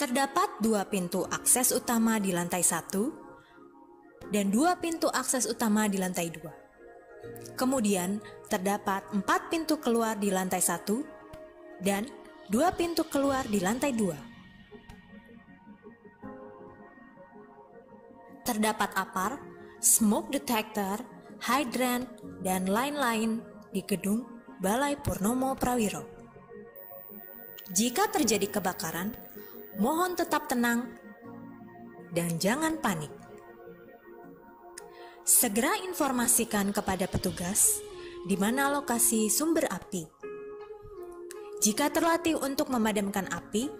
Terdapat dua pintu akses utama di lantai satu dan dua pintu akses utama di lantai dua. Kemudian, terdapat empat pintu keluar di lantai satu dan dua pintu keluar di lantai dua. Terdapat apar, smoke detector, hydrant, dan lain-lain di gedung Balai Purnomo Prawiro. Jika terjadi kebakaran, mohon tetap tenang dan jangan panik. Segera informasikan kepada petugas di mana lokasi sumber api. Jika terlatih untuk memadamkan api,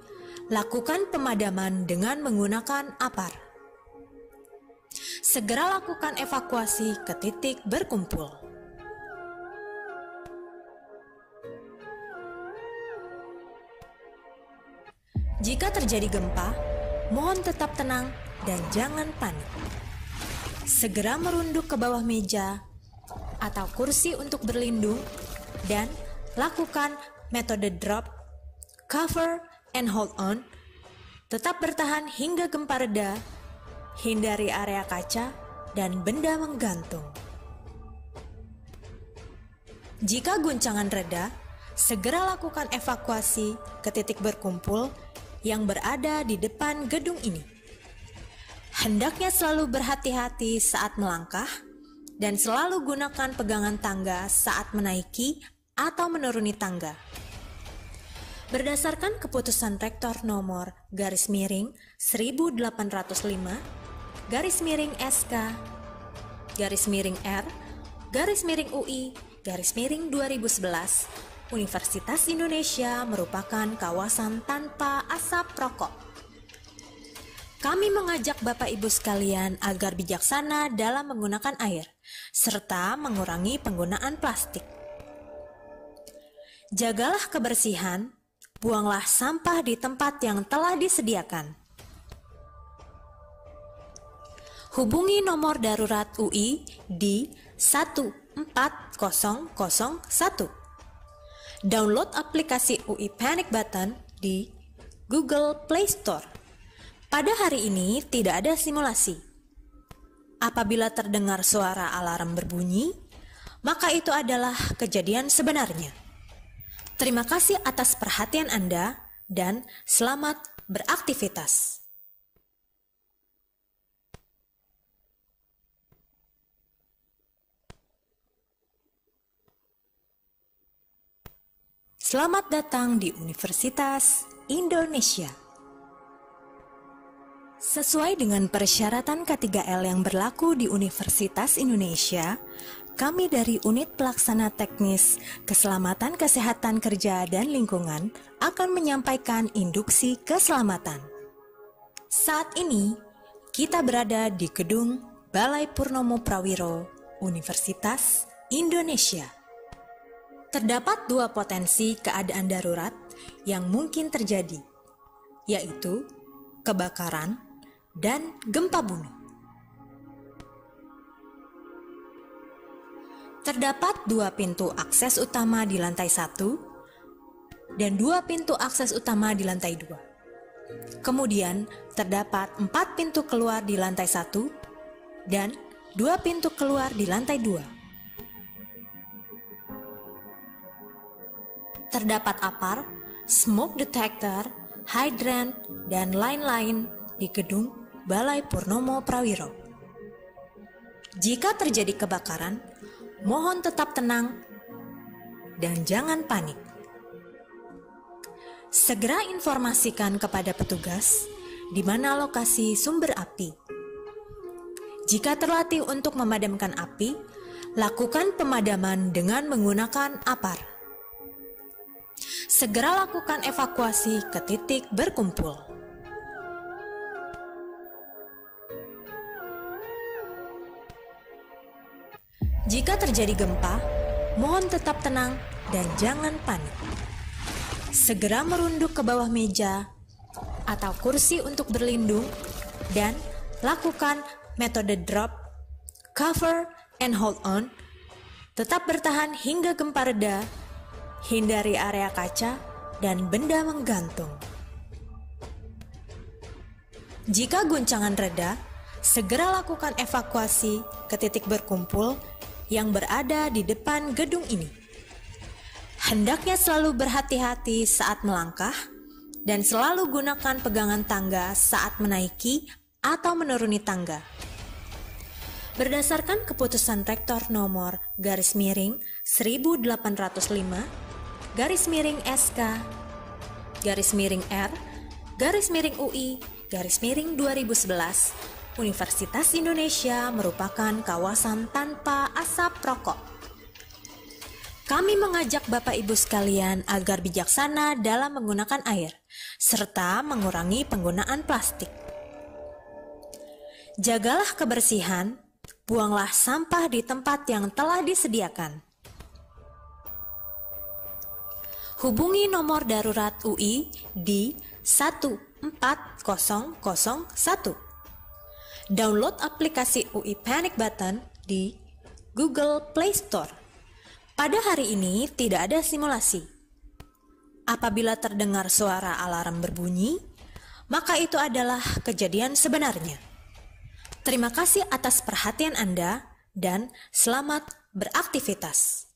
lakukan pemadaman dengan menggunakan apar. Segera lakukan evakuasi ke titik berkumpul. Jika terjadi gempa, mohon tetap tenang dan jangan panik. Segera merunduk ke bawah meja atau kursi untuk berlindung dan lakukan metode drop, cover, and hold on. Tetap bertahan hingga gempa reda, hindari area kaca dan benda menggantung. Jika guncangan reda, segera lakukan evakuasi ke titik berkumpul yang berada di depan gedung ini. Hendaknya selalu berhati-hati saat melangkah dan selalu gunakan pegangan tangga saat menaiki atau menuruni tangga. Berdasarkan keputusan Rektor nomor garis miring 1805 garis miring SK garis miring R garis miring UI garis miring 2011 Universitas Indonesia merupakan kawasan tanpa asap rokok. Kami mengajak Bapak Ibu sekalian agar bijaksana dalam menggunakan air, serta mengurangi penggunaan plastik. Jagalah kebersihan, buanglah sampah di tempat yang telah disediakan. hubungi nomor darurat UI di 14001. Download aplikasi UI Panic Button di Google Play Store. Pada hari ini tidak ada simulasi. Apabila terdengar suara alarm berbunyi, maka itu adalah kejadian sebenarnya. Terima kasih atas perhatian Anda dan selamat beraktivitas. Selamat datang di Universitas Indonesia. Sesuai dengan persyaratan K3L yang berlaku di Universitas Indonesia, kami dari Unit Pelaksana Teknis Keselamatan Kesehatan Kerja dan Lingkungan akan menyampaikan induksi keselamatan. Saat ini, kita berada di gedung Balai Purnomo Prawiro, Universitas Indonesia. Terdapat dua potensi keadaan darurat yang mungkin terjadi, yaitu kebakaran dan gempa bumi. Terdapat dua pintu akses utama di lantai satu dan dua pintu akses utama di lantai dua. Kemudian terdapat empat pintu keluar di lantai satu dan dua pintu keluar di lantai dua. terdapat APAR, smoke detector, hydrant, dan lain-lain di gedung Balai Purnomo Prawiro. Jika terjadi kebakaran, mohon tetap tenang dan jangan panik. Segera informasikan kepada petugas di mana lokasi sumber api. Jika terlatih untuk memadamkan api, lakukan pemadaman dengan menggunakan apar segera lakukan evakuasi ke titik berkumpul. Jika terjadi gempa, mohon tetap tenang dan jangan panik. Segera merunduk ke bawah meja atau kursi untuk berlindung dan lakukan metode drop, cover, and hold on. Tetap bertahan hingga gempa reda hindari area kaca dan benda menggantung. Jika guncangan reda, segera lakukan evakuasi ke titik berkumpul yang berada di depan gedung ini. Hendaknya selalu berhati-hati saat melangkah dan selalu gunakan pegangan tangga saat menaiki atau menuruni tangga. Berdasarkan keputusan Rektor nomor garis miring 1805 garis miring SK, garis miring R, garis miring UI, garis miring 2011, Universitas Indonesia merupakan kawasan tanpa asap rokok. Kami mengajak Bapak Ibu sekalian agar bijaksana dalam menggunakan air, serta mengurangi penggunaan plastik. Jagalah kebersihan, buanglah sampah di tempat yang telah disediakan. Hubungi nomor darurat UI di 14001. Download aplikasi UI Panic Button di Google Play Store. Pada hari ini tidak ada simulasi. Apabila terdengar suara alarm berbunyi, maka itu adalah kejadian sebenarnya. Terima kasih atas perhatian Anda dan selamat beraktivitas.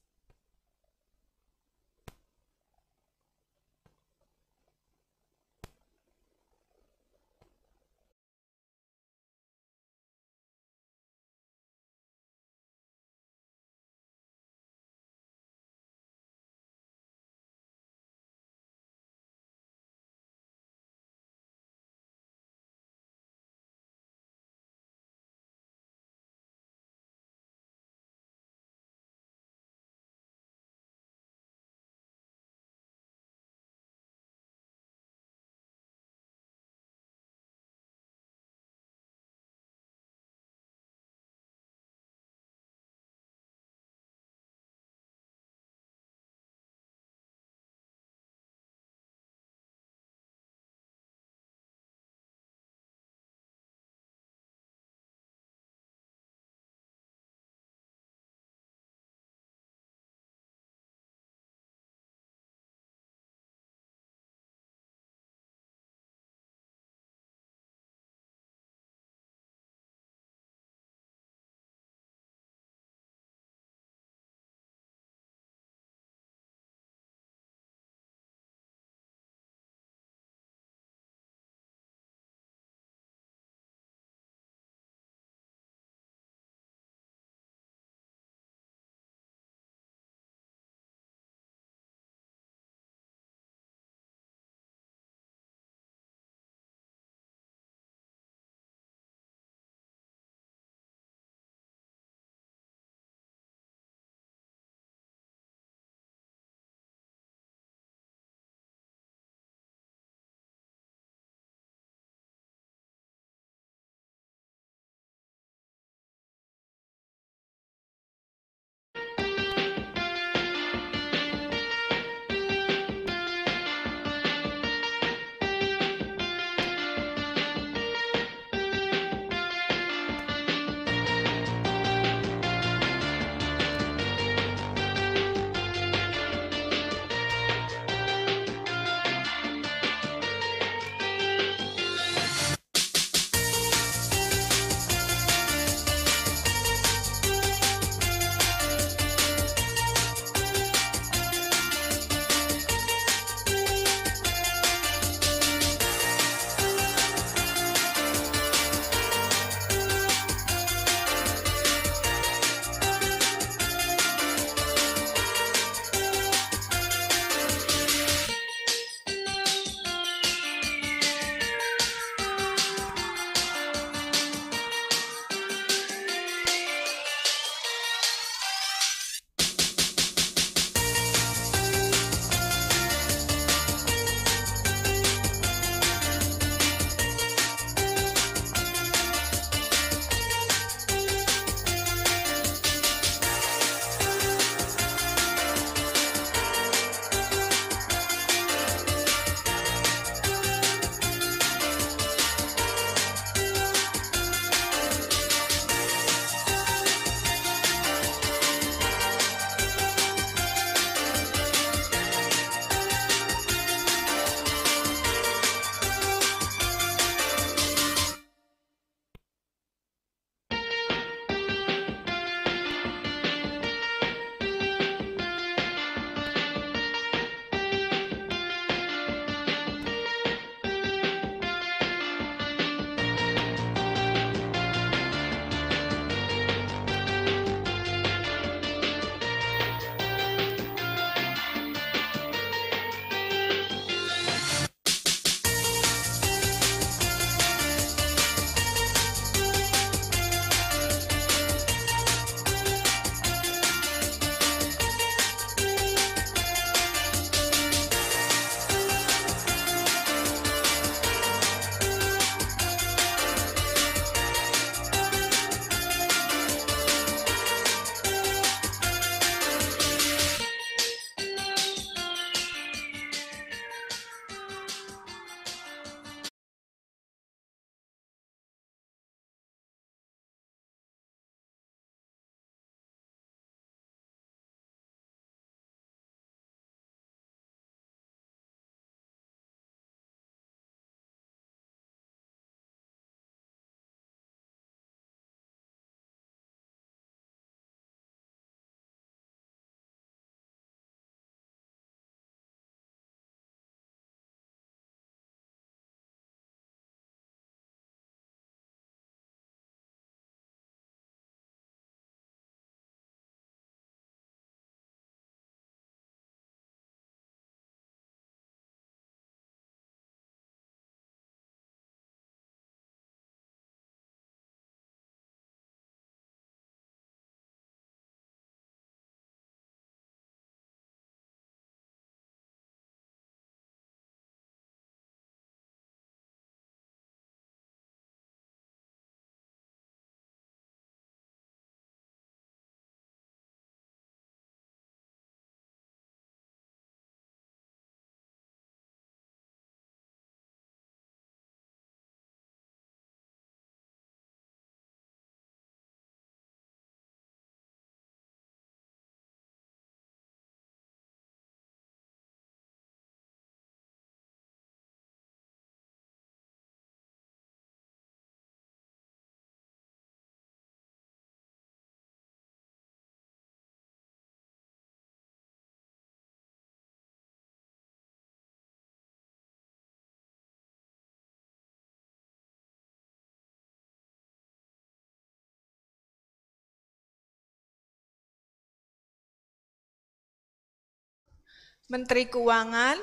Menteri Keuangan,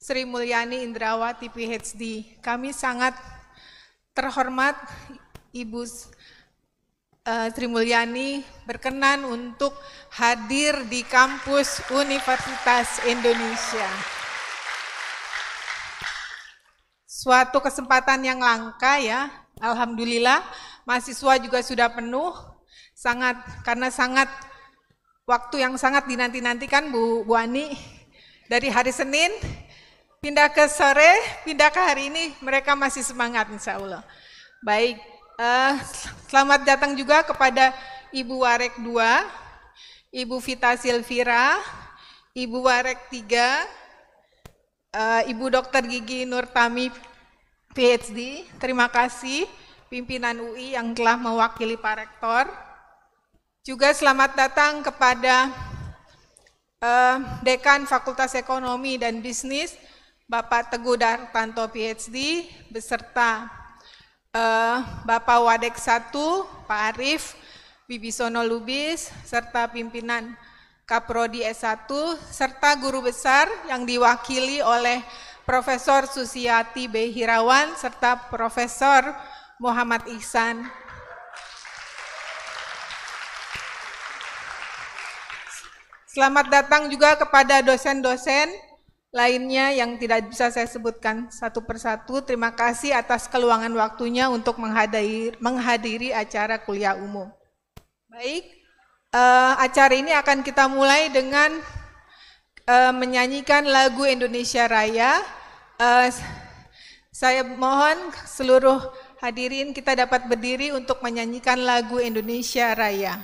Sri Mulyani Indrawati PhD. Kami sangat terhormat Ibu eh, Sri Mulyani berkenan untuk hadir di kampus Universitas Indonesia. Suatu kesempatan yang langka ya, Alhamdulillah mahasiswa juga sudah penuh, sangat karena sangat waktu yang sangat dinanti-nantikan Bu, Bu Ani dari hari Senin pindah ke sore, pindah ke hari ini mereka masih semangat insya Allah. Baik, uh, selamat datang juga kepada Ibu Warek 2, Ibu Vita Silvira, Ibu Warek 3, uh, eh, Ibu Dokter Gigi Nurtami PhD. Terima kasih pimpinan UI yang telah mewakili Pak Rektor. Juga selamat datang kepada uh, Dekan Fakultas Ekonomi dan Bisnis, Bapak Teguh Dartanto PhD, beserta uh, Bapak Wadek 1, Pak Arif, Bibisono Lubis, serta pimpinan Kaprodi S1, serta guru besar yang diwakili oleh Profesor Susiati B. serta Profesor Muhammad Ihsan Selamat datang juga kepada dosen-dosen lainnya yang tidak bisa saya sebutkan satu persatu. Terima kasih atas keluangan waktunya untuk menghadiri, menghadiri acara kuliah umum. Baik, uh, acara ini akan kita mulai dengan uh, menyanyikan lagu Indonesia Raya. Uh, saya mohon seluruh hadirin kita dapat berdiri untuk menyanyikan lagu Indonesia Raya.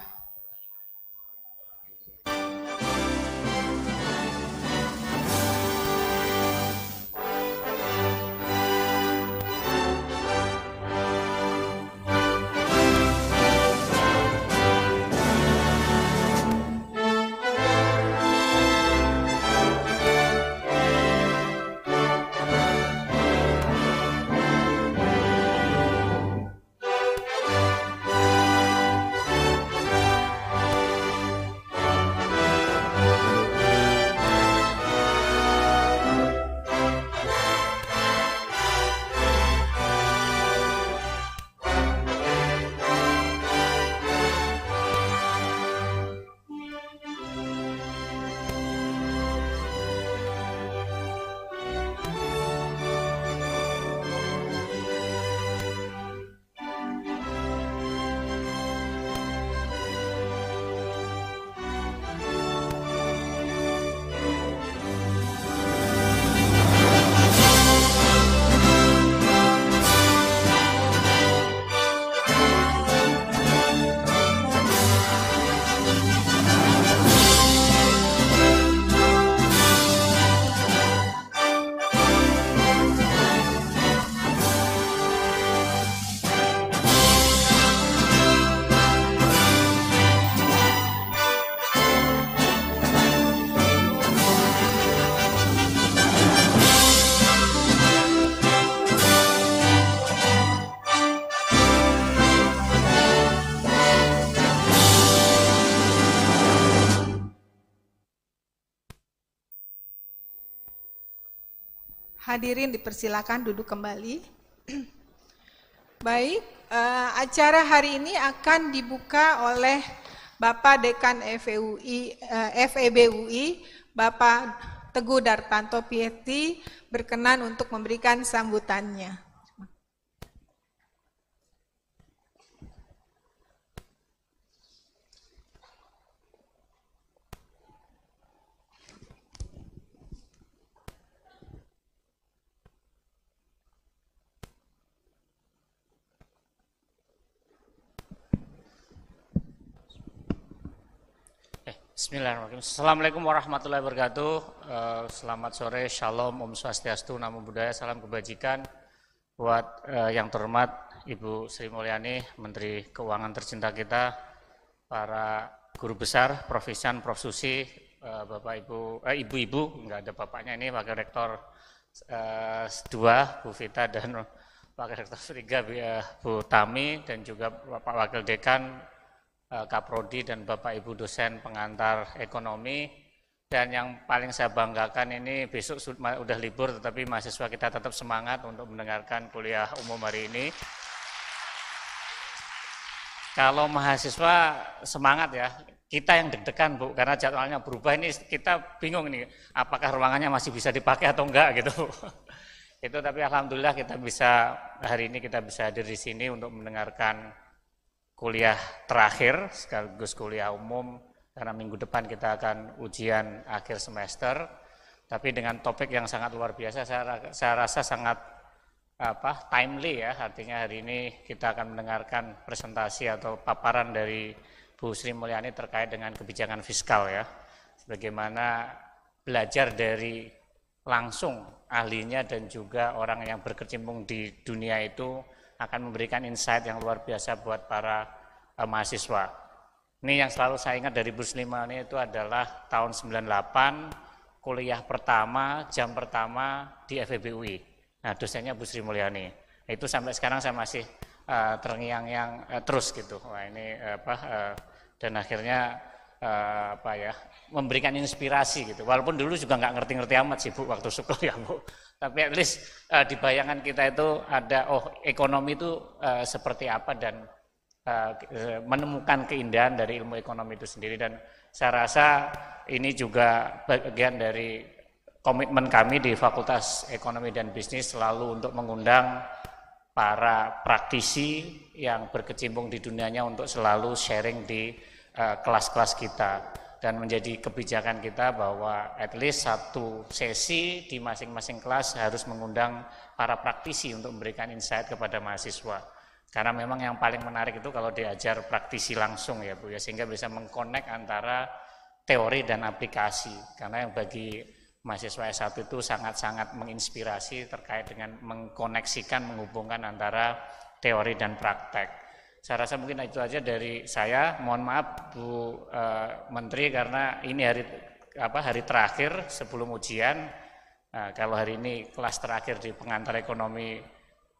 Hadirin dipersilakan duduk kembali. Baik, eh, acara hari ini akan dibuka oleh Bapak Dekan FEUI, eh, FEBUI, Bapak Teguh Dartanto Pieti berkenan untuk memberikan sambutannya. Bismillahirrahmanirrahim. Assalamualaikum warahmatullahi wabarakatuh. Eh, selamat sore, shalom, om swastiastu, namo buddhaya, salam kebajikan. Buat eh, yang terhormat Ibu Sri Mulyani, Menteri Keuangan tercinta kita, para guru besar, Prof. Isan, Prof. Susi, eh, Bapak Ibu, eh, Ibu-Ibu, enggak ada bapaknya ini, Wakil Rektor eh, 2, Bu Vita, dan Wakil Rektor 3, Bu Tami, dan juga Bapak Wakil Dekan, Eh, Kaprodi dan Bapak Ibu dosen pengantar ekonomi dan yang paling saya banggakan ini besok sudah libur tetapi mahasiswa kita tetap semangat untuk mendengarkan kuliah umum hari ini. Kalau mahasiswa semangat ya, kita yang deg-degan Bu karena jadwalnya berubah ini kita bingung nih apakah ruangannya masih bisa dipakai atau enggak gitu. Itu tapi alhamdulillah kita bisa hari ini kita bisa hadir di sini untuk mendengarkan kuliah terakhir sekaligus kuliah umum karena minggu depan kita akan ujian akhir semester tapi dengan topik yang sangat luar biasa saya, saya rasa sangat apa timely ya artinya hari ini kita akan mendengarkan presentasi atau paparan dari Bu Sri Mulyani terkait dengan kebijakan fiskal ya bagaimana belajar dari langsung ahlinya dan juga orang yang berkecimpung di dunia itu akan memberikan insight yang luar biasa buat para uh, mahasiswa. Ini yang selalu saya ingat dari Bu ini itu adalah tahun 98 kuliah pertama, jam pertama di FEBUI. Nah, dosennya Bu Sri Mulyani. Nah, itu sampai sekarang saya masih uh, terngiang-ngiang uh, terus gitu. Wah, ini apa uh, dan akhirnya Eh, apa ya memberikan inspirasi gitu walaupun dulu juga nggak ngerti-ngerti amat sih bu waktu sekolah ya bu tapi at least uh, di bayangan kita itu ada oh ekonomi itu uh, seperti apa dan uh, menemukan keindahan dari ilmu ekonomi itu sendiri dan saya rasa ini juga bagian dari komitmen kami di Fakultas Ekonomi dan Bisnis selalu untuk mengundang para praktisi yang berkecimpung di dunianya untuk selalu sharing di Eh, kelas-kelas uh, kita dan menjadi kebijakan kita bahwa at least satu sesi di masing-masing kelas harus mengundang para praktisi untuk memberikan insight kepada mahasiswa. Karena memang yang paling menarik itu kalau diajar praktisi langsung ya Bu ya sehingga bisa mengkonek antara teori dan aplikasi. Karena yang bagi mahasiswa S1 itu sangat-sangat menginspirasi terkait dengan mengkoneksikan, menghubungkan antara teori dan praktek. Saya rasa mungkin itu aja dari saya. Mohon maaf Bu e, Menteri karena ini hari apa hari terakhir sebelum ujian. E, kalau hari ini kelas terakhir di pengantar ekonomi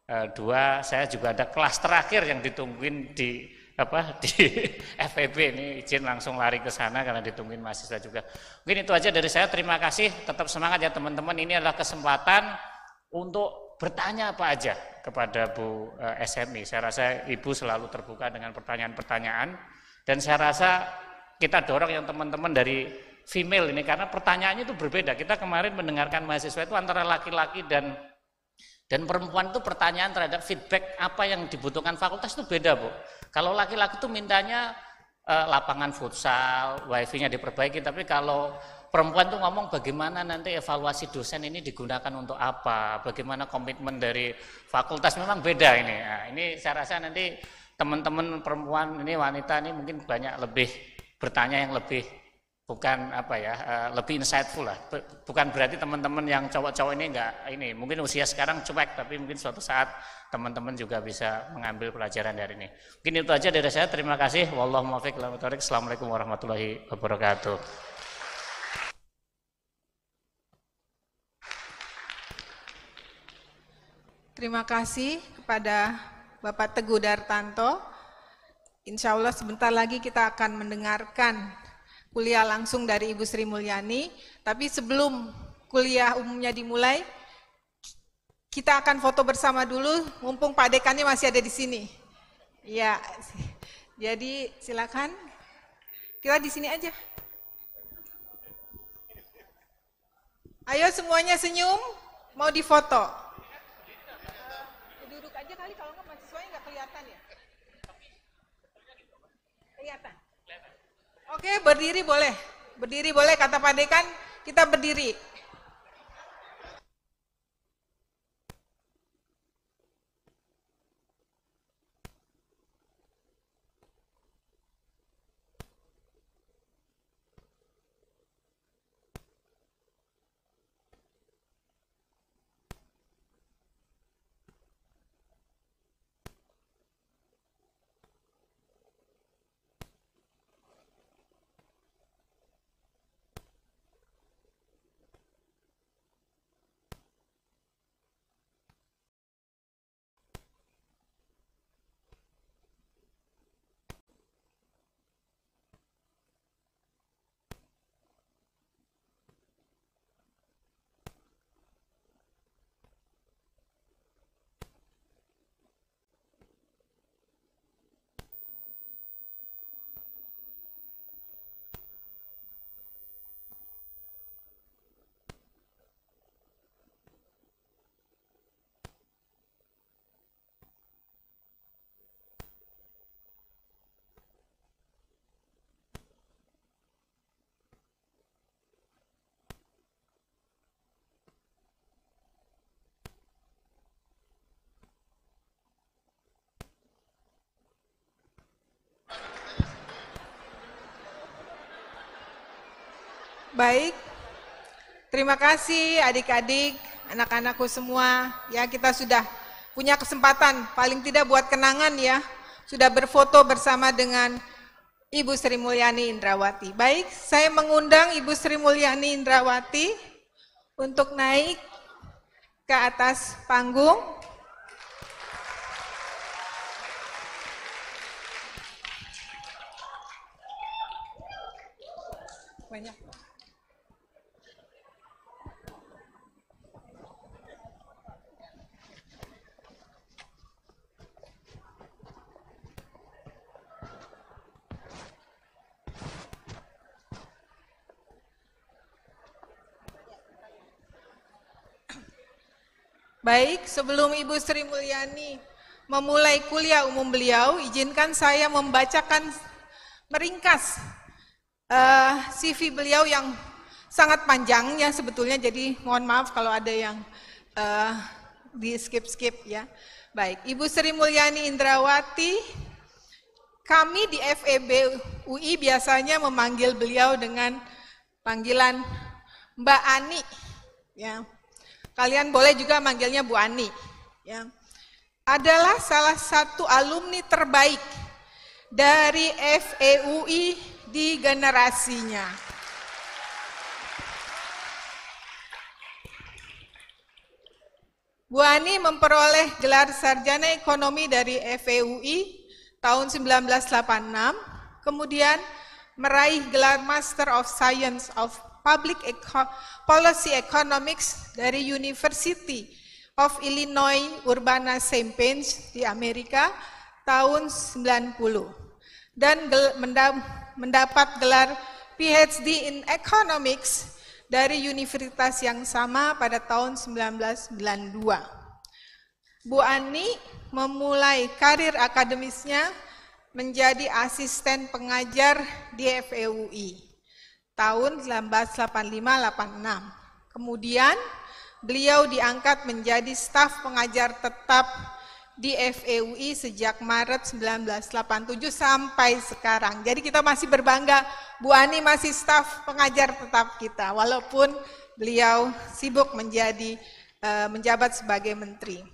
e, dua, saya juga ada kelas terakhir yang ditungguin di apa di FEB ini izin langsung lari ke sana karena ditungguin mahasiswa juga. Mungkin itu aja dari saya. Terima kasih. Tetap semangat ya teman-teman. Ini adalah kesempatan untuk bertanya apa aja kepada Bu eh, SMI. Saya rasa Ibu selalu terbuka dengan pertanyaan-pertanyaan dan saya rasa kita dorong yang teman-teman dari female ini karena pertanyaannya itu berbeda. Kita kemarin mendengarkan mahasiswa itu antara laki-laki dan dan perempuan itu pertanyaan terhadap feedback apa yang dibutuhkan fakultas itu beda, Bu. Kalau laki-laki itu mintanya eh, lapangan futsal, wifi-nya diperbaiki, tapi kalau perempuan tuh ngomong bagaimana nanti evaluasi dosen ini digunakan untuk apa, bagaimana komitmen dari fakultas memang beda ini. Nah, ini saya rasa nanti teman-teman perempuan ini wanita ini mungkin banyak lebih bertanya yang lebih bukan apa ya eh, lebih insightful lah bukan berarti teman-teman yang cowok-cowok ini enggak ini mungkin usia sekarang cuek tapi mungkin suatu saat teman-teman juga bisa mengambil pelajaran dari ini mungkin itu aja dari saya terima kasih wallahu muwaffiq assalamualaikum warahmatullahi wabarakatuh Terima kasih kepada Bapak Teguh Dartanto. Insya Allah sebentar lagi kita akan mendengarkan kuliah langsung dari Ibu Sri Mulyani. Tapi sebelum kuliah umumnya dimulai, kita akan foto bersama dulu, mumpung Pak Dekannya masih ada di sini. Ya, jadi silakan. Kita di sini aja. Ayo semuanya senyum, mau difoto kali kalau nggak mahasiswanya nggak kelihatan ya? Kelihatan. Oke, berdiri boleh. Berdiri boleh kata Pak Dekan, kita berdiri. Baik, terima kasih adik-adik, anak-anakku semua. Ya kita sudah punya kesempatan, paling tidak buat kenangan ya. Sudah berfoto bersama dengan Ibu Sri Mulyani Indrawati. Baik, saya mengundang Ibu Sri Mulyani Indrawati untuk naik ke atas panggung. Baik, sebelum Ibu Sri Mulyani memulai kuliah umum beliau, izinkan saya membacakan meringkas uh, eh, CV beliau yang sangat panjang. panjangnya sebetulnya, jadi mohon maaf kalau ada yang uh, di skip-skip ya. Baik, Ibu Sri Mulyani Indrawati, kami di FEB UI biasanya memanggil beliau dengan panggilan Mbak Ani. Ya, Kalian boleh juga manggilnya Bu Ani. Ya. Adalah salah satu alumni terbaik dari FEUI di generasinya. Bu Ani memperoleh gelar sarjana ekonomi dari FEUI tahun 1986, kemudian meraih gelar Master of Science of Public Eco Policy Economics dari University of Illinois Urbana-Champaign di Amerika tahun 90 dan mendapat gelar PhD in Economics dari universitas yang sama pada tahun 1992. Bu Ani memulai karir akademisnya menjadi asisten pengajar di FEUI tahun 1985-86. Kemudian beliau diangkat menjadi staf pengajar tetap di FEUI sejak Maret 1987 sampai sekarang. Jadi kita masih berbangga Bu Ani masih staf pengajar tetap kita walaupun beliau sibuk menjadi eh, menjabat sebagai menteri.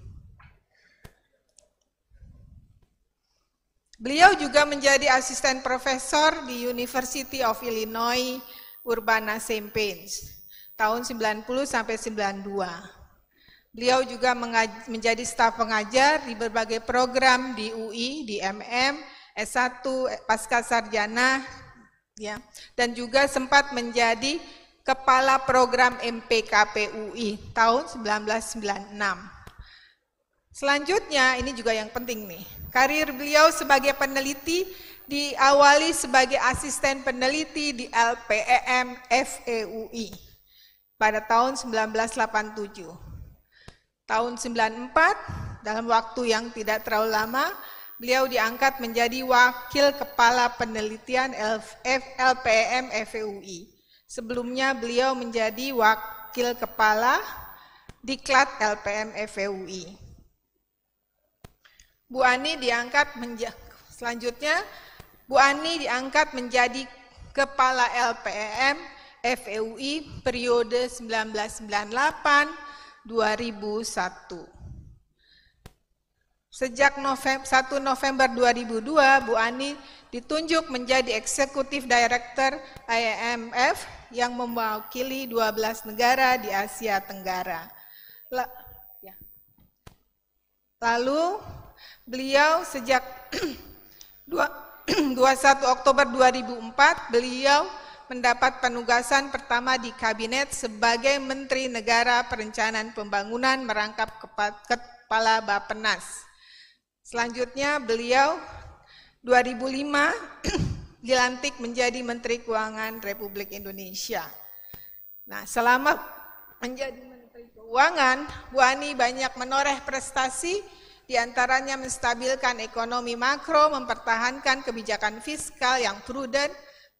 Beliau juga menjadi asisten profesor di University of Illinois Urbana Sempens tahun 90 sampai 92. Beliau juga menjadi staf pengajar di berbagai program di UI, di MM, S1, Pasca Sarjana, ya. dan juga sempat menjadi Kepala Program MPKP UI tahun 1996. Selanjutnya, ini juga yang penting nih, karir beliau sebagai peneliti diawali sebagai asisten peneliti di LPEM FEUI pada tahun 1987. Tahun 94 dalam waktu yang tidak terlalu lama beliau diangkat menjadi wakil kepala penelitian LPEM FEUI. Sebelumnya beliau menjadi wakil kepala diklat LPM e FEUI. Bu Ani diangkat selanjutnya Bu Ani diangkat menjadi Kepala LPM FEUI periode 1998-2001. Sejak November, 1 November 2002, Bu Ani ditunjuk menjadi Eksekutif Director IMF yang mewakili 12 negara di Asia Tenggara. Ya. Lalu beliau sejak 2 21 Oktober 2004 beliau mendapat penugasan pertama di kabinet sebagai Menteri Negara Perencanaan Pembangunan merangkap Kepala Bappenas. Selanjutnya beliau 2005 dilantik menjadi Menteri Keuangan Republik Indonesia. Nah, selama menjadi Menteri Keuangan, Bu banyak menoreh prestasi di antaranya menstabilkan ekonomi makro, mempertahankan kebijakan fiskal yang prudent,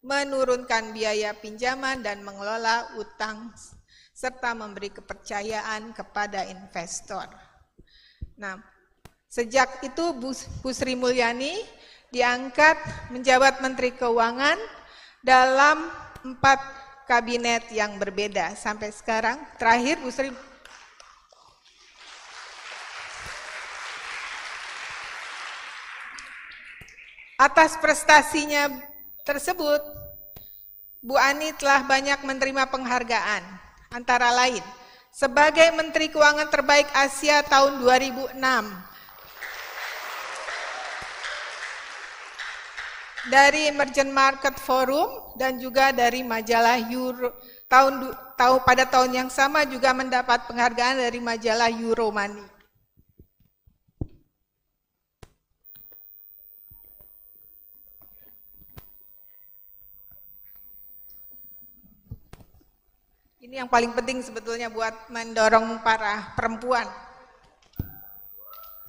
menurunkan biaya pinjaman dan mengelola utang serta memberi kepercayaan kepada investor. Nah, sejak itu Bu Sri Mulyani diangkat menjabat Menteri Keuangan dalam empat kabinet yang berbeda sampai sekarang. Terakhir Bu Sri Atas prestasinya tersebut, Bu Ani telah banyak menerima penghargaan, antara lain sebagai Menteri Keuangan Terbaik Asia tahun 2006 dari Emerging Market Forum dan juga dari majalah Euro tahun tahu pada tahun yang sama juga mendapat penghargaan dari majalah Euro Money. Ini yang paling penting sebetulnya buat mendorong para perempuan.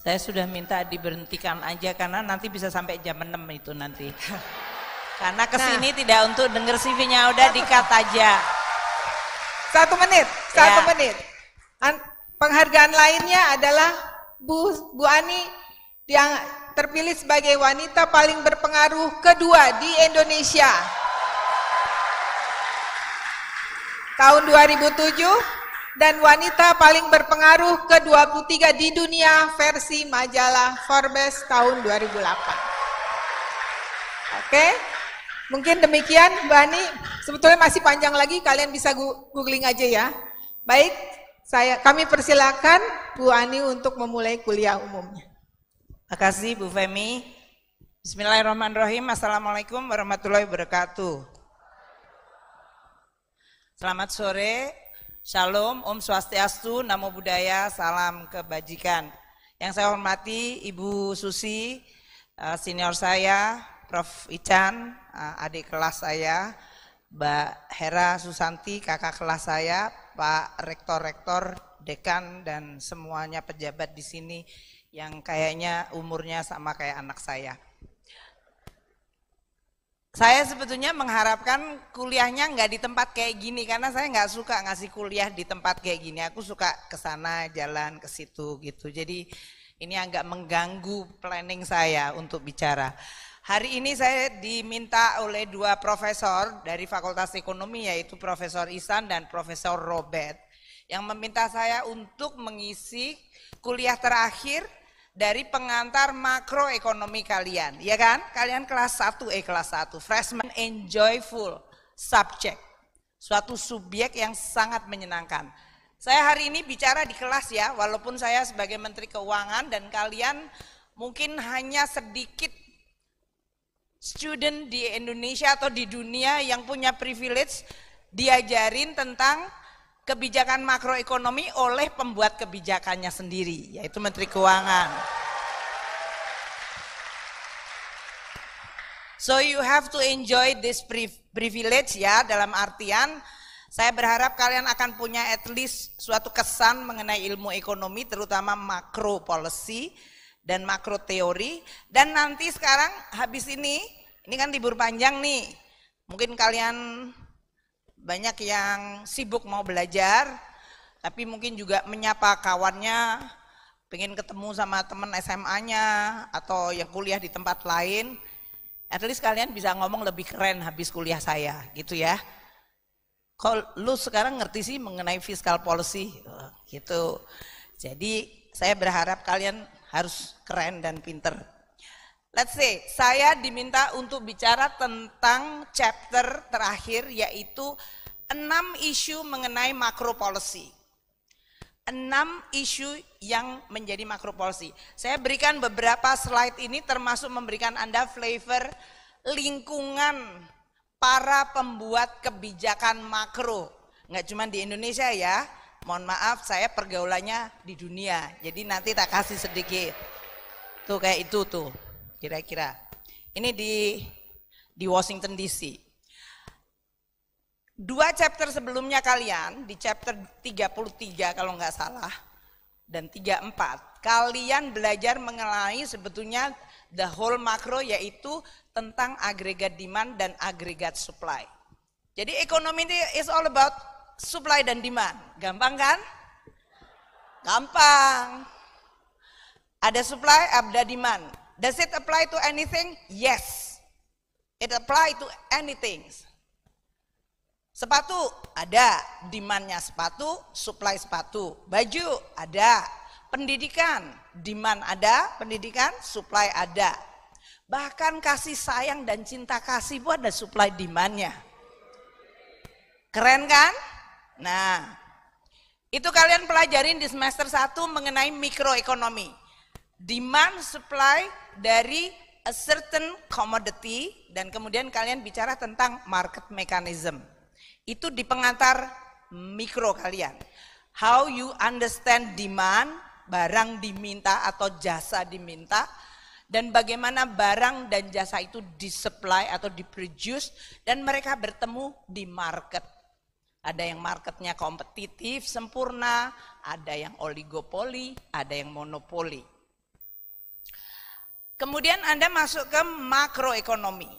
Saya sudah minta diberhentikan aja karena nanti bisa sampai jam 6 itu nanti. karena kesini nah, tidak untuk denger CV-nya udah dikat aja. Satu menit, satu ya. menit. An penghargaan lainnya adalah Bu Bu Ani yang terpilih sebagai wanita paling berpengaruh kedua di Indonesia. tahun 2007 dan wanita paling berpengaruh ke-23 di dunia versi majalah Forbes tahun 2008. Oke, mungkin demikian Mbak Ani. Sebetulnya masih panjang lagi, kalian bisa googling aja ya. Baik, saya kami persilakan Bu Ani untuk memulai kuliah umumnya. Terima kasih Bu Femi. Bismillahirrahmanirrahim. Assalamualaikum warahmatullahi wabarakatuh. Selamat sore, Shalom, Om Swastiastu, Namo Buddhaya, Salam Kebajikan. Yang saya hormati Ibu Susi, eh, senior saya, Prof. Ican, eh, adik kelas saya, Mbak Hera Susanti, kakak kelas saya, Pak Rektor-Rektor, Dekan, dan semuanya pejabat di sini yang kayaknya umurnya sama kayak anak saya saya sebetulnya mengharapkan kuliahnya nggak di tempat kayak gini karena saya nggak suka ngasih kuliah di tempat kayak gini. Aku suka ke sana jalan ke situ gitu. Jadi ini agak mengganggu planning saya untuk bicara. Hari ini saya diminta oleh dua profesor dari Fakultas Ekonomi yaitu Profesor Isan dan Profesor Robert yang meminta saya untuk mengisi kuliah terakhir dari pengantar makroekonomi kalian, ya kan? Kalian kelas 1, eh kelas 1, freshman enjoyful subject. Suatu subjek yang sangat menyenangkan. Saya hari ini bicara di kelas ya, walaupun saya sebagai Menteri Keuangan dan kalian mungkin hanya sedikit student di Indonesia atau di dunia yang punya privilege diajarin tentang kebijakan makroekonomi oleh pembuat kebijakannya sendiri, yaitu Menteri Keuangan. So you have to enjoy this privilege ya dalam artian saya berharap kalian akan punya at least suatu kesan mengenai ilmu ekonomi terutama makro policy dan makro teori dan nanti sekarang habis ini ini kan libur panjang nih mungkin kalian banyak yang sibuk mau belajar, tapi mungkin juga menyapa kawannya, pengen ketemu sama teman SMA-nya atau yang kuliah di tempat lain. At least kalian bisa ngomong lebih keren habis kuliah saya, gitu ya. Kok lu sekarang ngerti sih mengenai fiscal policy, gitu. Jadi saya berharap kalian harus keren dan pinter. Let's say saya diminta untuk bicara tentang chapter terakhir yaitu enam isu mengenai makro policy. Enam isu yang menjadi makro policy. Saya berikan beberapa slide ini termasuk memberikan Anda flavor lingkungan para pembuat kebijakan makro. Nggak cuma di Indonesia ya, mohon maaf saya pergaulannya di dunia. Jadi nanti tak kasih sedikit. Tuh kayak itu tuh kira-kira. Ini di di Washington DC. Dua chapter sebelumnya kalian di chapter 33 kalau nggak salah dan 34 kalian belajar mengenai sebetulnya the whole macro yaitu tentang agregat demand dan agregat supply. Jadi ekonomi ini is all about supply dan demand. Gampang kan? Gampang. Ada supply, ada demand Does it apply to anything? Yes. It apply to anything. Sepatu ada, demandnya sepatu, supply sepatu. Baju ada, pendidikan, demand ada, pendidikan, supply ada. Bahkan kasih sayang dan cinta kasih buat ada supply demandnya. Keren kan? Nah, itu kalian pelajarin di semester 1 mengenai mikroekonomi. Demand, supply, dari a certain commodity dan kemudian kalian bicara tentang market mechanism. Itu di pengantar mikro kalian. How you understand demand, barang diminta atau jasa diminta, dan bagaimana barang dan jasa itu disupply atau diproduce dan mereka bertemu di market. Ada yang marketnya kompetitif sempurna, ada yang oligopoli, ada yang monopoli. Kemudian Anda masuk ke makroekonomi.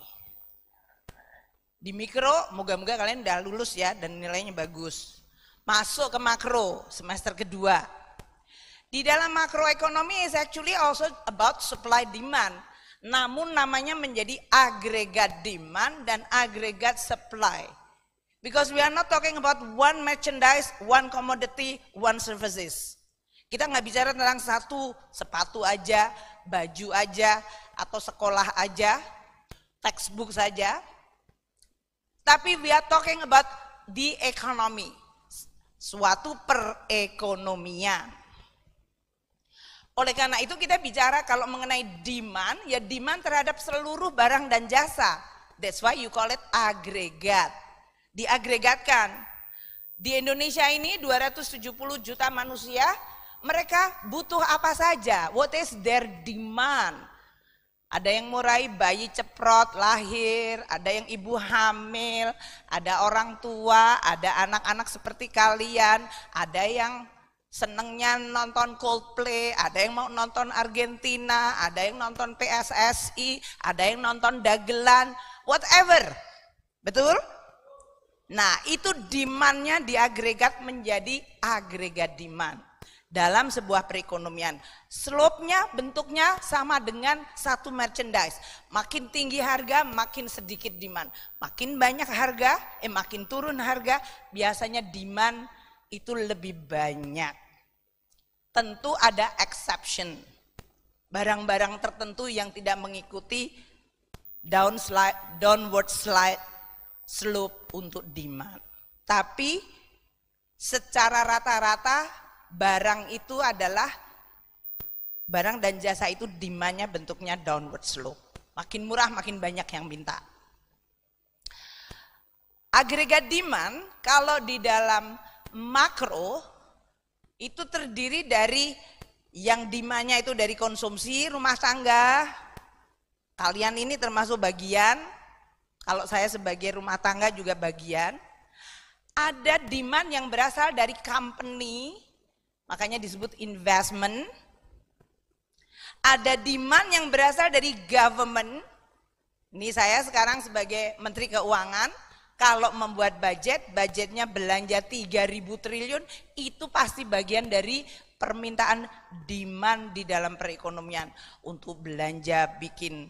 Di mikro, moga-moga kalian udah lulus ya dan nilainya bagus. Masuk ke makro semester kedua. Di dalam makroekonomi is actually also about supply demand. Namun namanya menjadi agregat demand dan agregat supply. Because we are not talking about one merchandise, one commodity, one services. Kita nggak bicara tentang satu sepatu aja, baju aja, atau sekolah aja, textbook saja. Tapi we are talking about the economy, suatu perekonomian. Oleh karena itu kita bicara kalau mengenai demand, ya demand terhadap seluruh barang dan jasa. That's why you call it agregat. Diagregatkan. Di Indonesia ini 270 juta manusia, mereka butuh apa saja, what is their demand. Ada yang murai bayi ceprot lahir, ada yang ibu hamil, ada orang tua, ada anak-anak seperti kalian, ada yang senengnya nonton Coldplay, ada yang mau nonton Argentina, ada yang nonton PSSI, ada yang nonton dagelan, whatever. Betul? Nah, itu demandnya diagregat menjadi agregat demand dalam sebuah perekonomian. Slope-nya bentuknya sama dengan satu merchandise. Makin tinggi harga, makin sedikit demand. Makin banyak harga, eh makin turun harga, biasanya demand itu lebih banyak. Tentu ada exception. Barang-barang tertentu yang tidak mengikuti down slide, downward slide slope untuk demand. Tapi secara rata-rata barang itu adalah barang dan jasa itu demandnya bentuknya downward slope. Makin murah makin banyak yang minta. Agregat demand kalau di dalam makro itu terdiri dari yang dimannya itu dari konsumsi rumah tangga. Kalian ini termasuk bagian, kalau saya sebagai rumah tangga juga bagian. Ada demand yang berasal dari company, Makanya disebut investment. Ada demand yang berasal dari government. Ini saya sekarang sebagai Menteri Keuangan, kalau membuat budget, budgetnya belanja 3000 triliun, itu pasti bagian dari permintaan demand di dalam perekonomian untuk belanja bikin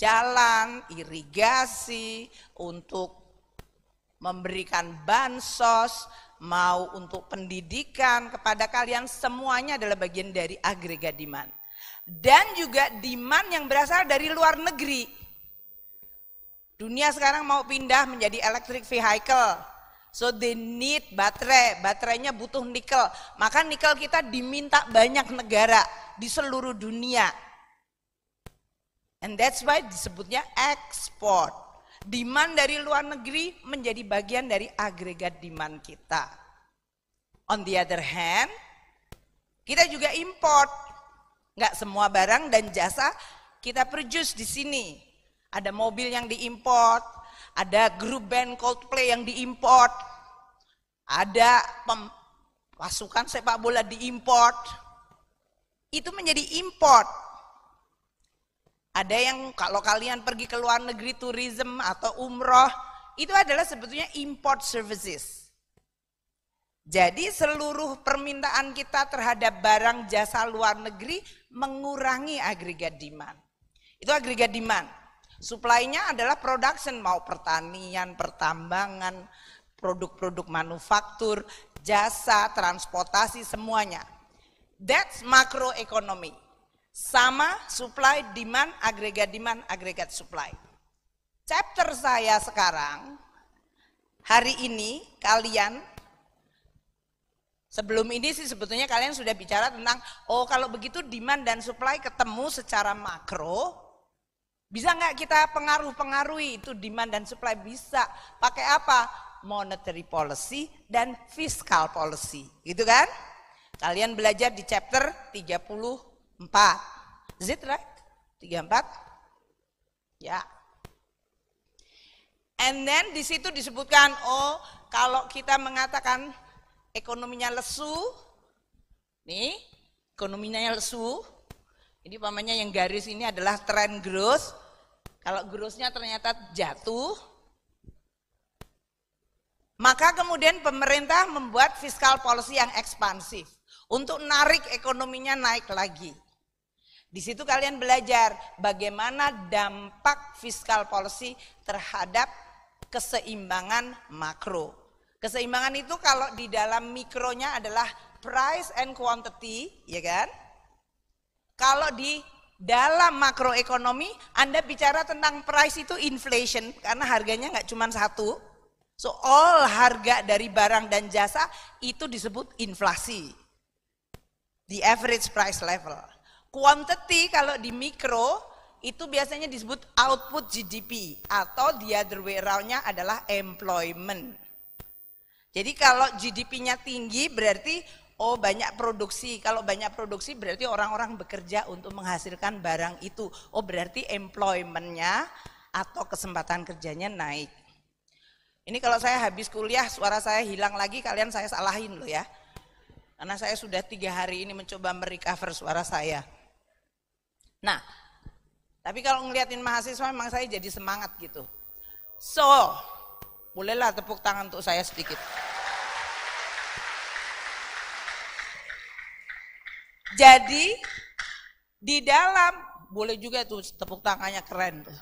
jalan, irigasi, untuk memberikan bansos, mau untuk pendidikan kepada kalian semuanya adalah bagian dari agregat demand. Dan juga demand yang berasal dari luar negeri. Dunia sekarang mau pindah menjadi electric vehicle. So they need baterai, baterainya butuh nikel. Maka nikel kita diminta banyak negara di seluruh dunia. And that's why disebutnya export demand dari luar negeri menjadi bagian dari agregat demand kita. On the other hand, kita juga import. Nggak semua barang dan jasa kita produce di sini. Ada mobil yang diimport, ada grup band Coldplay yang diimport, ada pasukan sepak bola diimport. Itu menjadi import ada yang kalau kalian pergi ke luar negeri tourism atau umroh, itu adalah sebetulnya import services. Jadi seluruh permintaan kita terhadap barang jasa luar negeri mengurangi agregat demand. Itu agregat demand. Supply-nya adalah production mau pertanian, pertambangan, produk-produk manufaktur, jasa, transportasi semuanya. That's macroeconomy. Sama supply demand, agregat demand, agregat supply. Chapter saya sekarang, hari ini kalian Sebelum ini sih sebetulnya kalian sudah bicara tentang oh kalau begitu demand dan supply ketemu secara makro bisa nggak kita pengaruh-pengaruhi itu demand dan supply bisa pakai apa monetary policy dan fiscal policy gitu kan kalian belajar di chapter 30 4. Is it right? Tiga, empat. Ya. And then di situ disebutkan, oh kalau kita mengatakan ekonominya lesu, nih ekonominya lesu, ini pamannya yang garis ini adalah trend growth, kalau growthnya ternyata jatuh, maka kemudian pemerintah membuat fiskal policy yang ekspansif untuk narik ekonominya naik lagi. Di situ kalian belajar bagaimana dampak fiskal policy terhadap keseimbangan makro. Keseimbangan itu kalau di dalam mikronya adalah price and quantity, ya kan? Kalau di dalam makroekonomi Anda bicara tentang price itu inflation karena harganya nggak cuma satu. So all harga dari barang dan jasa itu disebut inflasi. The average price level. Quantity kalau di mikro itu biasanya disebut output GDP atau the other way around nya adalah employment. Jadi kalau GDP-nya tinggi berarti oh banyak produksi. Kalau banyak produksi berarti orang-orang bekerja untuk menghasilkan barang itu. Oh berarti employment-nya atau kesempatan kerjanya naik. Ini kalau saya habis kuliah suara saya hilang lagi kalian saya salahin loh ya. Karena saya sudah tiga hari ini mencoba merecover suara saya. Nah, tapi kalau ngeliatin mahasiswa memang saya jadi semangat gitu. So, bolehlah tepuk tangan untuk saya sedikit. Jadi di dalam boleh juga tuh tepuk tangannya keren tuh.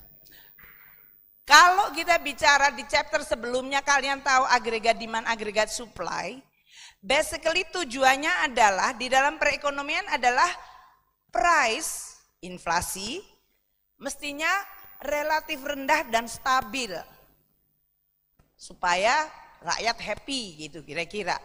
Kalau kita bicara di chapter sebelumnya kalian tahu agregat demand, agregat supply. Basically tujuannya adalah di dalam perekonomian adalah price inflasi mestinya relatif rendah dan stabil supaya rakyat happy gitu kira-kira.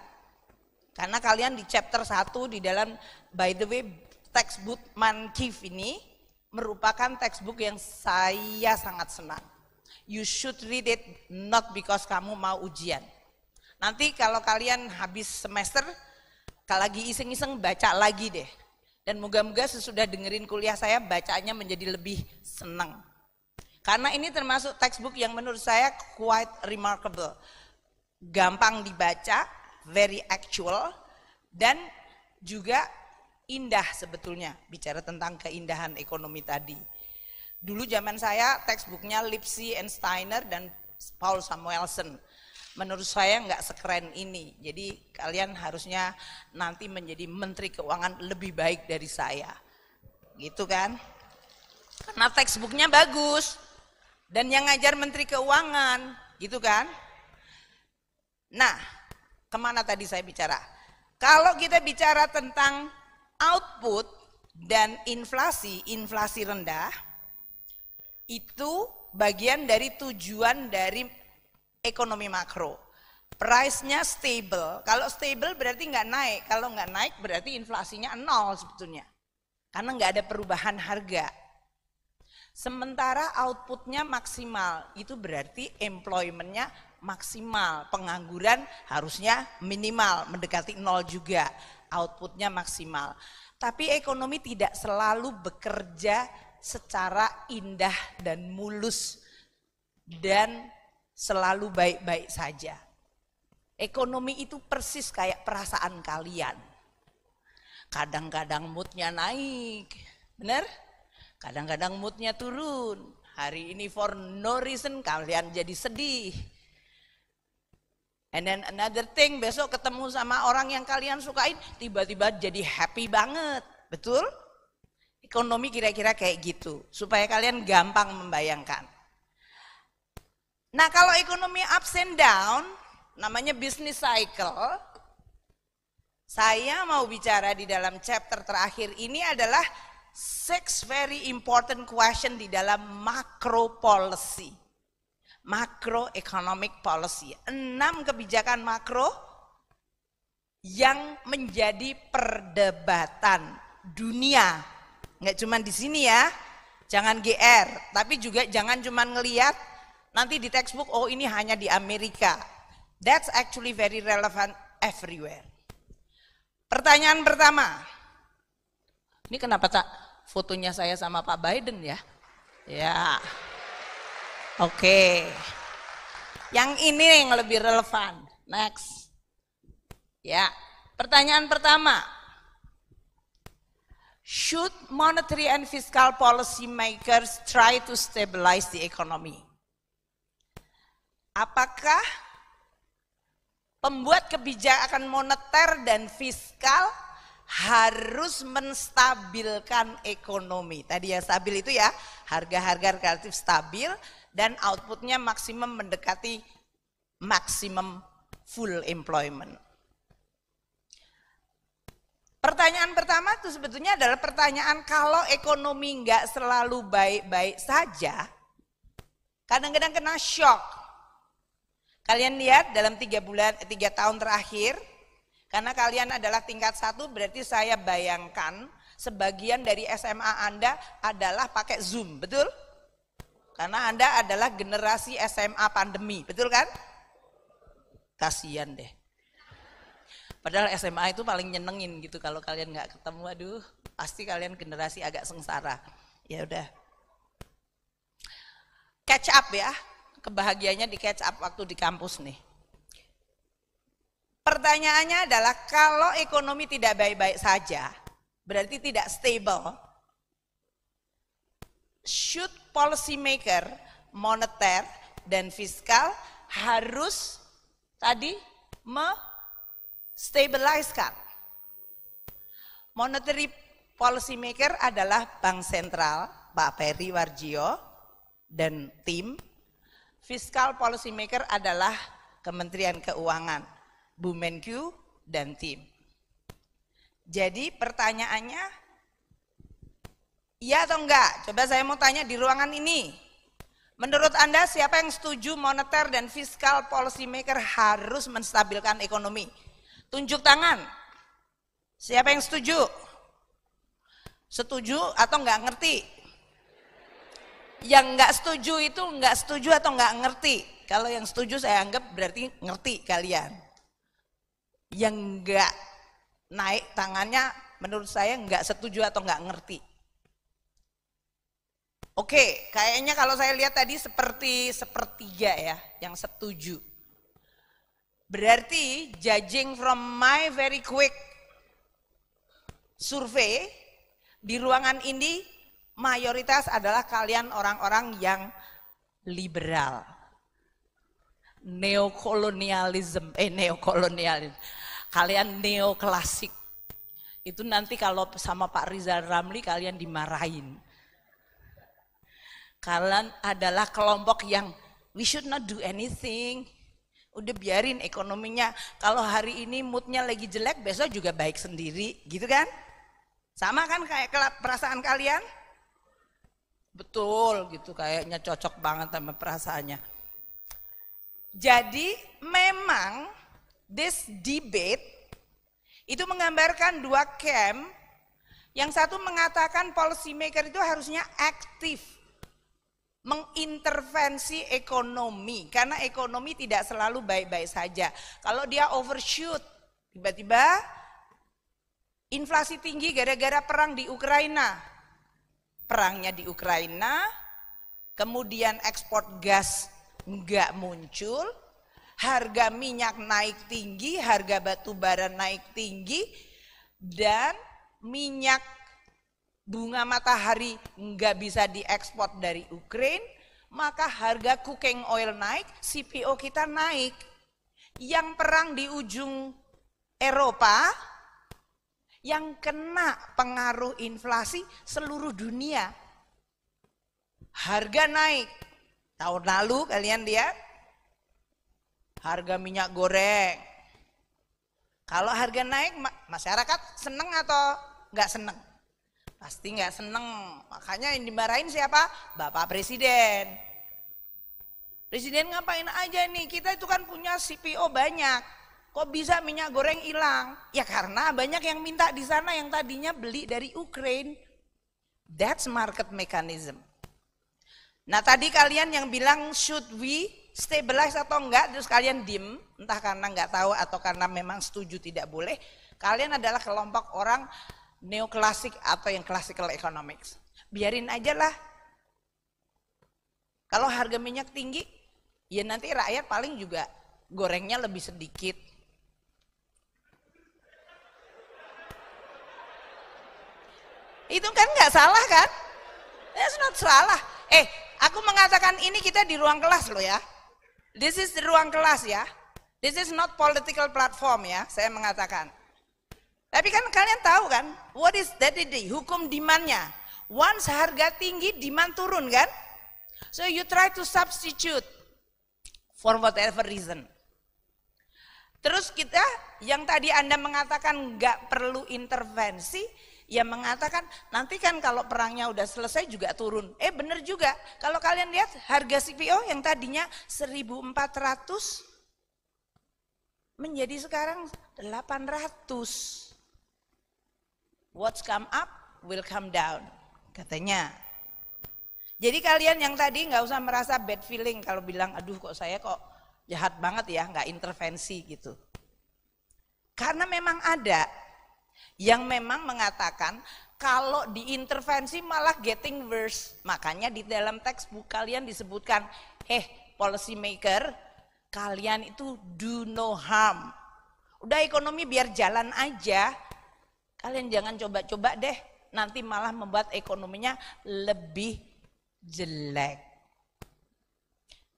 Karena kalian di chapter 1 di dalam by the way textbook Mankiv ini merupakan textbook yang saya sangat senang. You should read it not because kamu mau ujian. Nanti kalau kalian habis semester, kalau lagi iseng-iseng baca lagi deh dan moga-moga sesudah dengerin kuliah saya bacanya menjadi lebih senang. Karena ini termasuk textbook yang menurut saya quite remarkable. Gampang dibaca, very actual, dan juga indah sebetulnya. Bicara tentang keindahan ekonomi tadi. Dulu zaman saya textbooknya Lipsy and Steiner dan Paul Samuelson menurut saya nggak sekeren ini. Jadi kalian harusnya nanti menjadi menteri keuangan lebih baik dari saya. Gitu kan? Karena textbooknya bagus. Dan yang ngajar menteri keuangan, gitu kan? Nah, kemana tadi saya bicara? Kalau kita bicara tentang output dan inflasi, inflasi rendah, itu bagian dari tujuan dari ekonomi makro. Price-nya stable. Kalau stable berarti nggak naik. Kalau nggak naik berarti inflasinya nol sebetulnya. Karena nggak ada perubahan harga. Sementara outputnya maksimal, itu berarti employment-nya maksimal. Pengangguran harusnya minimal, mendekati nol juga. Outputnya maksimal. Tapi ekonomi tidak selalu bekerja secara indah dan mulus dan selalu baik-baik saja. Ekonomi itu persis kayak perasaan kalian. Kadang-kadang moodnya naik, benar? Kadang-kadang moodnya turun. Hari ini for no reason kalian jadi sedih. And then another thing, besok ketemu sama orang yang kalian sukain, tiba-tiba jadi happy banget. Betul? Ekonomi kira-kira kayak gitu, supaya kalian gampang membayangkan. Nah kalau ekonomi ups and down, namanya business cycle, saya mau bicara di dalam chapter terakhir ini adalah six very important question di dalam macro policy. Macro economic policy. Enam kebijakan makro yang menjadi perdebatan dunia. Enggak cuma di sini ya, jangan GR, tapi juga jangan cuma ngeliat Nanti di textbook, oh ini hanya di Amerika. That's actually very relevant everywhere. Pertanyaan pertama. Ini kenapa tak fotonya saya sama Pak Biden ya? Ya. Oke. Okay. Yang ini yang lebih relevan. Next. Ya. Pertanyaan pertama. Should monetary and fiscal policy makers try to stabilize the economy? Apakah pembuat kebijakan moneter dan fiskal harus menstabilkan ekonomi. Tadi yang stabil itu ya harga-harga relatif stabil dan outputnya maksimum mendekati maksimum full employment. Pertanyaan pertama itu sebetulnya adalah pertanyaan kalau ekonomi nggak selalu baik-baik saja, kadang-kadang kena shock, Kalian lihat dalam tiga bulan, eh, tiga tahun terakhir, karena kalian adalah tingkat satu, berarti saya bayangkan sebagian dari SMA Anda adalah pakai Zoom, betul? Karena Anda adalah generasi SMA pandemi, betul kan? Kasian deh. Padahal SMA itu paling nyenengin gitu kalau kalian nggak ketemu, aduh pasti kalian generasi agak sengsara. Ya udah. Catch up ya, kebahagiaannya di catch up waktu di kampus nih. Pertanyaannya adalah kalau ekonomi tidak baik-baik saja, berarti tidak stable. Should policy maker moneter dan fiskal harus tadi me stabilizekan. Monetary policy maker adalah bank sentral, Pak Ferry Warjio dan tim Fiscal policy maker adalah Kementerian Keuangan, Bu Menkyu dan tim. Jadi pertanyaannya, iya atau enggak? Coba saya mau tanya di ruangan ini. Menurut Anda siapa yang setuju moneter dan fiskal policy maker harus menstabilkan ekonomi? Tunjuk tangan. Siapa yang setuju? Setuju atau enggak ngerti? yang nggak setuju itu nggak setuju atau nggak ngerti. Kalau yang setuju saya anggap berarti ngerti kalian. Yang nggak naik tangannya menurut saya nggak setuju atau nggak ngerti. Oke, kayaknya kalau saya lihat tadi seperti sepertiga ya yang setuju. Berarti judging from my very quick survei di ruangan ini mayoritas adalah kalian orang-orang yang liberal. Neokolonialism, eh neokolonialism. kalian neoklasik. Itu nanti kalau sama Pak Rizal Ramli kalian dimarahin. Kalian adalah kelompok yang we should not do anything. Udah biarin ekonominya. Kalau hari ini moodnya lagi jelek, besok juga baik sendiri, gitu kan? Sama kan kayak perasaan kalian? betul gitu kayaknya cocok banget sama perasaannya. Jadi memang this debate itu menggambarkan dua camp yang satu mengatakan policy maker itu harusnya aktif mengintervensi ekonomi karena ekonomi tidak selalu baik-baik saja. Kalau dia overshoot tiba-tiba inflasi tinggi gara-gara perang di Ukraina, perangnya di Ukraina, kemudian ekspor gas nggak muncul, harga minyak naik tinggi, harga batu bara naik tinggi, dan minyak bunga matahari nggak bisa diekspor dari Ukraina, maka harga cooking oil naik, CPO kita naik. Yang perang di ujung Eropa yang kena pengaruh inflasi seluruh dunia. Harga naik. Tahun lalu kalian lihat harga minyak goreng. Kalau harga naik masyarakat seneng atau nggak seneng? Pasti nggak seneng. Makanya yang dimarahin siapa? Bapak Presiden. Presiden ngapain aja nih? Kita itu kan punya CPO banyak Kok bisa minyak goreng hilang? Ya karena banyak yang minta di sana yang tadinya beli dari Ukraine. That's market mechanism. Nah tadi kalian yang bilang should we stabilize atau enggak terus kalian dim entah karena enggak tahu atau karena memang setuju tidak boleh kalian adalah kelompok orang neoklasik atau yang classical economics biarin aja lah kalau harga minyak tinggi ya nanti rakyat paling juga gorengnya lebih sedikit Itu kan nggak salah kan? That's not salah. Eh, aku mengatakan ini kita di ruang kelas loh ya. This is the ruang kelas ya. This is not political platform ya, saya mengatakan. Tapi kan kalian tahu kan, what is that day? Hukum demandnya. Once harga tinggi, demand turun kan? So you try to substitute for whatever reason. Terus kita yang tadi Anda mengatakan nggak perlu intervensi, yang mengatakan nanti kan kalau perangnya udah selesai juga turun. Eh bener juga. Kalau kalian lihat harga CPO yang tadinya 1400 menjadi sekarang 800. What's come up will come down katanya. Jadi kalian yang tadi nggak usah merasa bad feeling kalau bilang aduh kok saya kok jahat banget ya nggak intervensi gitu. Karena memang ada yang memang mengatakan kalau diintervensi malah getting worse. Makanya di dalam teks textbook kalian disebutkan, eh policy maker, kalian itu do no harm. Udah ekonomi biar jalan aja. Kalian jangan coba-coba deh, nanti malah membuat ekonominya lebih jelek.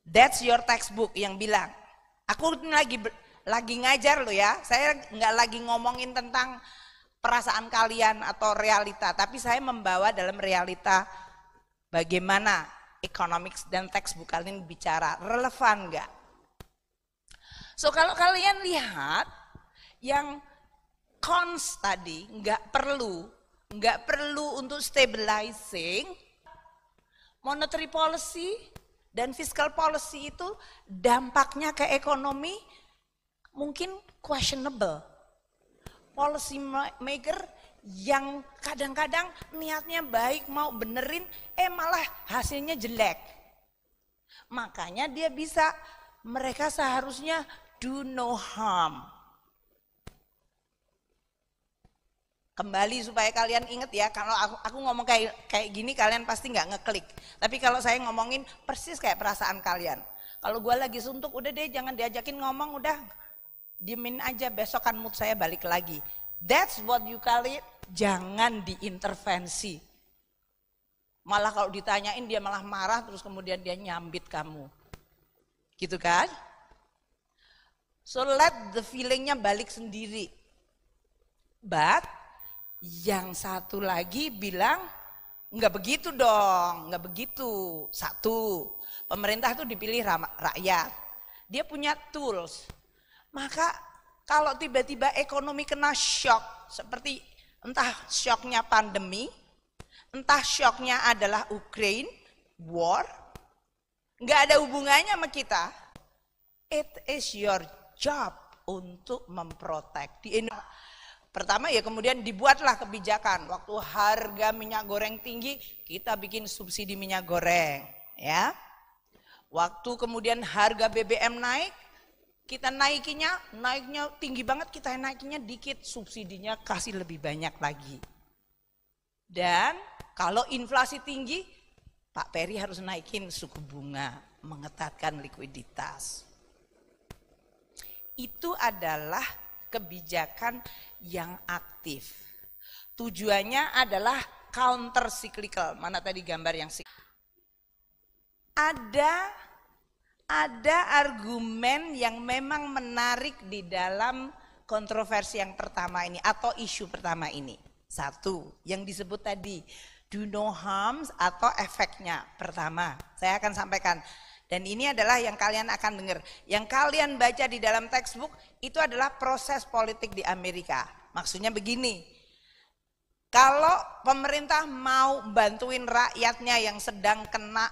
That's your textbook yang bilang. Aku lagi lagi ngajar lo ya. Saya nggak lagi ngomongin tentang perasaan kalian atau realita, tapi saya membawa dalam realita bagaimana economics dan textbook kalian bicara, relevan nggak? So kalau kalian lihat yang cons tadi nggak perlu, nggak perlu untuk stabilizing, monetary policy dan fiscal policy itu dampaknya ke ekonomi mungkin questionable policy maker yang kadang-kadang niatnya baik mau benerin eh malah hasilnya jelek. Makanya dia bisa mereka seharusnya do no harm. Kembali supaya kalian ingat ya, kalau aku, aku ngomong kayak kayak gini kalian pasti nggak ngeklik. Tapi kalau saya ngomongin persis kayak perasaan kalian. Kalau gue lagi suntuk udah deh jangan diajakin ngomong udah Dimin aja besok kan mood saya balik lagi. That's what you call it. Jangan diintervensi. Malah kalau ditanyain dia malah marah terus kemudian dia nyambit kamu. Gitu kan? So let the feelingnya balik sendiri. But yang satu lagi bilang nggak begitu dong, nggak begitu. Satu, pemerintah tuh dipilih rakyat. Dia punya tools, maka kalau tiba-tiba ekonomi kena shock, seperti entah shocknya pandemi, entah shocknya adalah Ukraine, war, nggak ada hubungannya sama kita. It is your job untuk memprotek. Di Pertama ya kemudian dibuatlah kebijakan. Waktu harga minyak goreng tinggi, kita bikin subsidi minyak goreng. ya. Waktu kemudian harga BBM naik, kita naikinya, naiknya tinggi banget, kita naikinya dikit, subsidinya kasih lebih banyak lagi. Dan kalau inflasi tinggi, Pak Peri harus naikin suku bunga, mengetatkan likuiditas. Itu adalah kebijakan yang aktif. Tujuannya adalah counter cyclical. Mana tadi gambar yang ada ada argumen yang memang menarik di dalam kontroversi yang pertama ini atau isu pertama ini. Satu, yang disebut tadi do no harms atau efeknya pertama. Saya akan sampaikan. Dan ini adalah yang kalian akan dengar. Yang kalian baca di dalam textbook itu adalah proses politik di Amerika. Maksudnya begini, kalau pemerintah mau bantuin rakyatnya yang sedang kena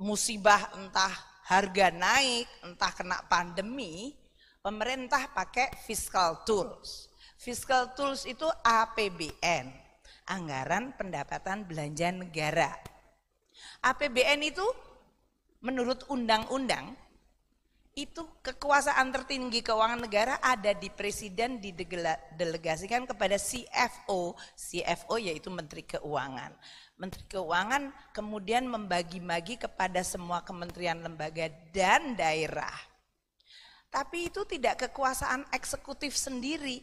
musibah entah harga naik, entah kena pandemi, pemerintah pakai fiscal tools. Fiscal tools itu APBN, anggaran pendapatan belanja negara. APBN itu menurut undang-undang itu kekuasaan tertinggi keuangan negara ada di presiden didelegasikan kepada CFO, CFO yaitu Menteri Keuangan. Menteri Keuangan kemudian membagi-bagi kepada semua kementerian lembaga dan daerah. Tapi itu tidak kekuasaan eksekutif sendiri.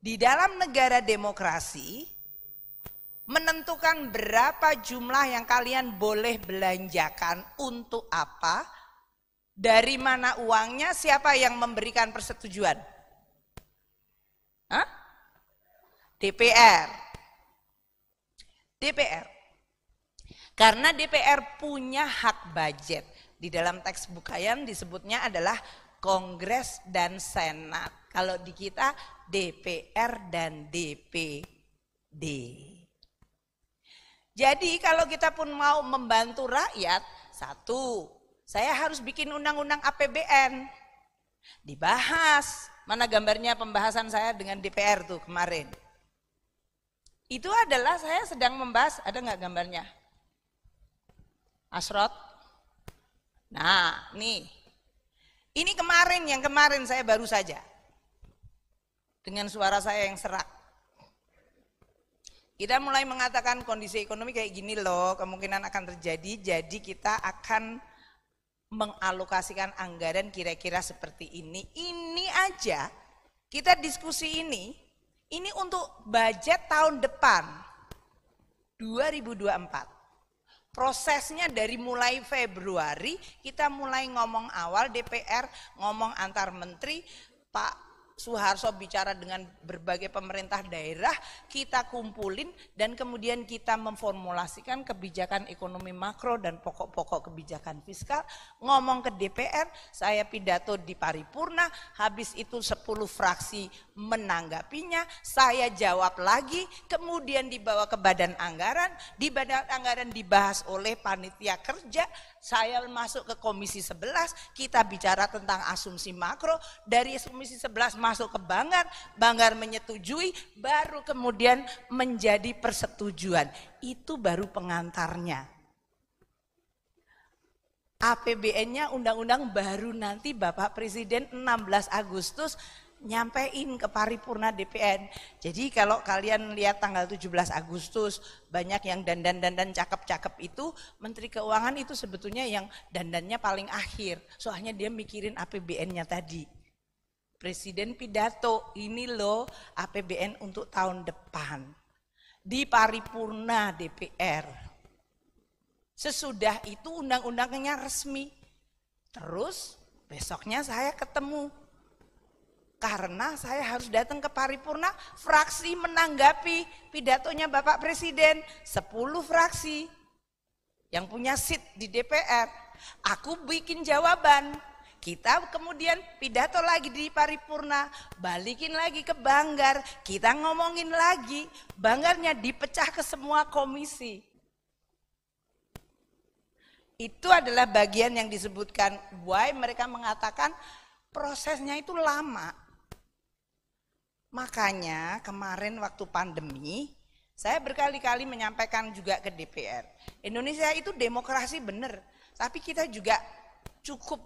Di dalam negara demokrasi menentukan berapa jumlah yang kalian boleh belanjakan untuk apa, dari mana uangnya, siapa yang memberikan persetujuan? Hah? DPR. DPR. Karena DPR punya hak budget. Di dalam teks Bukayan disebutnya adalah Kongres dan Senat. Kalau di kita DPR dan DPD. Jadi kalau kita pun mau membantu rakyat, satu saya harus bikin undang-undang APBN. Dibahas. Mana gambarnya pembahasan saya dengan DPR tuh kemarin. Itu adalah saya sedang membahas, ada nggak gambarnya? Asrot? Nah, nih. Ini kemarin, yang kemarin saya baru saja. Dengan suara saya yang serak. Kita mulai mengatakan kondisi ekonomi kayak gini loh, kemungkinan akan terjadi, jadi kita akan mengalokasikan anggaran kira-kira seperti ini. Ini aja kita diskusi ini, ini untuk budget tahun depan 2024. Prosesnya dari mulai Februari kita mulai ngomong awal DPR, ngomong antar menteri, Pak Suharso bicara dengan berbagai pemerintah daerah, kita kumpulin dan kemudian kita memformulasikan kebijakan ekonomi makro dan pokok-pokok kebijakan fiskal, ngomong ke DPR, saya pidato di paripurna, habis itu 10 fraksi menanggapinya, saya jawab lagi, kemudian dibawa ke badan anggaran, di badan anggaran dibahas oleh panitia kerja, saya masuk ke komisi 11, kita bicara tentang asumsi makro, dari komisi 11 masuk ke Banggar, Banggar menyetujui, baru kemudian menjadi persetujuan. Itu baru pengantarnya. APBN-nya undang-undang baru nanti Bapak Presiden 16 Agustus nyampein ke paripurna DPN. Jadi kalau kalian lihat tanggal 17 Agustus banyak yang dandan-dandan cakep-cakep itu, Menteri Keuangan itu sebetulnya yang dandannya paling akhir. Soalnya dia mikirin APBN-nya tadi. Presiden pidato, ini loh APBN untuk tahun depan. Di paripurna DPR. Sesudah itu undang-undangnya resmi. Terus besoknya saya ketemu karena saya harus datang ke paripurna, fraksi menanggapi pidatonya Bapak Presiden. sepuluh fraksi yang punya seat di DPR. Aku bikin jawaban, kita kemudian pidato lagi di paripurna, balikin lagi ke Banggar, kita ngomongin lagi, Banggarnya dipecah ke semua komisi. Itu adalah bagian yang disebutkan why mereka mengatakan prosesnya itu lama. Makanya kemarin waktu pandemi, saya berkali-kali menyampaikan juga ke DPR, Indonesia itu demokrasi benar, tapi kita juga cukup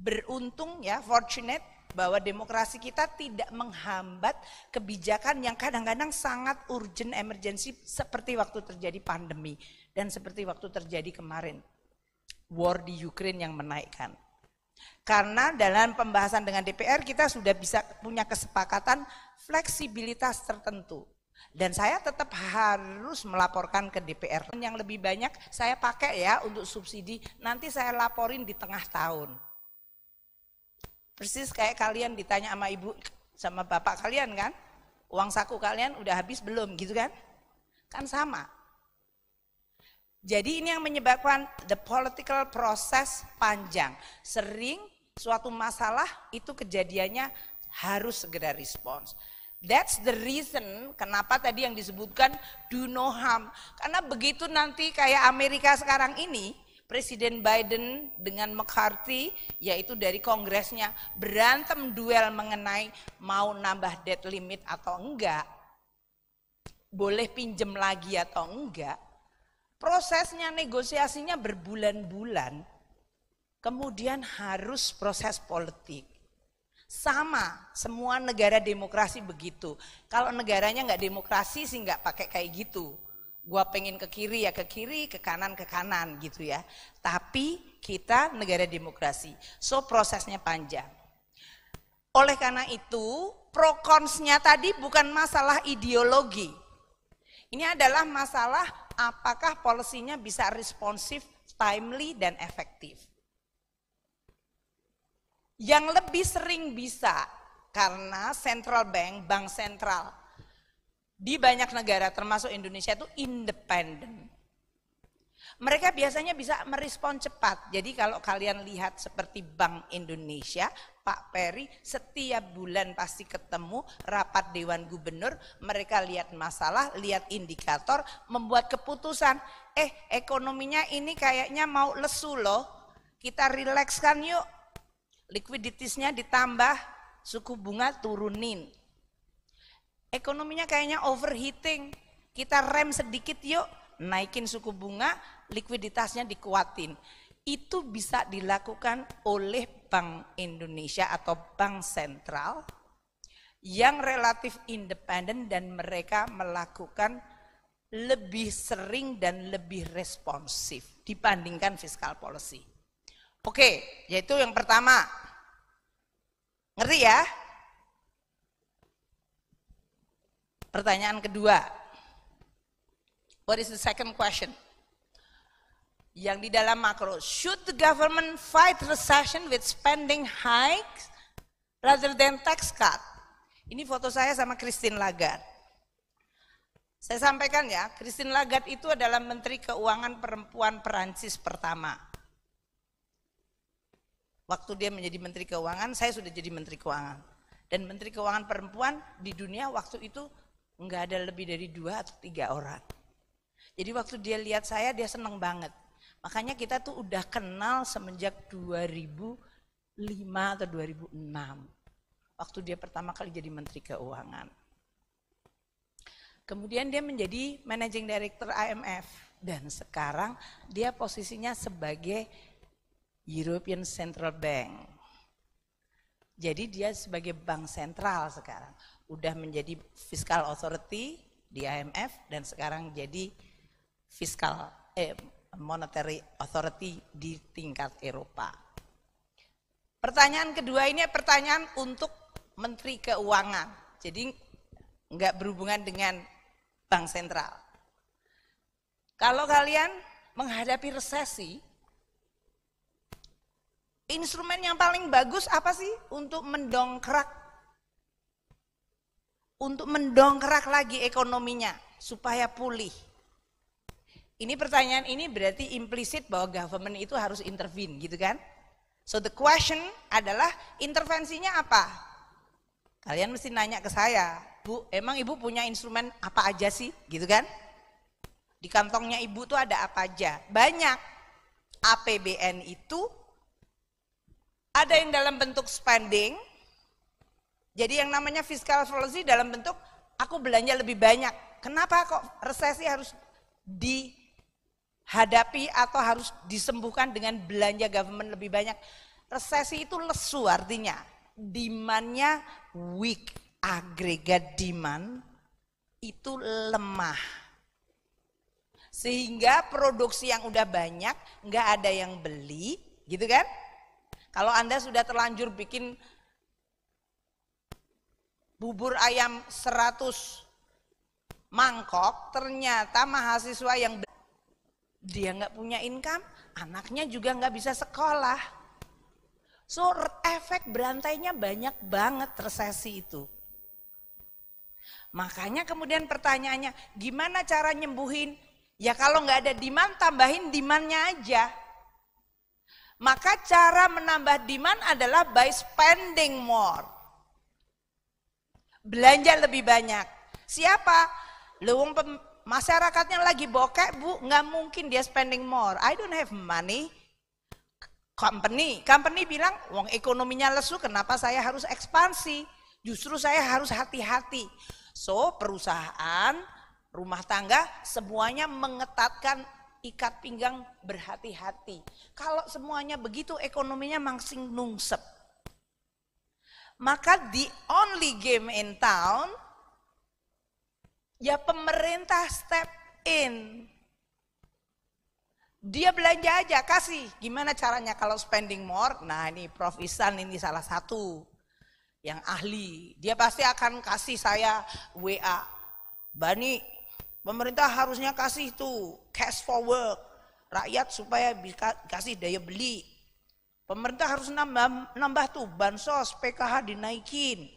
beruntung ya, fortunate bahwa demokrasi kita tidak menghambat kebijakan yang kadang-kadang sangat urgent emergency seperti waktu terjadi pandemi dan seperti waktu terjadi kemarin war di Ukraine yang menaikkan. Karena dalam pembahasan dengan DPR kita sudah bisa punya kesepakatan fleksibilitas tertentu. Dan saya tetap harus melaporkan ke DPR. Yang lebih banyak saya pakai ya untuk subsidi, nanti saya laporin di tengah tahun. Persis kayak kalian ditanya sama ibu, sama bapak kalian kan, uang saku kalian udah habis belum gitu kan? Kan sama. Jadi ini yang menyebabkan the political process panjang. Sering suatu masalah itu kejadiannya harus segera respons. That's the reason kenapa tadi yang disebutkan do no harm. Karena begitu nanti kayak Amerika sekarang ini, Presiden Biden dengan McCarthy yaitu dari kongresnya berantem duel mengenai mau nambah debt limit atau enggak. Boleh pinjem lagi atau enggak. Prosesnya negosiasinya berbulan-bulan kemudian harus proses politik. Sama, semua negara demokrasi begitu. Kalau negaranya nggak demokrasi sih nggak pakai kayak gitu. Gua pengen ke kiri ya ke kiri, ke kanan ke kanan gitu ya. Tapi kita negara demokrasi, so prosesnya panjang. Oleh karena itu, pro konsnya tadi bukan masalah ideologi. Ini adalah masalah apakah polisinya bisa responsif, timely, dan efektif yang lebih sering bisa karena central bank, bank sentral di banyak negara termasuk Indonesia itu independen. Mereka biasanya bisa merespon cepat. Jadi kalau kalian lihat seperti Bank Indonesia, Pak Peri setiap bulan pasti ketemu rapat Dewan Gubernur, mereka lihat masalah, lihat indikator, membuat keputusan. Eh, ekonominya ini kayaknya mau lesu loh. Kita rilekskan yuk Likuiditasnya ditambah, suku bunga turunin. Ekonominya kayaknya overheating, kita rem sedikit yuk, naikin suku bunga, likuiditasnya dikuatin. Itu bisa dilakukan oleh Bank Indonesia atau Bank Sentral yang relatif independen dan mereka melakukan lebih sering dan lebih responsif dibandingkan fiskal policy. Oke, yaitu yang pertama. Ngerti ya? Pertanyaan kedua. What is the second question? Yang di dalam makro, should the government fight recession with spending hike rather than tax cut? Ini foto saya sama Christine Lagarde. Saya sampaikan ya, Christine Lagarde itu adalah Menteri Keuangan Perempuan Perancis pertama. Waktu dia menjadi Menteri Keuangan, saya sudah jadi Menteri Keuangan. Dan Menteri Keuangan perempuan di dunia waktu itu nggak ada lebih dari dua atau tiga orang. Jadi waktu dia lihat saya, dia seneng banget. Makanya kita tuh udah kenal semenjak 2005 atau 2006. Waktu dia pertama kali jadi Menteri Keuangan. Kemudian dia menjadi Managing Director IMF dan sekarang dia posisinya sebagai European Central Bank. Jadi dia sebagai bank sentral sekarang, udah menjadi fiscal authority di IMF dan sekarang jadi fiscal eh, monetary authority di tingkat Eropa. Pertanyaan kedua ini pertanyaan untuk Menteri Keuangan. Jadi nggak berhubungan dengan bank sentral. Kalau kalian menghadapi resesi, Instrumen yang paling bagus apa sih untuk mendongkrak untuk mendongkrak lagi ekonominya supaya pulih. Ini pertanyaan ini berarti implisit bahwa government itu harus intervene gitu kan? So the question adalah intervensinya apa? Kalian mesti nanya ke saya, Bu, emang Ibu punya instrumen apa aja sih? Gitu kan? Di kantongnya Ibu tuh ada apa aja? Banyak. APBN itu ada yang dalam bentuk spending. Jadi yang namanya fiscal policy dalam bentuk aku belanja lebih banyak. Kenapa kok resesi harus dihadapi atau harus disembuhkan dengan belanja government lebih banyak? Resesi itu lesu artinya. Demandnya weak, agregat demand itu lemah sehingga produksi yang udah banyak nggak ada yang beli gitu kan kalau Anda sudah terlanjur bikin bubur ayam 100 mangkok, ternyata mahasiswa yang dia nggak punya income, anaknya juga nggak bisa sekolah. So efek berantainya banyak banget resesi itu. Makanya kemudian pertanyaannya, gimana cara nyembuhin? Ya kalau nggak ada demand, tambahin demandnya aja. Maka cara menambah demand adalah by spending more. Belanja lebih banyak. Siapa? luang masyarakatnya lagi bokek, Bu, nggak mungkin dia spending more. I don't have money. Company, company bilang, uang ekonominya lesu, kenapa saya harus ekspansi? Justru saya harus hati-hati. So, perusahaan, rumah tangga, semuanya mengetatkan ikat pinggang berhati-hati. Kalau semuanya begitu ekonominya mangsing nungsep. Maka di only game in town ya pemerintah step in. Dia belanja aja, kasih. Gimana caranya kalau spending more? Nah ini Prof. Isan ini salah satu yang ahli. Dia pasti akan kasih saya WA. Bani, Pemerintah harusnya kasih tuh cash for work. Rakyat supaya dikasih daya beli. Pemerintah harus nambah, nambah tuh bansos, PKH dinaikin.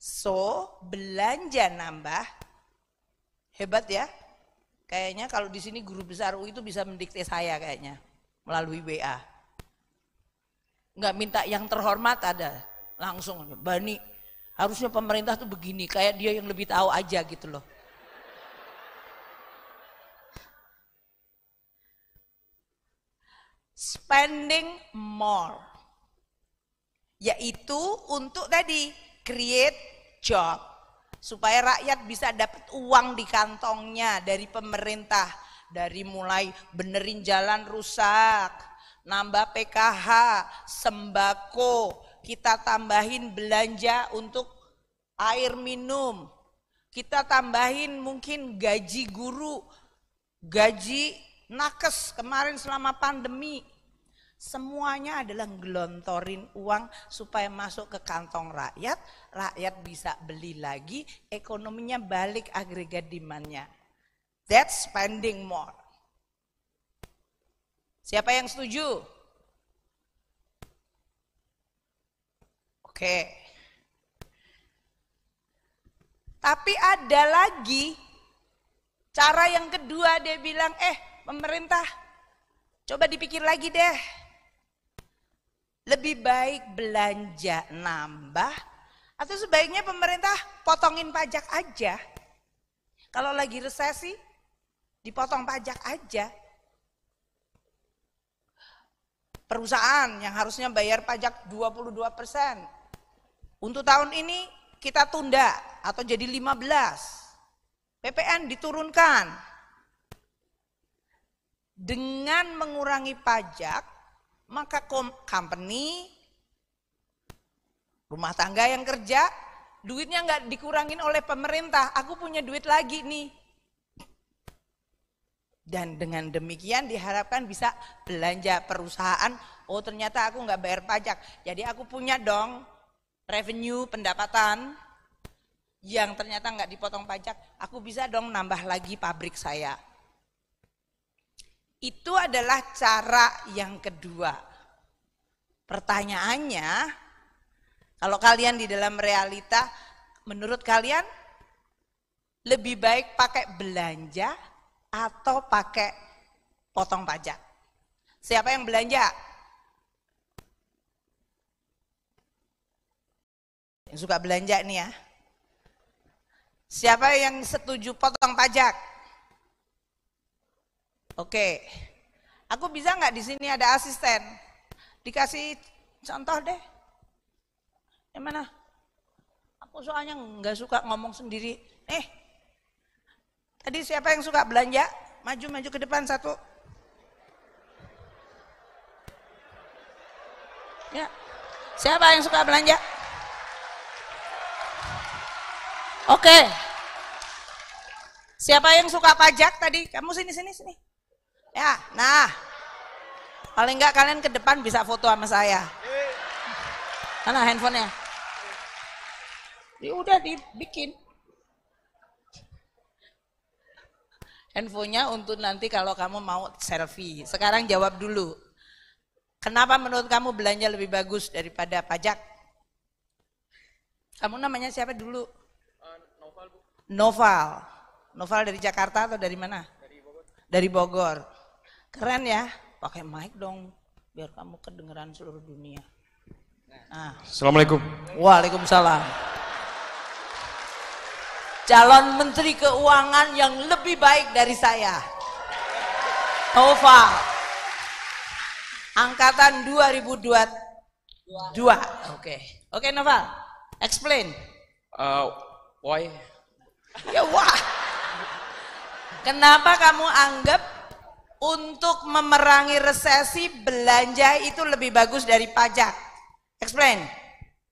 So, belanja nambah. Hebat ya. Kayaknya kalau di sini guru besar UI itu bisa mendikte saya kayaknya melalui WA. Enggak minta yang terhormat ada. Langsung Bani, harusnya pemerintah tuh begini, kayak dia yang lebih tahu aja gitu loh. spending more. Yaitu untuk tadi create job supaya rakyat bisa dapat uang di kantongnya dari pemerintah dari mulai benerin jalan rusak, nambah PKH, sembako, kita tambahin belanja untuk air minum, kita tambahin mungkin gaji guru, gaji nakes kemarin selama pandemi, Semuanya adalah gelontorin uang supaya masuk ke kantong rakyat, rakyat bisa beli lagi, ekonominya balik agregat demandnya. That's spending more. Siapa yang setuju? Oke. Okay. Tapi ada lagi cara yang kedua dia bilang, eh pemerintah coba dipikir lagi deh lebih baik belanja nambah atau sebaiknya pemerintah potongin pajak aja. Kalau lagi resesi dipotong pajak aja. Perusahaan yang harusnya bayar pajak 22% persen untuk tahun ini kita tunda atau jadi 15. PPN diturunkan. Dengan mengurangi pajak maka company, rumah tangga yang kerja, duitnya nggak dikurangin oleh pemerintah. Aku punya duit lagi nih. Dan dengan demikian diharapkan bisa belanja perusahaan. Oh ternyata aku nggak bayar pajak. Jadi aku punya dong revenue pendapatan yang ternyata nggak dipotong pajak. Aku bisa dong nambah lagi pabrik saya itu adalah cara yang kedua. Pertanyaannya, kalau kalian di dalam realita, menurut kalian lebih baik pakai belanja atau pakai potong pajak? Siapa yang belanja? Yang suka belanja nih ya. Siapa yang setuju potong pajak? Oke. Aku bisa nggak di sini ada asisten? Dikasih contoh deh. Yang mana? Aku soalnya nggak suka ngomong sendiri. Eh, tadi siapa yang suka belanja? Maju-maju ke depan satu. Ya. Siapa yang suka belanja? Oke. Siapa yang suka pajak tadi? Kamu sini sini sini. Ya, nah. Paling enggak kalian ke depan bisa foto sama saya. Mana handphonenya? Ya udah dibikin. Handphonenya untuk nanti kalau kamu mau selfie. Sekarang jawab dulu. Kenapa menurut kamu belanja lebih bagus daripada pajak? Kamu namanya siapa dulu? Uh, Noval, Bu. Noval. Noval dari Jakarta atau dari mana? Dari Bogor. Dari Bogor. Keren ya, pakai mic dong biar kamu kedengeran seluruh dunia. Nah. Assalamualaikum. Waalaikumsalam. Calon Menteri Keuangan yang lebih baik dari saya. Tova. Angkatan 2022. Oke. Oke, okay, Noval. Explain. Uh, why? Ya wah. Kenapa kamu anggap untuk memerangi resesi belanja itu lebih bagus dari pajak. Explain.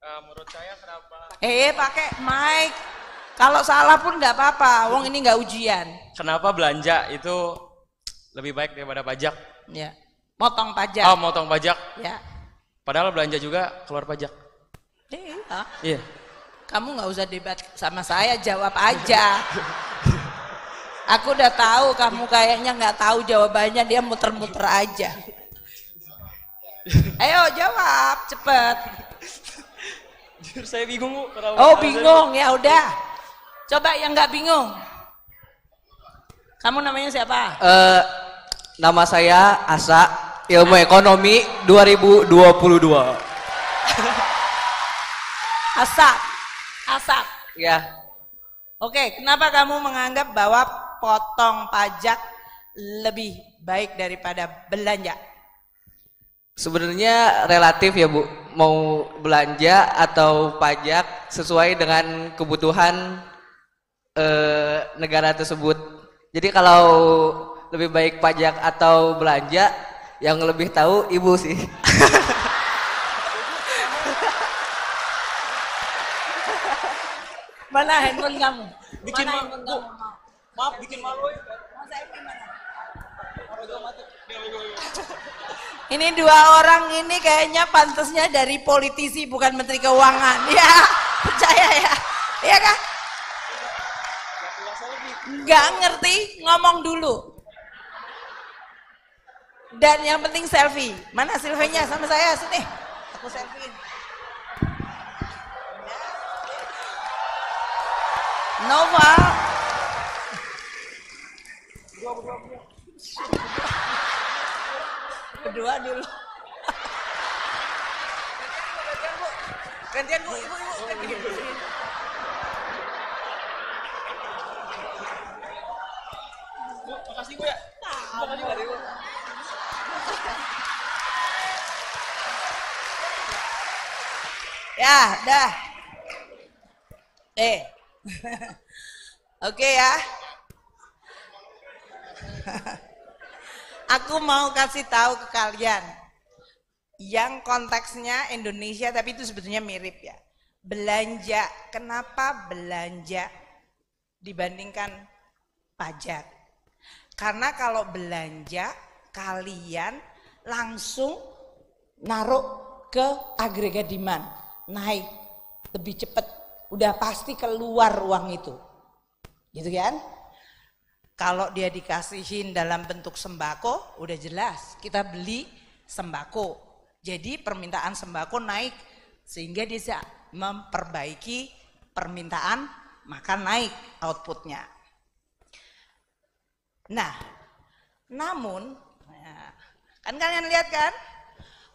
Uh, menurut saya kenapa? Eh pakai mic. Kalau salah pun nggak apa-apa. Wong ini nggak ujian. Kenapa belanja itu lebih baik daripada pajak? Ya. Motong pajak. Oh, motong pajak. Ya. Padahal belanja juga keluar pajak. Eh, iya. Iya. Kamu nggak usah debat sama saya, jawab aja. Aku udah tahu kamu kayaknya nggak tahu jawabannya dia muter-muter aja. Ayo jawab cepet. Jujur saya bingung Oh bingung ya udah. Coba yang nggak bingung. Kamu namanya siapa? Uh, nama saya Asa, ilmu ekonomi 2022. Asap, asap. Ya. Oke, kenapa kamu menganggap bahwa potong pajak lebih baik daripada belanja? Sebenarnya relatif ya Bu, mau belanja atau pajak sesuai dengan kebutuhan eh, negara tersebut. Jadi kalau lebih baik pajak atau belanja, yang lebih tahu ibu sih. Mana handphone kamu? Bikin Mana handphone kamu? maaf bikin malu Ini dua orang ini kayaknya pantasnya dari politisi bukan menteri keuangan. Ya, percaya ya. Iya kan? Nggak ngerti, ngomong dulu. Dan yang penting selfie. Mana selfie sama saya? Sini. Aku selfie. Nova, Kedua dulu. Gantian bu, ibu, ibu. Bu, makasih ya. Ya, dah. Eh. Oke okay, ya. Aku mau kasih tahu ke kalian yang konteksnya Indonesia tapi itu sebetulnya mirip ya. Belanja, kenapa belanja dibandingkan pajak? Karena kalau belanja kalian langsung naruh ke agregat demand, naik lebih cepat, udah pasti keluar uang itu. Gitu kan? Kalau dia dikasihin dalam bentuk sembako, udah jelas kita beli sembako. Jadi permintaan sembako naik sehingga dia bisa memperbaiki permintaan maka naik outputnya. Nah, namun ya, kan kalian lihat kan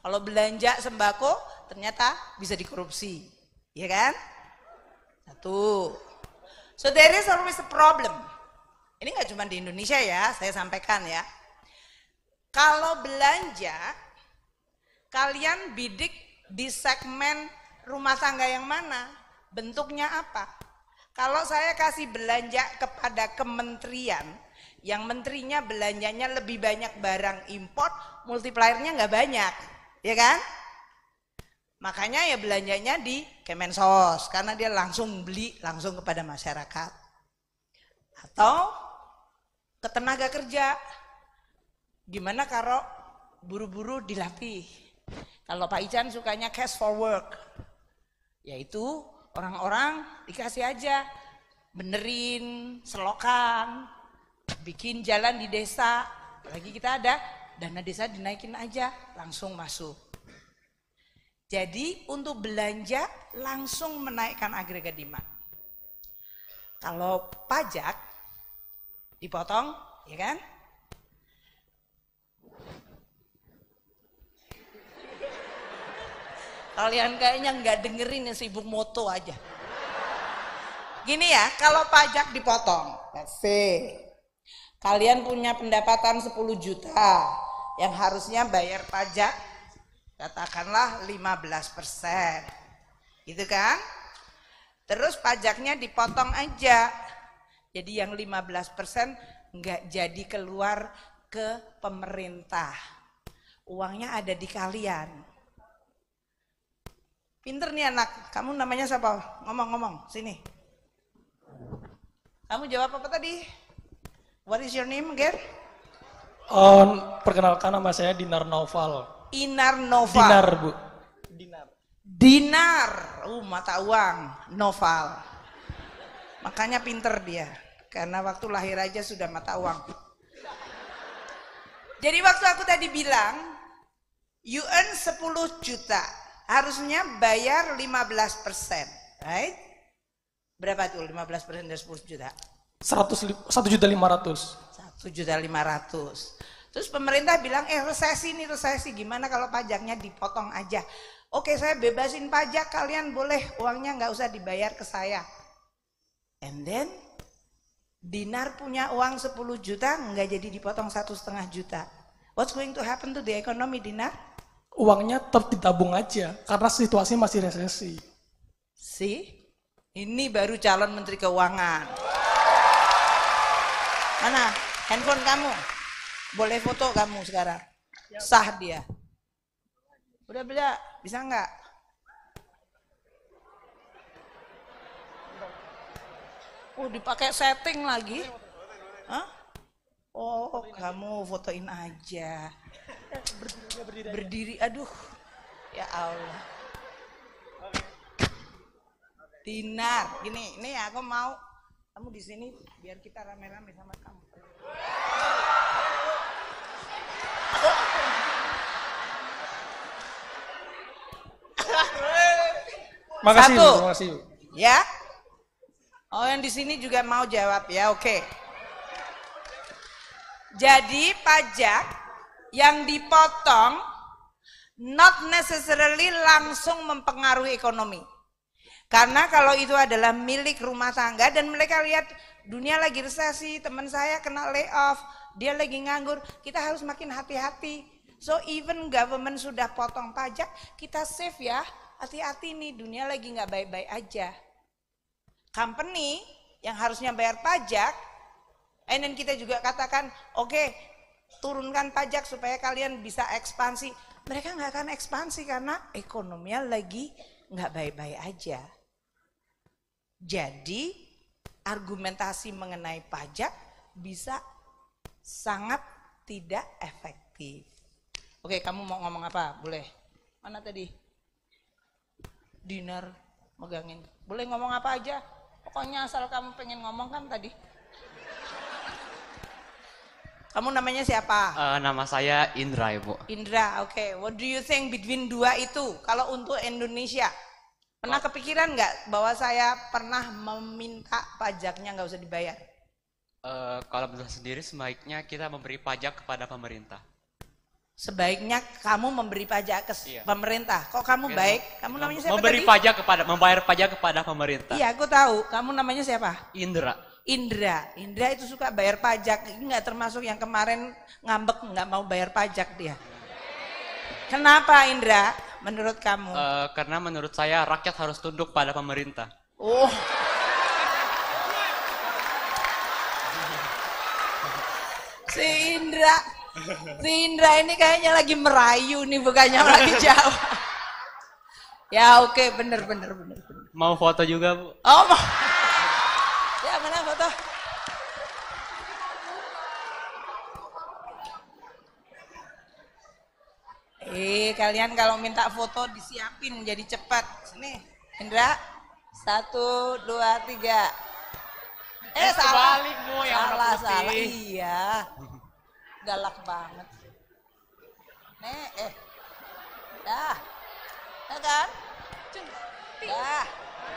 kalau belanja sembako ternyata bisa dikorupsi, ya kan? Satu. So there is always a problem ini nggak cuma di Indonesia ya, saya sampaikan ya. Kalau belanja, kalian bidik di segmen rumah tangga yang mana, bentuknya apa. Kalau saya kasih belanja kepada kementerian, yang menterinya belanjanya lebih banyak barang import, multipliernya nggak banyak, ya kan? Makanya ya belanjanya di Kemensos, karena dia langsung beli langsung kepada masyarakat. Atau ke tenaga kerja. Gimana kalau buru-buru dilatih? Kalau Pak Ican sukanya cash for work. Yaitu orang-orang dikasih aja benerin selokan, bikin jalan di desa. Lagi kita ada dana desa dinaikin aja, langsung masuk. Jadi untuk belanja langsung menaikkan agregat demand. Kalau pajak dipotong, ya kan? Kalian kayaknya nggak dengerin yang sibuk moto aja. Gini ya, kalau pajak dipotong, let's see. Kalian punya pendapatan 10 juta yang harusnya bayar pajak katakanlah 15 persen. Gitu kan? Terus pajaknya dipotong aja jadi yang 15% nggak jadi keluar ke pemerintah. Uangnya ada di kalian. Pinter nih anak, kamu namanya siapa? Ngomong-ngomong, sini. Kamu jawab apa tadi? What is your name Ger? Eh, um, perkenalkan nama saya Dinar Noval. Inar Noval. Dinar, Bu. Dinar. Dinar, uh mata uang, Noval. Makanya pinter dia. Karena waktu lahir aja sudah mata uang. Jadi waktu aku tadi bilang, you earn 10 juta, harusnya bayar 15 persen, right? Berapa tuh 15 persen dari 10 juta? 100, 1 juta 500. 1 juta 500. Terus pemerintah bilang, eh resesi nih resesi, gimana kalau pajaknya dipotong aja? Oke saya bebasin pajak, kalian boleh uangnya nggak usah dibayar ke saya. And then dinar punya uang 10 juta nggak jadi dipotong satu setengah juta. What's going to happen to the economy dinar? Uangnya tertitabung aja karena situasi masih resesi. Si, ini baru calon menteri keuangan. Mana handphone kamu? Boleh foto kamu sekarang? Sah dia. Udah beda, bisa nggak? Oh dipakai setting lagi. Hah? Oh kamu fotoin aja. Berdiri, aduh. Ya Allah. Dinar, gini, ini aku mau kamu di sini biar kita rame-rame sama kamu. Makasih, Satu. makasih. Ya, Oh yang di sini juga mau jawab ya, oke. Jadi pajak yang dipotong not necessarily langsung mempengaruhi ekonomi. Karena kalau itu adalah milik rumah tangga dan mereka lihat dunia lagi resesi, teman saya kena layoff, dia lagi nganggur, kita harus makin hati-hati. So even government sudah potong pajak, kita save ya, hati-hati nih dunia lagi nggak baik-baik aja company yang harusnya bayar pajak, and then kita juga katakan, oke, okay, turunkan pajak supaya kalian bisa ekspansi. Mereka nggak akan ekspansi karena ekonominya lagi nggak baik-baik aja. Jadi argumentasi mengenai pajak bisa sangat tidak efektif. Oke, kamu mau ngomong apa? Boleh. Mana tadi? Dinner megangin. Boleh ngomong apa aja? Pokoknya asal kamu pengen ngomong kan tadi. Kamu namanya siapa? Uh, nama saya Indra, Ibu. Indra, oke. Okay. What do you think between dua itu? Kalau untuk Indonesia, pernah oh. kepikiran nggak bahwa saya pernah meminta pajaknya nggak usah dibayar? Uh, kalau menurut sendiri sebaiknya kita memberi pajak kepada pemerintah sebaiknya kamu memberi pajak ke iya. pemerintah. Kok kamu iya. baik? Kamu namanya siapa Memberi tadi? pajak kepada, membayar pajak kepada pemerintah. Iya, aku tahu. Kamu namanya siapa? Indra. Indra. Indra itu suka bayar pajak. Enggak termasuk yang kemarin ngambek nggak mau bayar pajak dia. Kenapa Indra? Menurut kamu? Uh, karena menurut saya rakyat harus tunduk pada pemerintah. Oh. Si Indra si Indra ini kayaknya lagi merayu nih bukannya lagi jawab. ya oke okay, bener bener bener. Mau foto juga bu? Oh mau. Ya mana foto? Eh kalian kalau minta foto disiapin jadi cepat. Sini Indra. Satu, dua, tiga. Eh, eh salah. Kebalik, Mu, yang salah, salah. Iya galak banget Nek, eh. Dah. Ya kan? Dah.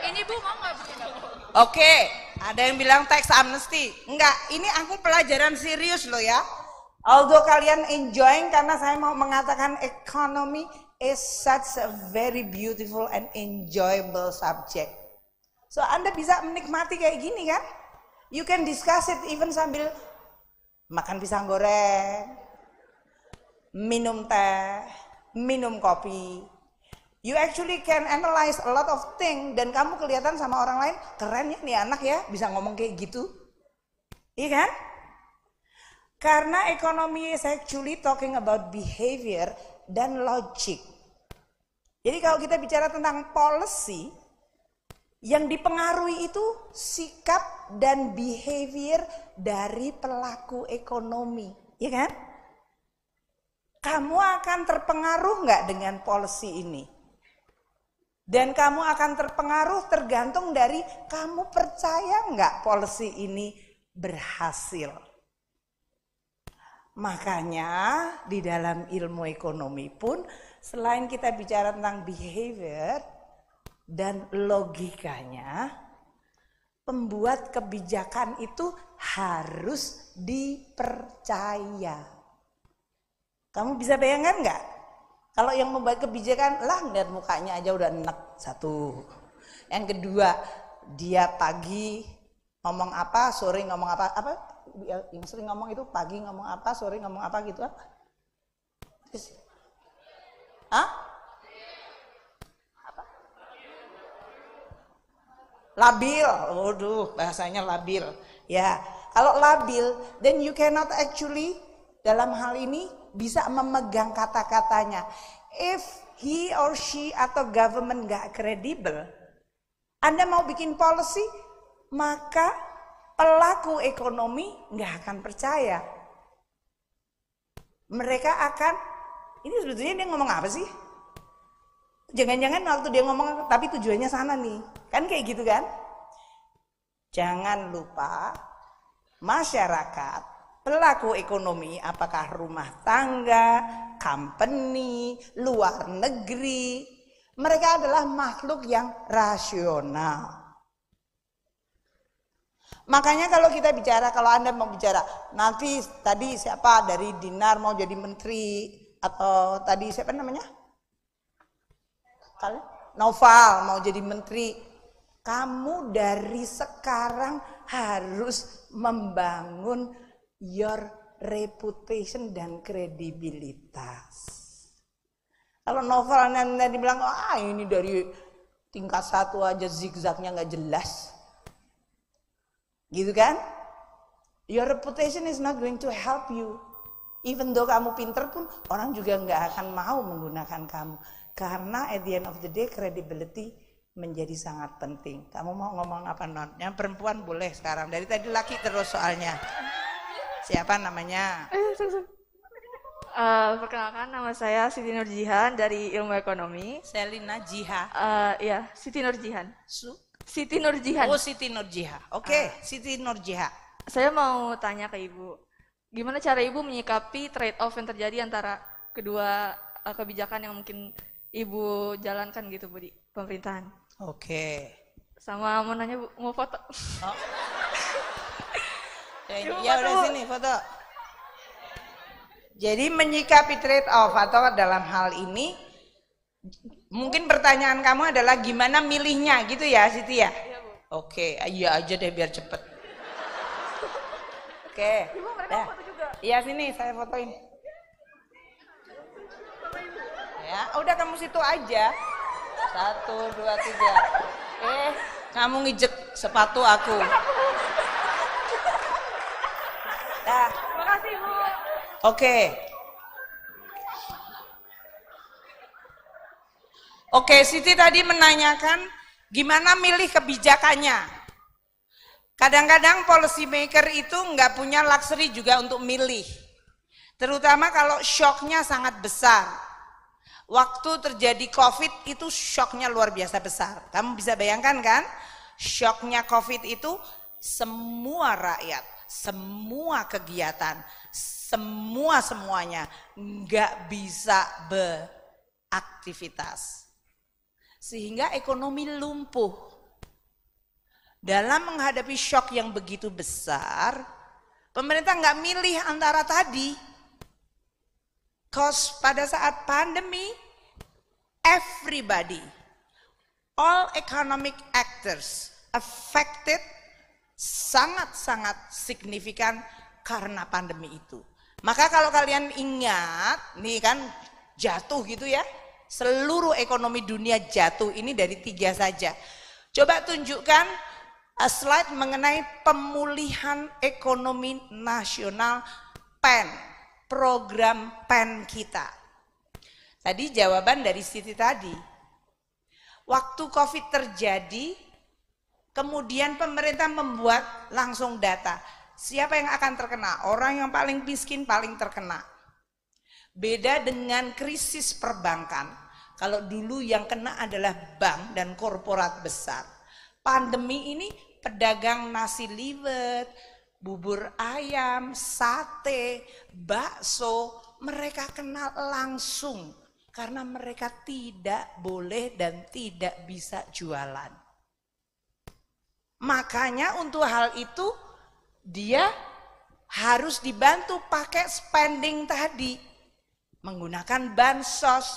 Ini Bu mau nggak Bu? Oke, ada yang bilang teks amnesty. Enggak, ini aku pelajaran serius loh ya. Although kalian enjoying karena saya mau mengatakan ekonomi is such a very beautiful and enjoyable subject. So Anda bisa menikmati kayak gini kan? You can discuss it even sambil makan pisang goreng, minum teh, minum kopi. You actually can analyze a lot of things. dan kamu kelihatan sama orang lain keren ya nih anak ya bisa ngomong kayak gitu. Iya kan? Karena ekonomi is actually talking about behavior dan logic. Jadi kalau kita bicara tentang policy, yang dipengaruhi itu sikap dan behavior dari pelaku ekonomi, ya kan? Kamu akan terpengaruh nggak dengan polisi ini? Dan kamu akan terpengaruh tergantung dari kamu percaya nggak polisi ini berhasil. Makanya di dalam ilmu ekonomi pun selain kita bicara tentang behavior, dan logikanya pembuat kebijakan itu harus dipercaya. Kamu bisa bayangkan nggak? Kalau yang membuat kebijakan lah ngeliat mukanya aja udah enak satu. Yang kedua dia pagi ngomong apa, sore ngomong apa, apa ya, yang sering ngomong itu pagi ngomong apa, sore ngomong apa gitu apa? Hah? labil waduh bahasanya labil ya kalau labil then you cannot actually dalam hal ini bisa memegang kata-katanya if he or she atau government gak kredibel anda mau bikin policy maka pelaku ekonomi nggak akan percaya mereka akan ini sebetulnya dia ngomong apa sih jangan-jangan waktu dia ngomong tapi tujuannya sana nih Kan kayak gitu kan? Jangan lupa masyarakat, pelaku ekonomi apakah rumah tangga, company, luar negeri, mereka adalah makhluk yang rasional. Makanya kalau kita bicara, kalau Anda mau bicara, nanti tadi siapa dari Dinar mau jadi menteri, atau tadi siapa namanya? Kalian? Noval mau jadi menteri, kamu dari sekarang harus membangun your reputation dan kredibilitas. Kalau novel nanti dibilang, ah ini dari tingkat satu aja zigzagnya nggak jelas. Gitu kan? Your reputation is not going to help you. Even though kamu pinter pun orang juga nggak akan mau menggunakan kamu. Karena at the end of the day credibility menjadi sangat penting. Kamu mau ngomong apa non? Yang perempuan boleh sekarang. Dari tadi laki terus soalnya. Siapa namanya? Uh, perkenalkan nama saya Siti Nurjihan dari Ilmu Ekonomi. Selina Jiha. Uh, iya, Siti Nurjihan. Su? Siti Nurjihan. Oh, Siti Nurjiha. Oke, okay, uh, Siti Nurjiha. Saya mau tanya ke Ibu. Gimana cara Ibu menyikapi trade off yang terjadi antara kedua kebijakan yang mungkin Ibu jalankan gitu Bu di pemerintahan? Oke. Sama mau nanya bu, mau foto. Oh. ya, ya, ya udah sini foto. Jadi menyikapi trade off atau dalam hal ini mungkin pertanyaan kamu adalah gimana milihnya gitu ya Siti ya? Oke, iya, okay. Oke, iya aja deh biar cepet. Oke. Ibu Iya sini saya fotoin. Ya, udah kamu situ aja. Satu, dua, tiga. Eh, kamu ngijek sepatu aku. Dah. kasih Bu. Oke. Oke, Siti tadi menanyakan gimana milih kebijakannya. Kadang-kadang policy maker itu nggak punya luxury juga untuk milih. Terutama kalau shocknya sangat besar. Waktu terjadi COVID itu shocknya luar biasa besar. Kamu bisa bayangkan kan? Shocknya COVID itu semua rakyat, semua kegiatan, semua semuanya nggak bisa beraktivitas. Sehingga ekonomi lumpuh. Dalam menghadapi shock yang begitu besar, pemerintah nggak milih antara tadi, Cause pada saat pandemi, everybody, all economic actors affected sangat-sangat signifikan karena pandemi itu. Maka kalau kalian ingat, nih kan jatuh gitu ya, seluruh ekonomi dunia jatuh ini dari tiga saja. Coba tunjukkan slide mengenai pemulihan ekonomi nasional PEN program PEN kita. Tadi jawaban dari Siti tadi. Waktu COVID terjadi, kemudian pemerintah membuat langsung data. Siapa yang akan terkena? Orang yang paling miskin paling terkena. Beda dengan krisis perbankan. Kalau dulu yang kena adalah bank dan korporat besar. Pandemi ini pedagang nasi liwet, bubur ayam, sate, bakso, mereka kenal langsung karena mereka tidak boleh dan tidak bisa jualan. Makanya untuk hal itu dia harus dibantu pakai spending tadi menggunakan bansos.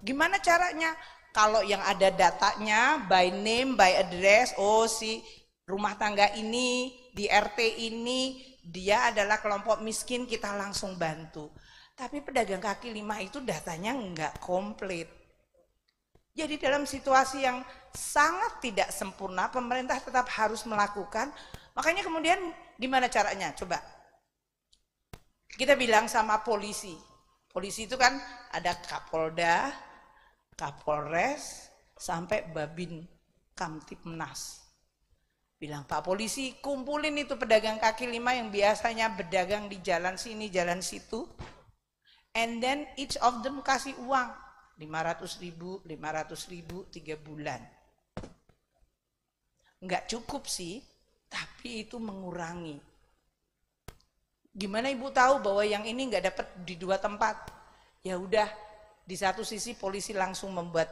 Gimana caranya? Kalau yang ada datanya by name, by address, oh si rumah tangga ini di RT ini dia adalah kelompok miskin kita langsung bantu. Tapi pedagang kaki lima itu datanya nggak komplit. Jadi dalam situasi yang sangat tidak sempurna, pemerintah tetap harus melakukan. Makanya kemudian gimana caranya? Coba kita bilang sama polisi. Polisi itu kan ada Kapolda, Kapolres, sampai Babin Kamtipnas bilang Pak Polisi kumpulin itu pedagang kaki lima yang biasanya berdagang di jalan sini jalan situ and then each of them kasih uang 500 ribu 500 ribu tiga bulan nggak cukup sih tapi itu mengurangi gimana ibu tahu bahwa yang ini nggak dapat di dua tempat ya udah di satu sisi polisi langsung membuat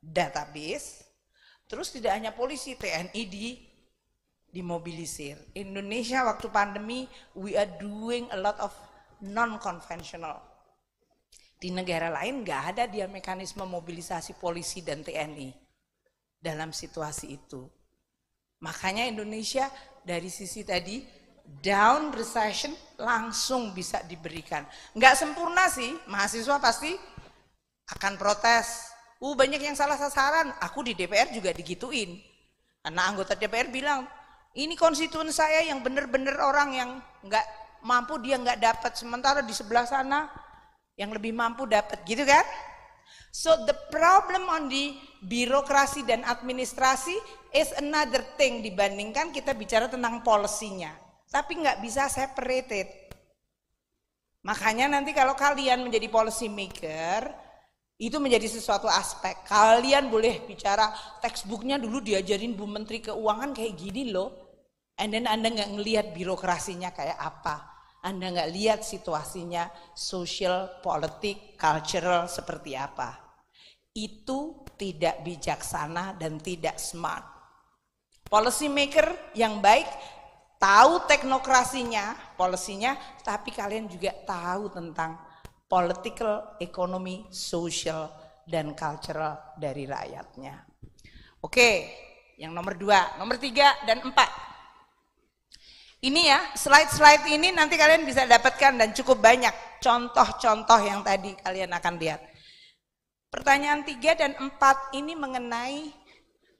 database Terus tidak hanya polisi, TNI di dimobilisir. Indonesia waktu pandemi we are doing a lot of non conventional. Di negara lain nggak ada dia mekanisme mobilisasi polisi dan TNI dalam situasi itu. Makanya Indonesia dari sisi tadi down recession langsung bisa diberikan. Nggak sempurna sih, mahasiswa pasti akan protes. Uh banyak yang salah sasaran, aku di DPR juga digituin. Karena anggota DPR bilang, ini konstituen saya yang benar-benar orang yang nggak mampu dia nggak dapat. Sementara di sebelah sana yang lebih mampu dapat gitu kan? So the problem on the birokrasi dan administrasi is another thing dibandingkan kita bicara tentang polisinya. Tapi nggak bisa separated. Makanya nanti kalau kalian menjadi policy maker, itu menjadi sesuatu aspek. Kalian boleh bicara textbooknya dulu diajarin Bu Menteri Keuangan kayak gini loh. And then Anda nggak ngelihat birokrasinya kayak apa. Anda nggak lihat situasinya social, politik, cultural seperti apa. Itu tidak bijaksana dan tidak smart. Policy maker yang baik tahu teknokrasinya, polisinya, tapi kalian juga tahu tentang political, ekonomi, social, dan cultural dari rakyatnya. Oke, yang nomor dua, nomor tiga, dan empat. Ini ya, slide-slide ini nanti kalian bisa dapatkan dan cukup banyak contoh-contoh yang tadi kalian akan lihat. Pertanyaan tiga dan empat ini mengenai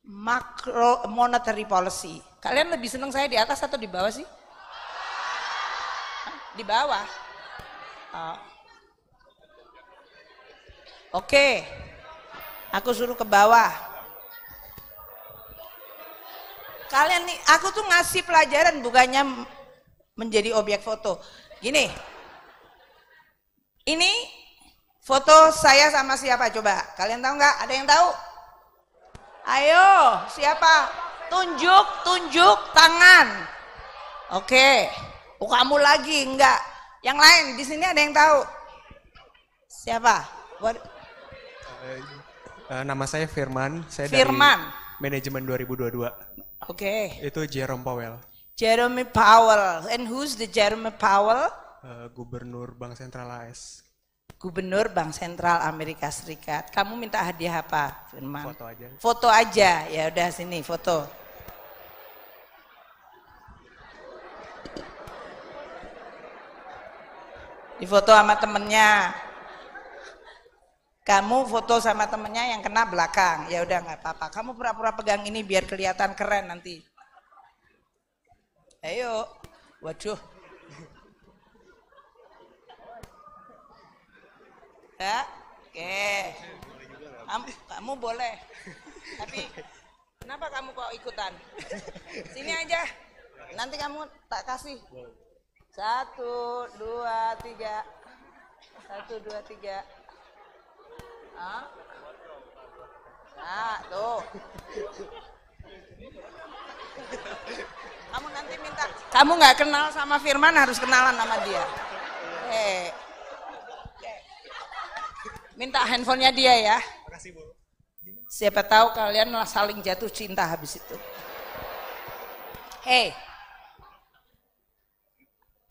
macro monetary policy. Kalian lebih senang saya di atas atau di bawah sih? Di bawah. Oh. Oke. Aku suruh ke bawah kalian nih aku tuh ngasih pelajaran bukannya menjadi objek foto gini ini foto saya sama siapa coba kalian tahu nggak ada yang tahu ayo siapa tunjuk tunjuk tangan oke oh, kamu lagi nggak yang lain di sini ada yang tahu siapa What? Eh, nama saya Firman saya Firman dari manajemen 2022 Oke. Okay. Itu Jerome Powell. Jeremy Powell. And who's the Jeremy Powell? Uh, Gubernur Bank Sentral AS. Gubernur Bank Sentral Amerika Serikat. Kamu minta hadiah apa, Firman? Foto aja. Foto aja. Ya udah sini foto. Di foto sama temennya kamu foto sama temennya yang kena belakang ya udah nggak apa-apa kamu pura-pura pegang ini biar kelihatan keren nanti ayo waduh ya oke kamu, kamu boleh tapi kenapa kamu kok ikutan sini aja nanti kamu tak kasih satu dua tiga satu dua tiga Hah? Nah, tuh. Kamu nanti minta, kamu nggak kenal sama Firman harus kenalan sama dia. Hey. Minta handphonenya dia ya. Siapa tahu kalian saling jatuh cinta habis itu. Hei,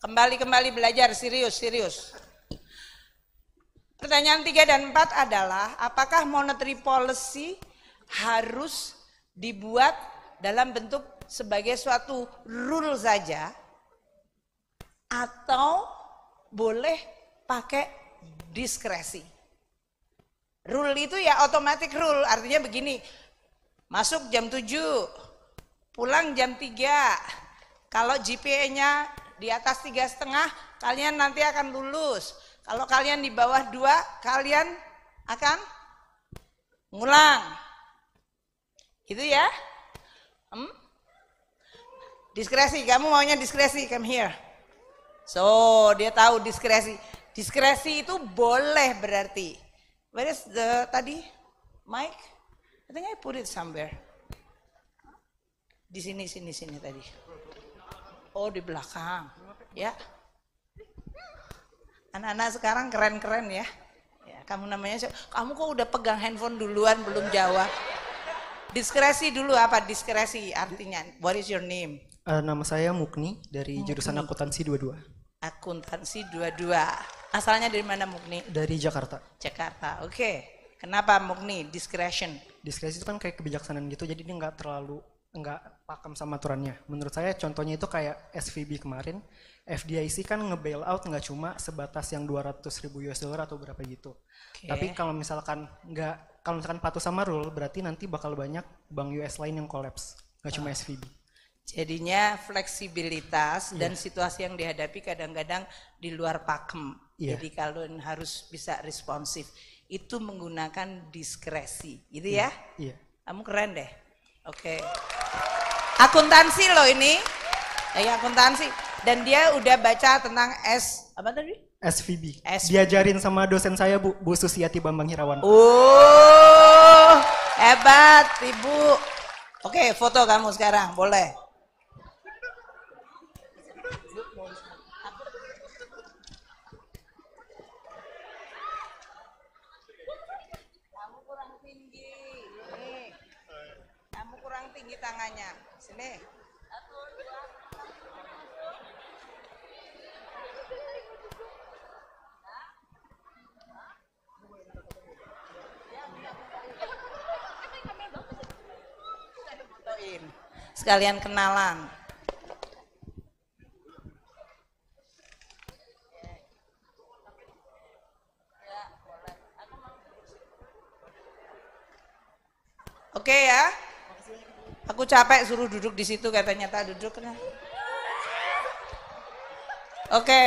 kembali-kembali belajar serius-serius. Pertanyaan tiga dan empat adalah apakah monetary policy harus dibuat dalam bentuk sebagai suatu rule saja atau boleh pakai diskresi. Rule itu ya automatic rule artinya begini. Masuk jam 7, pulang jam 3. Kalau GPA-nya di atas tiga setengah, kalian nanti akan lulus kalau kalian di bawah dua, kalian akan ngulang. Gitu ya. Hmm? Diskresi, kamu maunya diskresi, come here. So, dia tahu diskresi. Diskresi itu boleh berarti. Where is the tadi? Mike? I think I put it somewhere. Di sini, sini, sini tadi. Oh, di belakang. Ya. Yeah. Anak-anak sekarang keren-keren ya. ya. Kamu namanya kamu kok udah pegang handphone duluan belum jawab. Diskresi dulu apa diskresi artinya? What is your name? Uh, nama saya Mukni dari Mukni. jurusan akuntansi 22. Akuntansi 22. Asalnya dari mana Mukni? Dari Jakarta. Jakarta. Oke. Okay. Kenapa Mukni discretion? Diskresi itu kan kayak kebijaksanaan gitu jadi dia nggak terlalu nggak pakem sama aturannya. Menurut saya contohnya itu kayak SVB kemarin FDIC kan nge-bail out nggak cuma sebatas yang 200 ribu US dollar atau berapa gitu. Okay. Tapi kalau misalkan nggak kalau misalkan patuh sama rule berarti nanti bakal banyak bank US lain yang kolaps, nggak cuma oh. Ah. SVB. Jadinya fleksibilitas yeah. dan situasi yang dihadapi kadang-kadang di luar pakem. Yeah. Jadi kalau harus bisa responsif itu menggunakan diskresi, gitu yeah. ya? Iya. Yeah. Kamu keren deh. Oke. Okay. Akuntansi loh ini. Ya, akuntansi dan dia udah baca tentang S apa tadi? SVB. SVB. Diajarin sama dosen saya Bu, Bu Susiati Bambang Hirawan. Oh, hebat Ibu. Oke, foto kamu sekarang boleh. Kamu kurang tinggi. Kamu kurang tinggi tangannya. Sini. sekalian kenalan. Oke okay ya. Aku capek suruh duduk di situ katanya tak duduk kan. Oke. Okay.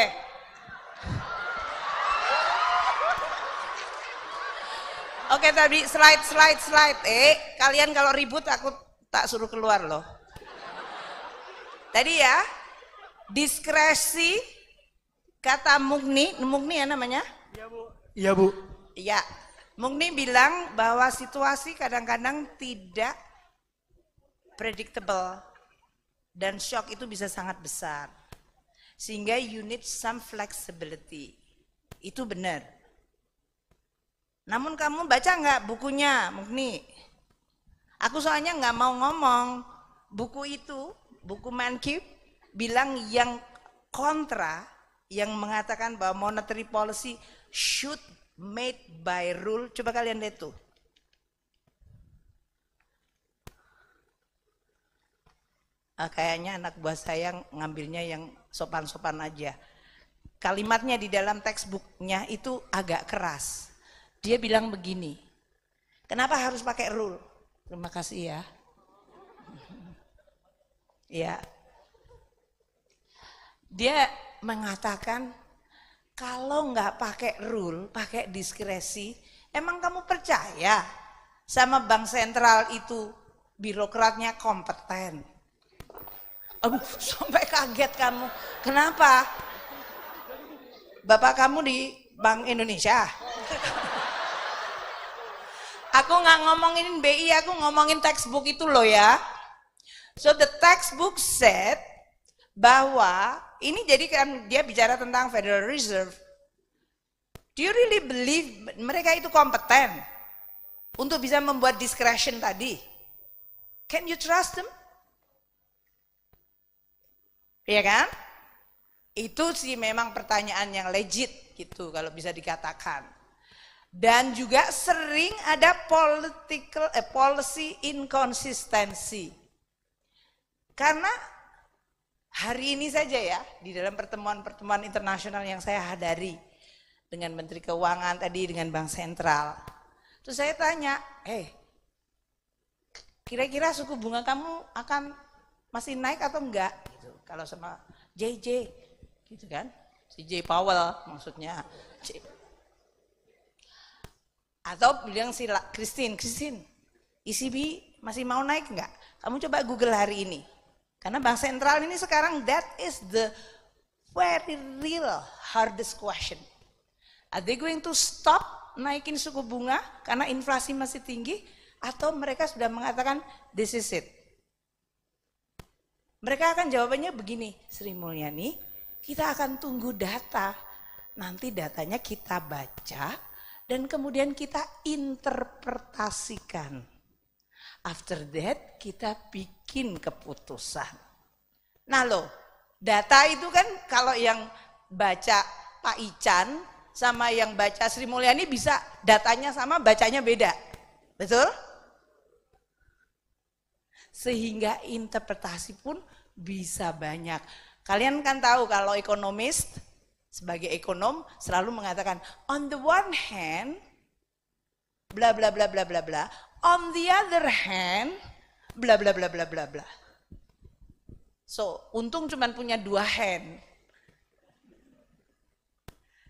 Oke okay, tadi slide slide slide. Eh kalian kalau ribut aku tak suruh keluar loh. Tadi ya, diskresi kata Mugni, Mugni ya namanya? Iya Bu. Iya Bu. Iya. Mugni bilang bahwa situasi kadang-kadang tidak predictable dan shock itu bisa sangat besar. Sehingga you need some flexibility. Itu benar. Namun kamu baca nggak bukunya Mugni? Aku soalnya nggak mau ngomong buku itu buku Mankiw bilang yang kontra yang mengatakan bahwa monetary policy should made by rule. Coba kalian lihat tuh. Uh, kayaknya anak buah saya ngambilnya yang sopan-sopan aja. Kalimatnya di dalam textbooknya itu agak keras. Dia bilang begini, kenapa harus pakai rule? Terima kasih ya. Ya. Dia mengatakan kalau nggak pakai rule, pakai diskresi, emang kamu percaya sama bank sentral itu birokratnya kompeten? Aduh, sampai kaget kamu. Kenapa? Bapak kamu di Bank Indonesia. aku nggak ngomongin BI, aku ngomongin textbook itu loh ya. So the textbook said bahwa ini jadi kan dia bicara tentang Federal Reserve. Do you really believe mereka itu kompeten untuk bisa membuat discretion tadi? Can you trust them? Iya kan? Itu sih memang pertanyaan yang legit gitu kalau bisa dikatakan. Dan juga sering ada political eh, policy inconsistency karena hari ini saja ya, di dalam pertemuan-pertemuan internasional yang saya hadari dengan Menteri Keuangan tadi, dengan Bank Sentral. Terus saya tanya, eh kira-kira suku bunga kamu akan masih naik atau enggak? Gitu, kalau sama JJ, gitu kan? Si J Powell maksudnya. J. Atau bilang si Christine, Christine, ECB masih mau naik enggak? Kamu coba Google hari ini, karena bank sentral ini sekarang that is the very real hardest question. Are they going to stop naikin suku bunga karena inflasi masih tinggi atau mereka sudah mengatakan this is it? Mereka akan jawabannya begini, Sri Mulyani, kita akan tunggu data. Nanti datanya kita baca dan kemudian kita interpretasikan. After that kita bikin keputusan. Nah loh, data itu kan kalau yang baca Pak Ican sama yang baca Sri Mulyani bisa datanya sama bacanya beda. Betul? Sehingga interpretasi pun bisa banyak. Kalian kan tahu kalau ekonomis sebagai ekonom selalu mengatakan on the one hand bla bla bla bla bla bla. On the other hand, bla bla bla bla bla bla. So, untung cuma punya dua hand.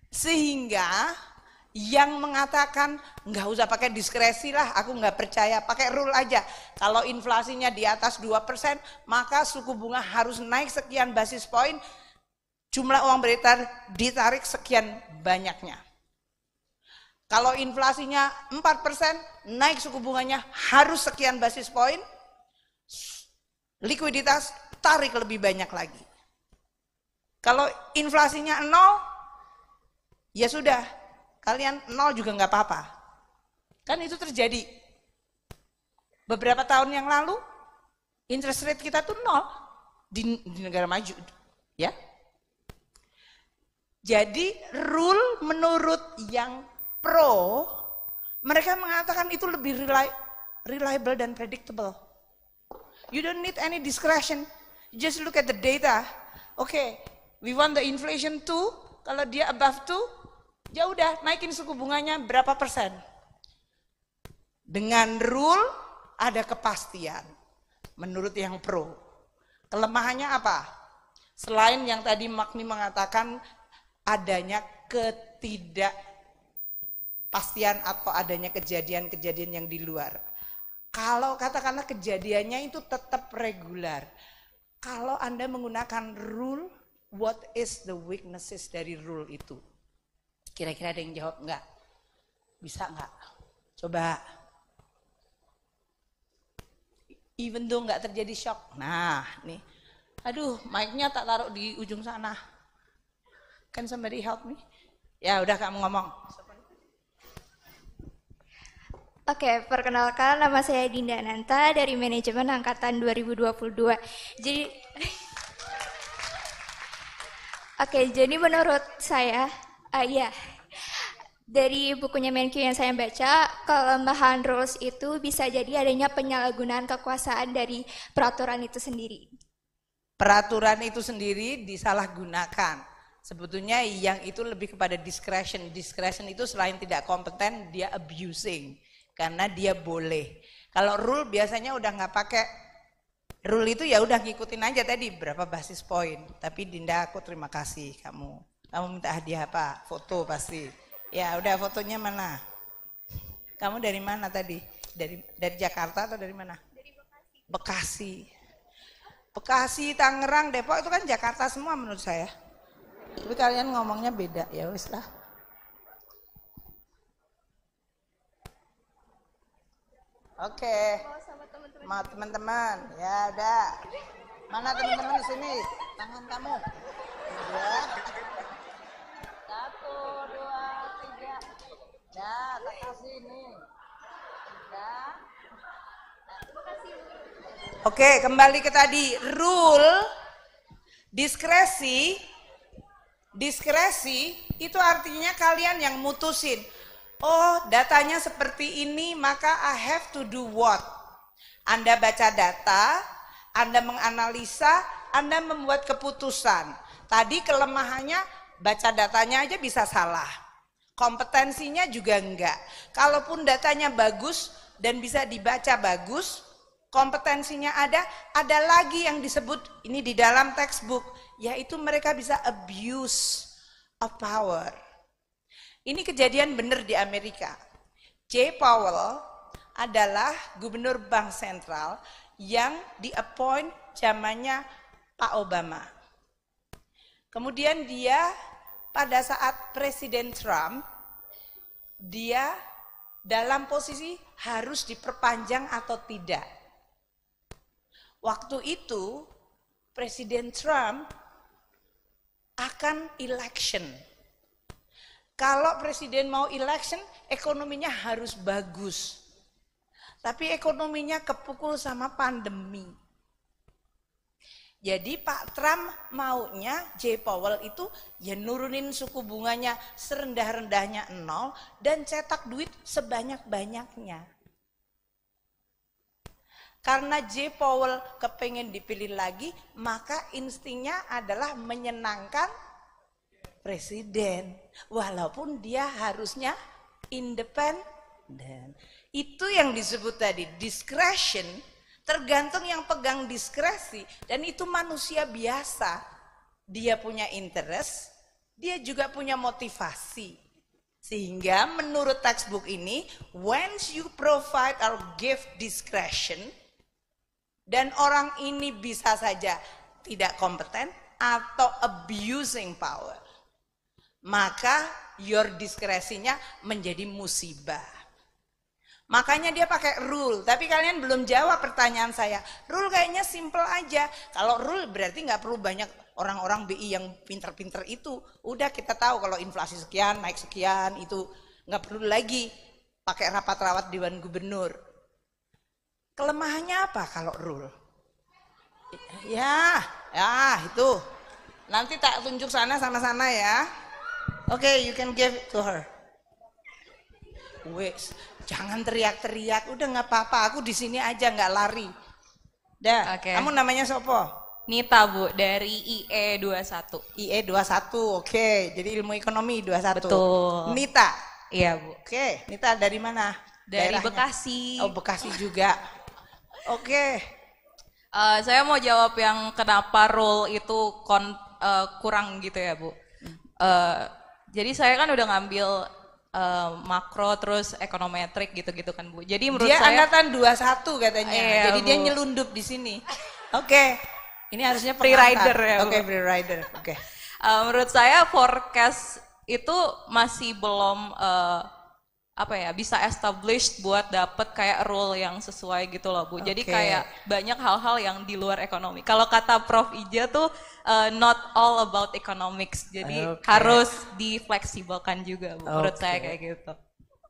Sehingga yang mengatakan nggak usah pakai diskresi lah, aku nggak percaya, pakai rule aja. Kalau inflasinya di atas 2%, maka suku bunga harus naik sekian basis point. jumlah uang beredar ditarik sekian banyaknya. Kalau inflasinya 4%, naik suku bunganya harus sekian basis poin, likuiditas tarik lebih banyak lagi. Kalau inflasinya nol, ya sudah, kalian nol juga nggak apa-apa. Kan itu terjadi. Beberapa tahun yang lalu, interest rate kita tuh nol di, di negara maju. ya. Jadi rule menurut yang pro, mereka mengatakan itu lebih reliable dan predictable. You don't need any discretion. Just look at the data. Oke, okay, we want the inflation to, kalau dia above to, ya udah naikin suku bunganya berapa persen. Dengan rule ada kepastian menurut yang pro. Kelemahannya apa? Selain yang tadi Magni mengatakan adanya ketidak kepastian atau adanya kejadian-kejadian yang di luar. Kalau katakanlah kejadiannya itu tetap regular. Kalau Anda menggunakan rule, what is the weaknesses dari rule itu? Kira-kira ada yang jawab enggak? Bisa enggak? Coba. Even though enggak terjadi shock. Nah, nih. Aduh, mic-nya tak taruh di ujung sana. Can somebody help me? Ya udah kamu ngomong. Oke, perkenalkan nama saya Dinda Nanta dari manajemen angkatan 2022. Jadi Oke, jadi menurut saya uh, ya dari bukunya Menkyu yang saya baca, kelemahan rules itu bisa jadi adanya penyalahgunaan kekuasaan dari peraturan itu sendiri. Peraturan itu sendiri disalahgunakan. Sebetulnya yang itu lebih kepada discretion. Discretion itu selain tidak kompeten, dia abusing karena dia boleh. Kalau rule biasanya udah nggak pakai rule itu ya udah ngikutin aja tadi berapa basis poin. Tapi Dinda aku terima kasih kamu. Kamu minta hadiah apa? Foto pasti. Ya udah fotonya mana? Kamu dari mana tadi? Dari dari Jakarta atau dari mana? Dari Bekasi. Bekasi. Bekasi, Tangerang, Depok itu kan Jakarta semua menurut saya. Tapi kalian ngomongnya beda ya wis lah. Oke. Okay. Mau teman-teman. Ya ada Mana teman-teman di sini? Tangan kamu. Ya. Satu, dua, tiga. Ya, tak kasih terima Ya. Oke, okay, kembali ke tadi. Rule, diskresi, diskresi itu artinya kalian yang mutusin Oh, datanya seperti ini, maka I have to do what? Anda baca data, Anda menganalisa, Anda membuat keputusan. Tadi kelemahannya baca datanya aja bisa salah. Kompetensinya juga enggak. Kalaupun datanya bagus dan bisa dibaca bagus, kompetensinya ada, ada lagi yang disebut ini di dalam textbook, yaitu mereka bisa abuse of power ini kejadian benar di Amerika. Jay Powell adalah gubernur bank sentral yang diappoint zamannya Pak Obama. Kemudian dia pada saat Presiden Trump dia dalam posisi harus diperpanjang atau tidak. Waktu itu Presiden Trump akan election kalau presiden mau election, ekonominya harus bagus. Tapi ekonominya kepukul sama pandemi. Jadi Pak Trump maunya J. Powell itu ya nurunin suku bunganya serendah-rendahnya nol dan cetak duit sebanyak-banyaknya. Karena J. Powell kepengen dipilih lagi, maka instingnya adalah menyenangkan presiden. Walaupun dia harusnya independen. Itu yang disebut tadi discretion, tergantung yang pegang diskresi dan itu manusia biasa. Dia punya interest, dia juga punya motivasi. Sehingga menurut textbook ini, once you provide or give discretion, dan orang ini bisa saja tidak kompeten atau abusing power maka your diskresinya menjadi musibah. Makanya dia pakai rule, tapi kalian belum jawab pertanyaan saya. Rule kayaknya simple aja. Kalau rule berarti nggak perlu banyak orang-orang BI yang pinter-pinter itu. Udah kita tahu kalau inflasi sekian, naik sekian, itu nggak perlu lagi pakai rapat rawat Dewan Gubernur. Kelemahannya apa kalau rule? Ya, ya itu. Nanti tak tunjuk sana sama sana ya. Okay, you can give it to her. Wes, jangan teriak-teriak. Udah nggak apa-apa, aku di sini aja nggak lari. Dah. Okay. Kamu namanya Sopo? Nita Bu dari IE 21. IE 21. Oke, okay. jadi ilmu ekonomi 21. Betul. Nita. Iya, Bu. Oke, okay. Nita dari mana? Dari Daerahnya. Bekasi. Oh, Bekasi juga. Oke. Okay. Uh, eh, saya mau jawab yang kenapa role itu kon, uh, kurang gitu ya, Bu. Uh, jadi saya kan udah ngambil uh, makro terus ekonometrik gitu-gitu kan Bu. Jadi menurut dia saya angkatan 21 katanya. Iya, Jadi Bu. dia nyelundup di sini. Oke. Okay. Ini harusnya free rider ya. Oke, okay, free rider. Oke. Okay. Uh, eh, menurut saya forecast itu masih belum uh, apa ya bisa established buat dapet kayak role yang sesuai gitu loh bu. Okay. Jadi kayak banyak hal-hal yang di luar ekonomi. Kalau kata Prof Ija tuh uh, not all about economics. Jadi okay. harus difleksibelkan juga bu. Okay. Menurut saya kayak gitu.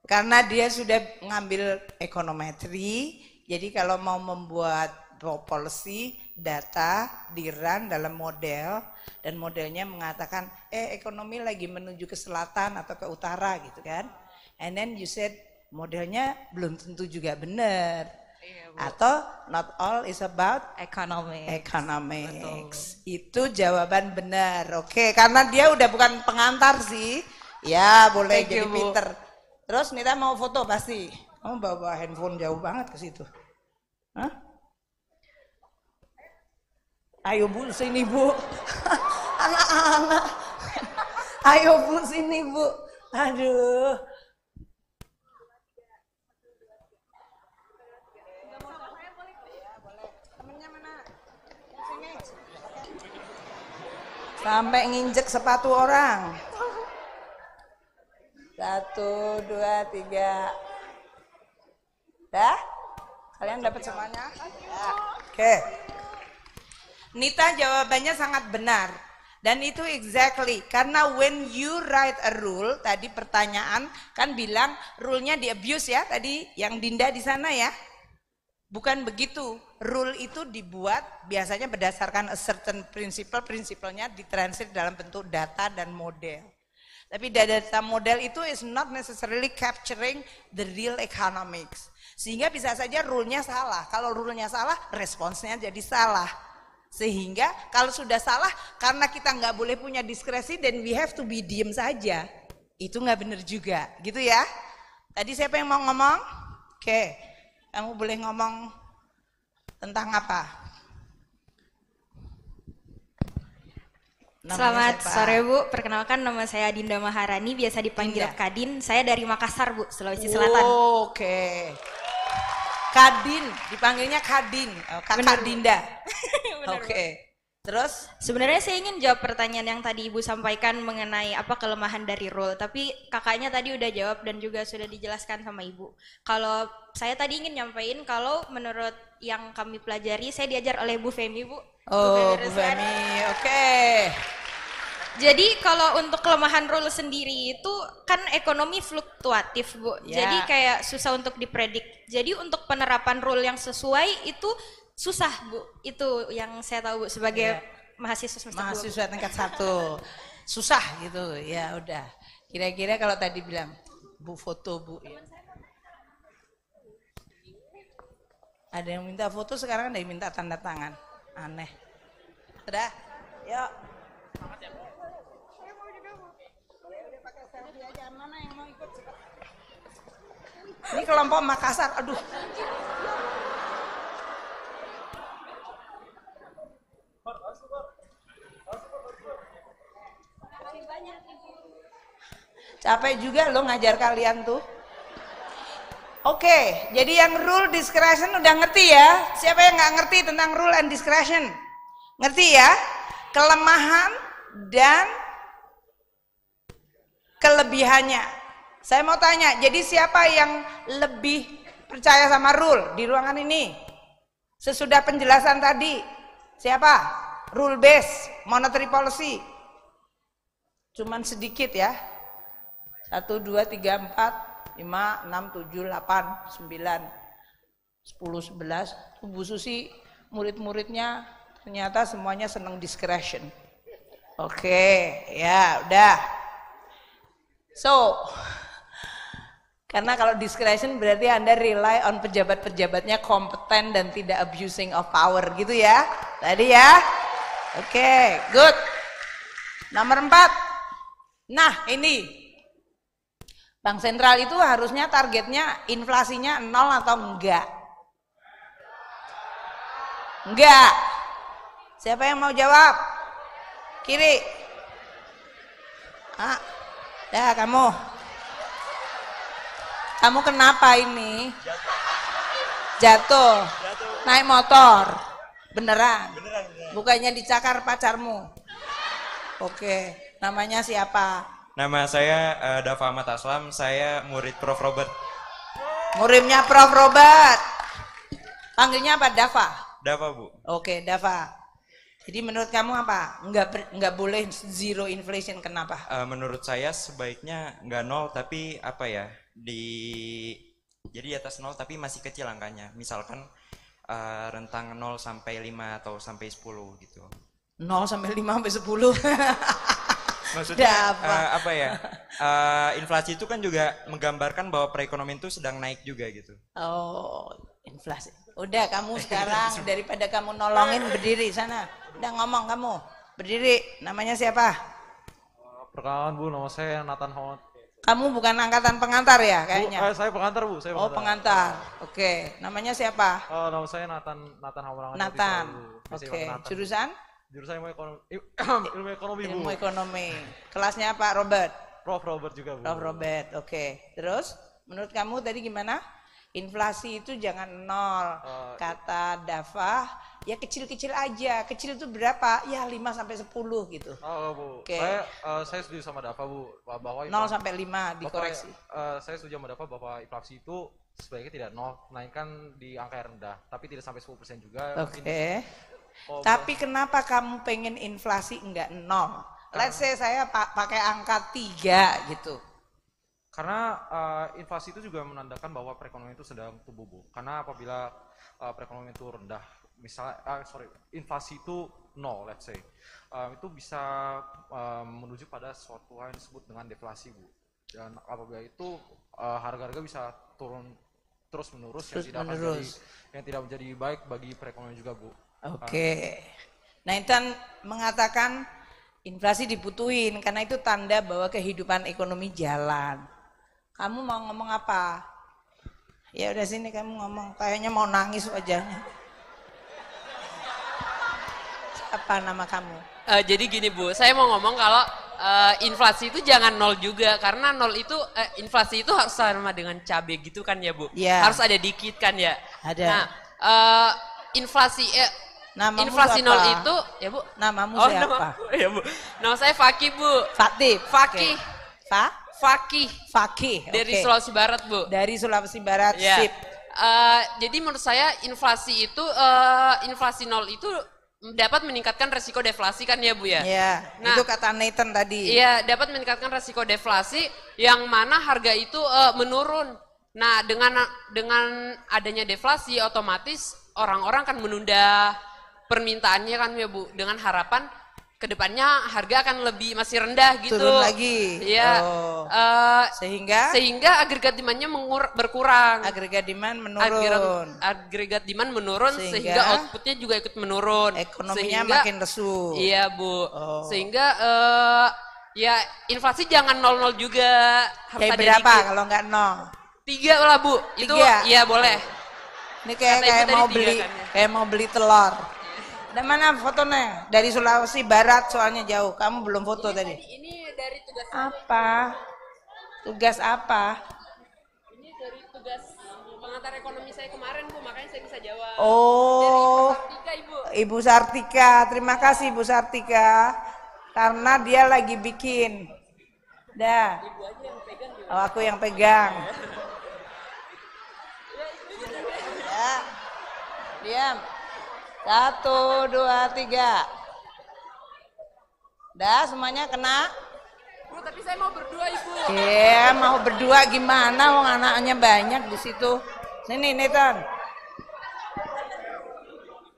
Karena dia sudah ngambil ekonometri, jadi kalau mau membuat policy data diran dalam model dan modelnya mengatakan eh ekonomi lagi menuju ke selatan atau ke utara gitu kan and then you said modelnya belum tentu juga benar. Iya, Atau not all is about economics. Economics. Itu jawaban benar. Oke, karena dia udah bukan pengantar sih. Ya, boleh Thank jadi you, pinter. Bu. Terus Nita mau foto pasti. Kamu oh, bawa handphone jauh banget ke situ. Hah? Ayo Bu sini Bu. Anak-anak. Ayo Bu sini Bu. Aduh. Sampai nginjek sepatu orang. Satu, dua, tiga. Dah? Kalian dapat semuanya? Oke. Nita jawabannya sangat benar. Dan itu exactly karena when you write a rule tadi pertanyaan kan bilang rule-nya di abuse ya tadi yang Dinda di sana ya. Bukan begitu rule itu dibuat biasanya berdasarkan a certain principle, prinsipalnya ditranslate dalam bentuk data dan model. Tapi data model itu is not necessarily capturing the real economics. Sehingga bisa saja rule-nya salah. Kalau rule-nya salah, responsnya jadi salah. Sehingga kalau sudah salah, karena kita nggak boleh punya diskresi, then we have to be diem saja. Itu nggak benar juga, gitu ya. Tadi siapa yang mau ngomong? Oke, okay. kamu boleh ngomong tentang apa? Namanya Selamat siapa? sore Bu, perkenalkan nama saya Dinda Maharani, biasa dipanggil Dinda. Kadin. Saya dari Makassar Bu, Sulawesi oh, Selatan. Oke. Okay. Kadin, dipanggilnya Kadin, oh, Kak Dinda. Oke. Okay. Terus sebenarnya saya ingin jawab pertanyaan yang tadi Ibu sampaikan mengenai apa kelemahan dari role tapi kakaknya tadi udah jawab dan juga sudah dijelaskan sama Ibu. Kalau saya tadi ingin nyampaikan kalau menurut yang kami pelajari saya diajar oleh Bu Femi, Bu. Oh, Bu Femi. Oke. Okay. Jadi kalau untuk kelemahan role sendiri itu kan ekonomi fluktuatif, Bu. Yeah. Jadi kayak susah untuk dipredik. Jadi untuk penerapan role yang sesuai itu susah bu itu yang saya tahu bu sebagai ya. mahasiswa semester mahasiswa tingkat satu susah gitu ya udah kira-kira kalau tadi bilang bu foto bu ya. ada yang minta foto sekarang ada yang minta tanda tangan aneh udah yuk ini kelompok Makassar aduh Capek juga lo ngajar kalian tuh. Oke, okay, jadi yang rule discretion udah ngerti ya? Siapa yang nggak ngerti tentang rule and discretion? Ngerti ya? Kelemahan dan kelebihannya. Saya mau tanya, jadi siapa yang lebih percaya sama rule di ruangan ini? Sesudah penjelasan tadi, siapa? Rule based, monetary policy. Cuman sedikit ya, satu dua tiga empat lima enam tujuh delapan sembilan sepuluh sebelas Bu Susi murid-muridnya ternyata semuanya senang discretion oke okay, ya udah so karena kalau discretion berarti Anda rely on pejabat-pejabatnya kompeten dan tidak abusing of power gitu ya. Tadi ya. Oke, okay, good. Nomor empat. Nah, ini Bank sentral itu harusnya targetnya inflasinya nol atau enggak? Enggak. Siapa yang mau jawab? Kiri. Ah, dah kamu. Kamu kenapa ini? Jatuh. Naik motor. beneran. Bukannya dicakar pacarmu. Oke, namanya siapa? Nama saya uh, Dava Ahmad Aslam, saya murid Prof. Robert. Muridnya Prof. Robert. Panggilnya apa? Dava? Dava, Bu. Oke, Dava. Jadi menurut kamu apa? Nggak nggak boleh zero inflation kenapa? Uh, menurut saya sebaiknya nggak nol tapi apa ya di jadi di atas nol tapi masih kecil angkanya. Misalkan uh, rentang nol sampai lima atau sampai sepuluh gitu. Nol sampai lima sampai sepuluh. maksudnya uh, apa ya uh, inflasi itu kan juga menggambarkan bahwa perekonomian itu sedang naik juga gitu oh inflasi udah kamu sekarang daripada kamu nolongin berdiri sana udah ngomong kamu berdiri namanya siapa eh, perkenalan bu nama saya Nathan Hot kamu bukan angkatan pengantar ya kayaknya? Bu, eh, saya pengantar bu, saya pengantar. Oh pengantar, oke. Okay. Namanya siapa? Oh, nama saya Nathan Nathan Howard Nathan, oke. Okay. Jurusan? Jurusan ilmu ekonomi. ilmu ekonomi, Bu. Ilmu ekonomi. Kelasnya apa, Robert. Prof Robert juga, Bu. Prof Robert. Oke. Okay. Terus menurut kamu tadi gimana? Inflasi itu jangan nol. Uh, Kata Dava, ya kecil-kecil aja. Kecil itu berapa? Ya 5 sampai sepuluh gitu. Oh, oh Bu. Okay. Saya uh, saya setuju sama Dava, Bu, bahwa Nol sampai lima dikoreksi. bapak, uh, eh, saya setuju sama Dava bahwa inflasi itu sebaiknya tidak nol, Naikkan di angka yang rendah, tapi tidak sampai 10% juga. Oke. Okay. Oh, Tapi kenapa kamu pengen inflasi enggak nol? Let's ah. say saya pakai angka 3 gitu. Karena uh, inflasi itu juga menandakan bahwa perekonomian itu sedang tumbuh. Bu. Karena apabila uh, perekonomian itu rendah, misalnya, uh, eh, sorry, inflasi itu nol, let's say, uh, itu bisa uh, menuju pada suatu hal yang disebut dengan deflasi, bu. Dan apabila itu harga-harga uh, bisa turun terus menerus terus yang tidak menerus. menjadi yang tidak menjadi baik bagi perekonomian juga, bu. Oke. Okay. Ah. Nah, Intan mengatakan inflasi dibutuhin karena itu tanda bahwa kehidupan ekonomi jalan. Kamu mau ngomong apa? Ya udah sini kamu ngomong, kayaknya mau nangis wajahnya. Apa nama kamu? Uh, jadi gini Bu, saya mau ngomong kalau uh, inflasi itu jangan nol juga karena nol itu uh, inflasi itu harus sama dengan cabe gitu kan ya Bu. Yeah. Harus ada dikit kan ya. Ada. Nah, uh, inflasi eh, Namamu Inflasi nol itu ya Bu. Namamu oh, siapa? Nama, ya Bu. Nama saya Fakih Bu. Fatih. Fakih. Fa Faki Fakih. Fakih. Okay. Dari Sulawesi Barat Bu. Dari Sulawesi Barat. Yeah. Sip. Uh, jadi menurut saya inflasi itu uh, inflasi nol itu dapat meningkatkan resiko deflasi kan ya Bu ya? Iya, nah, itu kata Nathan tadi. Iya, dapat meningkatkan resiko deflasi yang mana harga itu uh, menurun. Nah, dengan dengan adanya deflasi otomatis orang-orang kan menunda permintaannya kan ya Bu dengan harapan kedepannya harga akan lebih masih rendah gitu turun lagi ya oh. uh, sehingga sehingga agregat demandnya mengur, berkurang agregat demand menurun agregat, diman demand menurun sehingga, sehingga outputnya juga ikut menurun ekonominya sehingga, makin lesu iya bu oh. sehingga uh, ya inflasi jangan nol nol juga harus kayak berapa dikit. kalau nggak nol tiga lah bu tiga. itu iya boleh ini kayak kayak mau beli kan, ya. kayak mau beli telur dari mana fotonya? Dari Sulawesi Barat soalnya jauh. Kamu belum foto ini, tadi. Ini dari tugas apa? Tugas apa? Ini dari tugas pengantar ekonomi saya kemarin Bu, makanya saya bisa jawab. Oh. Dari Ibu Sartika, Ibu. Ibu Sartika, terima kasih Ibu Sartika. Karena dia lagi bikin. Dah. Ibu yang pegang. Oh, aku yang pegang. ya. Diam. Satu, dua, tiga. Dah semuanya kena? Bu, tapi saya mau berdua ibu. Iya, yeah, mau berdua gimana? Wong anaknya banyak di situ. Sini, Nathan.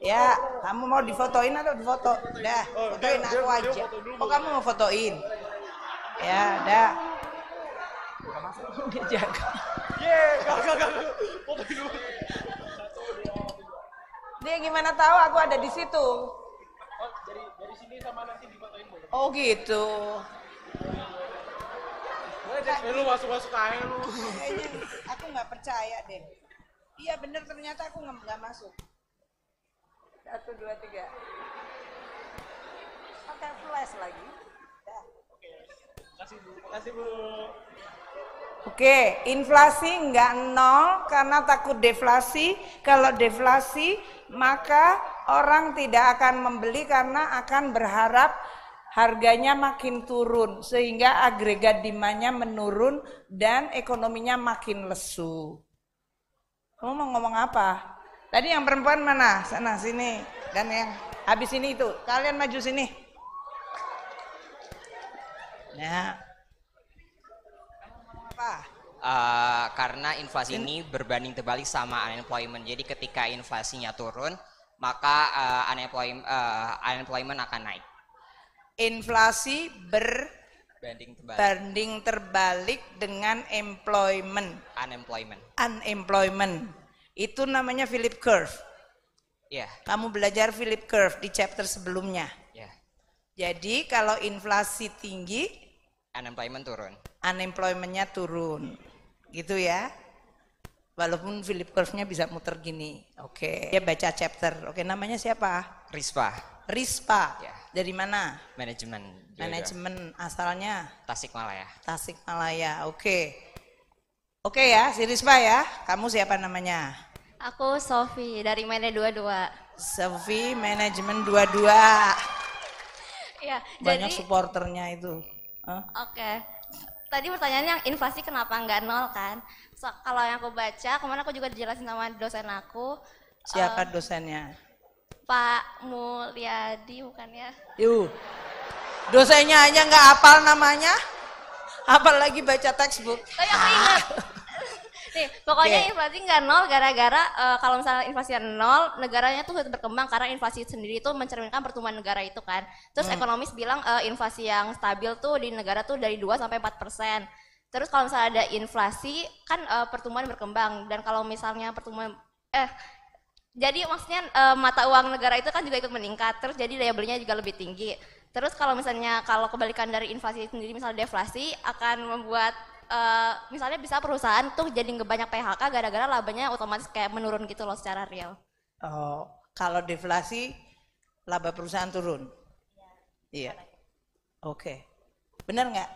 Ya, kamu mau difotoin atau difoto? Dah, oh, fotoin aku aja. Oh, kamu mau fotoin? Ya, dah. Dia jaga. yeah, gak, gak, gak. Fotoin dulu. Dia gimana tahu aku ada di situ? Oh, dari, dari sini sama nanti dipotongin boleh. Oh, gitu. Eh, lu masuk-masuk aja lu. aku nggak percaya deh. Iya bener ternyata aku nggak masuk. Satu, dua, tiga. Oke, flash lagi. Oke, kasih bu. Kasih bu. Oke, inflasi nggak nol karena takut deflasi. Kalau deflasi maka orang tidak akan membeli karena akan berharap harganya makin turun sehingga agregat demandnya menurun dan ekonominya makin lesu. Kamu mau ngomong apa? Tadi yang perempuan mana? Sana sini dan yang habis ini itu. Kalian maju sini. Nah. mau ngomong Apa? uh, karena inflasi ini berbanding terbalik sama unemployment. Jadi ketika inflasinya turun, maka uh, eh, unemployment, uh, unemployment akan naik. Inflasi berbanding terbalik. Banding terbalik dengan employment. Unemployment. Unemployment. Itu namanya Philip Curve. Yeah. Kamu belajar Philip Curve di chapter sebelumnya. Yeah. Jadi kalau inflasi tinggi, unemployment turun. Unemploymentnya turun gitu ya walaupun Philip Curve-nya bisa muter gini oke okay. dia baca chapter oke okay, namanya siapa Rispa Rispa ya. dari mana manajemen manajemen asalnya Tasikmalaya Tasikmalaya oke okay. oke okay ya si Rispa ya kamu siapa namanya aku Sofi dari Mene 22 Sofi manajemen 22 ya, banyak jadi, supporternya itu huh? oke okay tadi pertanyaan yang inflasi kenapa nggak nol kan? So, kalau yang aku baca, kemarin aku juga dijelasin sama dosen aku. Siapa uh, dosennya? Pak Mulyadi bukan ya? Yuh, dosennya aja nggak apal namanya, apalagi baca textbook. Tapi aku ingat, Nih, pokoknya okay. inflasi nggak nol gara-gara uh, kalau misalnya inflasi nol, negaranya tuh berkembang karena inflasi sendiri itu mencerminkan pertumbuhan negara itu kan. Terus hmm. ekonomis bilang uh, inflasi yang stabil tuh di negara tuh dari 2 sampai 4 persen. Terus kalau misalnya ada inflasi, kan uh, pertumbuhan berkembang. Dan kalau misalnya pertumbuhan, eh, jadi maksudnya uh, mata uang negara itu kan juga ikut meningkat. Terus jadi daya belinya juga lebih tinggi. Terus kalau misalnya kalau kebalikan dari inflasi sendiri misalnya deflasi akan membuat uh, misalnya bisa perusahaan tuh jadi ngebanyak PHK gara-gara labanya otomatis kayak menurun gitu loh secara real. Oh, kalau deflasi laba perusahaan turun. Iya. iya. Oke. Okay. Benar nggak?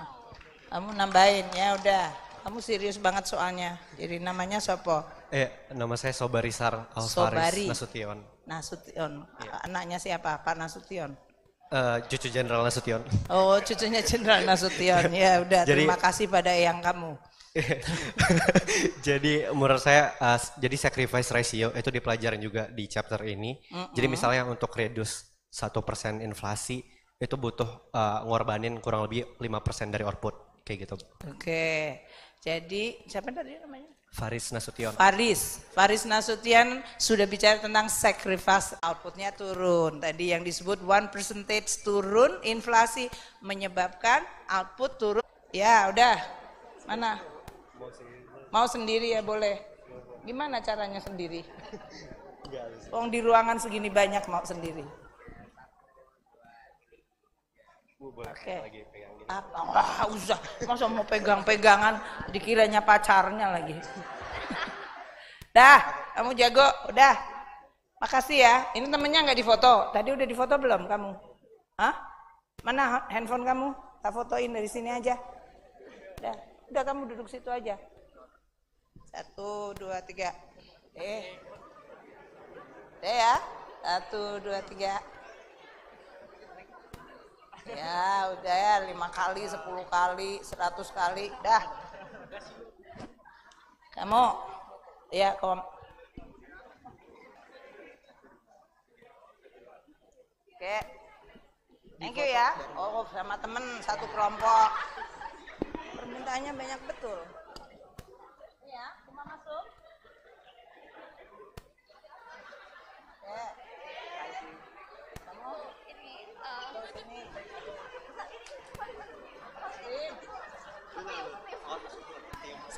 Oh. Kamu nambahin ya udah. Kamu serius banget soalnya. Jadi namanya sopo? Eh, nama saya Sobarisar Alfaris Sobari. Nasution. Nasution. Iya. Anaknya siapa? Pak Nasution. Uh, cucu Jenderal Nasution. Oh, cucunya Jenderal Nasution. Ya udah, jadi, terima kasih pada yang kamu. jadi menurut saya uh, jadi sacrifice ratio itu dipelajarin juga di chapter ini. Mm -hmm. Jadi misalnya untuk reduce satu persen inflasi itu butuh uh, ngorbanin kurang lebih lima persen dari output kayak gitu. Oke. Okay. Jadi siapa tadi namanya? Faris Nasution. Faris. Faris Nasution sudah bicara tentang sacrifice outputnya turun. Tadi yang disebut one percentage turun, inflasi menyebabkan output turun. Ya udah, mana? Mau sendiri ya boleh. Gimana caranya sendiri? Wong di ruangan segini banyak mau sendiri. Oke. Okay apa nggak usah masa mau pegang-pegangan dikiranya pacarnya lagi dah kamu jago udah makasih ya ini temennya nggak difoto tadi udah difoto belum kamu Hah? mana handphone kamu tak fotoin dari sini aja udah udah kamu duduk situ aja satu dua tiga eh deh ya satu dua tiga ya udah ya lima kali sepuluh kali seratus kali dah kamu ya kom oke thank you ya oh sama temen satu kelompok permintaannya banyak betul ya cuma masuk kamu ini eh,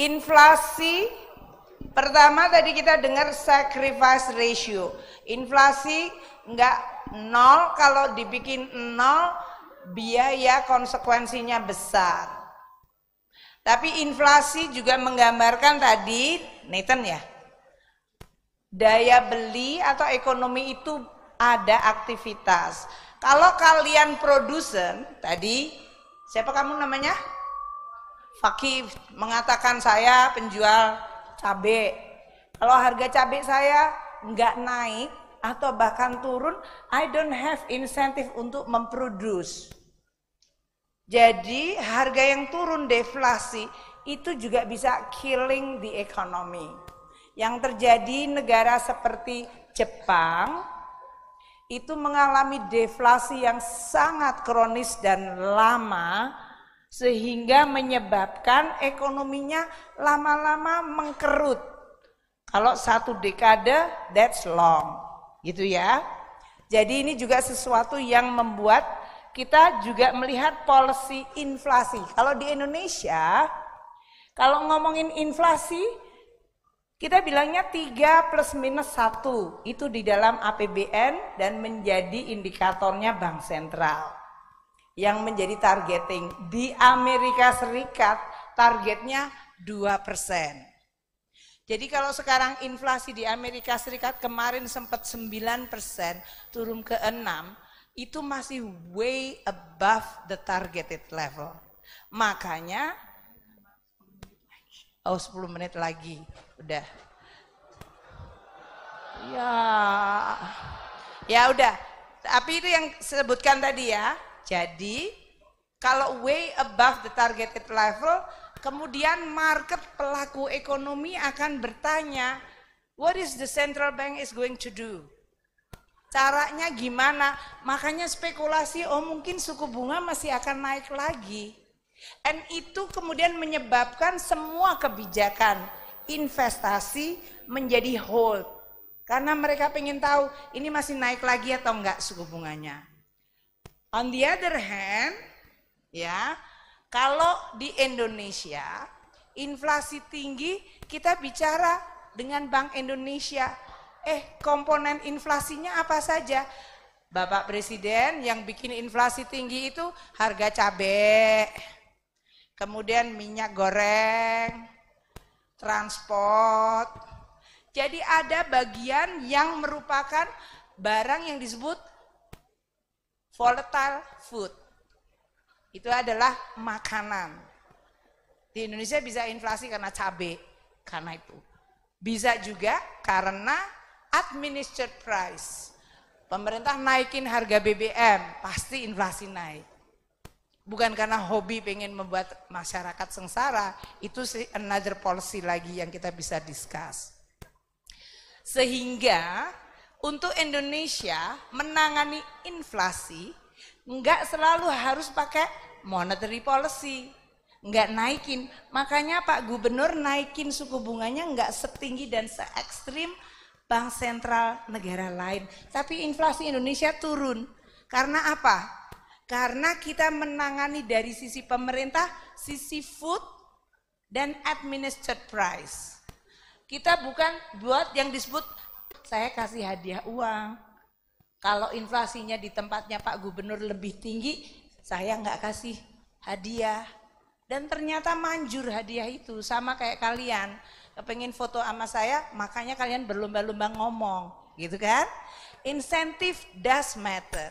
Inflasi pertama tadi kita dengar sacrifice ratio. Inflasi enggak nol kalau dibikin nol biaya konsekuensinya besar. Tapi inflasi juga menggambarkan tadi Nathan ya. Daya beli atau ekonomi itu ada aktivitas. Kalau kalian produsen tadi siapa kamu namanya? fakih mengatakan saya penjual cabai. Kalau harga cabai saya nggak naik atau bahkan turun, I don't have incentive untuk memproduce. Jadi harga yang turun deflasi itu juga bisa killing the economy. Yang terjadi negara seperti Jepang itu mengalami deflasi yang sangat kronis dan lama sehingga menyebabkan ekonominya lama-lama mengkerut. Kalau satu dekade, that's long, gitu ya. Jadi ini juga sesuatu yang membuat kita juga melihat policy inflasi. Kalau di Indonesia, kalau ngomongin inflasi, kita bilangnya 3 plus minus 1, itu di dalam APBN dan menjadi indikatornya bank sentral yang menjadi targeting. Di Amerika Serikat targetnya 2 persen. Jadi kalau sekarang inflasi di Amerika Serikat kemarin sempat 9 persen, turun ke 6, itu masih way above the targeted level. Makanya, oh 10 menit lagi, udah. Ya, ya udah. Tapi itu yang sebutkan tadi ya, jadi kalau way above the targeted level, kemudian market pelaku ekonomi akan bertanya, what is the central bank is going to do? Caranya gimana? Makanya spekulasi, oh mungkin suku bunga masih akan naik lagi. And itu kemudian menyebabkan semua kebijakan investasi menjadi hold. Karena mereka pengen tahu ini masih naik lagi atau enggak suku bunganya. On the other hand, ya, kalau di Indonesia inflasi tinggi, kita bicara dengan Bank Indonesia. Eh, komponen inflasinya apa saja? Bapak Presiden yang bikin inflasi tinggi itu harga cabai, kemudian minyak goreng, transport. Jadi ada bagian yang merupakan barang yang disebut volatile food. Itu adalah makanan. Di Indonesia bisa inflasi karena cabai, karena itu. Bisa juga karena administered price. Pemerintah naikin harga BBM, pasti inflasi naik. Bukan karena hobi pengen membuat masyarakat sengsara, itu sih another policy lagi yang kita bisa discuss. Sehingga untuk Indonesia menangani inflasi nggak selalu harus pakai monetary policy nggak naikin makanya Pak Gubernur naikin suku bunganya nggak setinggi dan se ekstrim bank sentral negara lain tapi inflasi Indonesia turun karena apa karena kita menangani dari sisi pemerintah sisi food dan administered price kita bukan buat yang disebut saya kasih hadiah uang. Kalau inflasinya di tempatnya Pak Gubernur lebih tinggi, saya nggak kasih hadiah. Dan ternyata manjur hadiah itu sama kayak kalian. Kepengen foto sama saya, makanya kalian berlomba-lomba ngomong, gitu kan? Insentif does matter.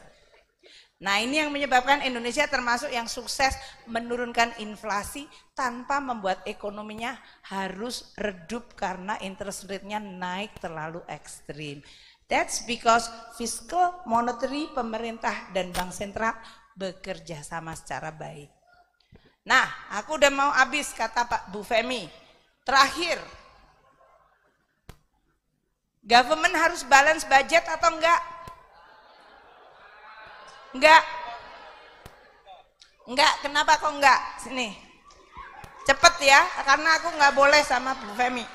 Nah ini yang menyebabkan Indonesia termasuk yang sukses menurunkan inflasi tanpa membuat ekonominya harus redup karena interest rate-nya naik terlalu ekstrim. That's because fiscal, monetary, pemerintah, dan bank sentral bekerja sama secara baik. Nah, aku udah mau habis kata Pak Bu Femi. Terakhir, government harus balance budget atau enggak? Enggak. Enggak, kenapa kok enggak? Sini. Cepet ya, karena aku enggak boleh sama Bu Femi.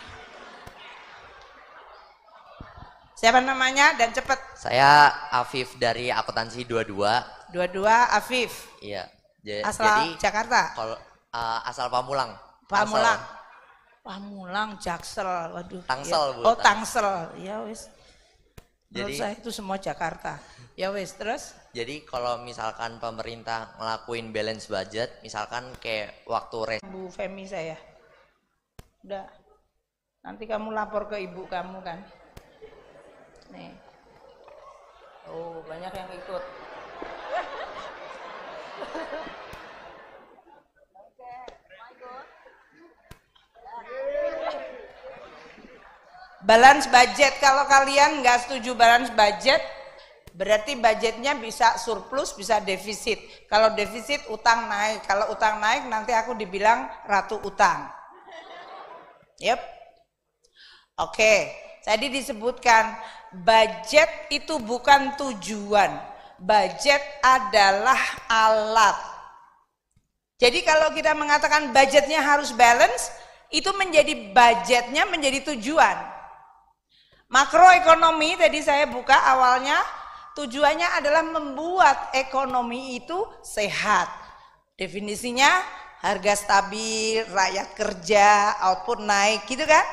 Siapa namanya dan cepet? Saya Afif dari Akuntansi 22. 22 Afif. Iya. J asal jadi Jakarta. Kalau uh, asal Pamulang. Pamulang. Pamulang Jaksel. Waduh. Tangsel, ya. Bu. Oh, Tangsel. iya wis. Menurut saya itu semua Jakarta. Ya wes terus. Jadi kalau misalkan pemerintah ngelakuin balance budget, misalkan kayak waktu res. Bu Femi saya. Udah. Nanti kamu lapor ke ibu kamu kan. Nih. Oh, banyak yang ikut. balance budget kalau kalian nggak setuju balance budget berarti budgetnya bisa surplus bisa defisit kalau defisit utang naik kalau utang naik nanti aku dibilang ratu utang yep oke okay. tadi disebutkan budget itu bukan tujuan budget adalah alat jadi kalau kita mengatakan budgetnya harus balance itu menjadi budgetnya menjadi tujuan Makroekonomi tadi saya buka awalnya tujuannya adalah membuat ekonomi itu sehat. Definisinya harga stabil, rakyat kerja, output naik gitu kan?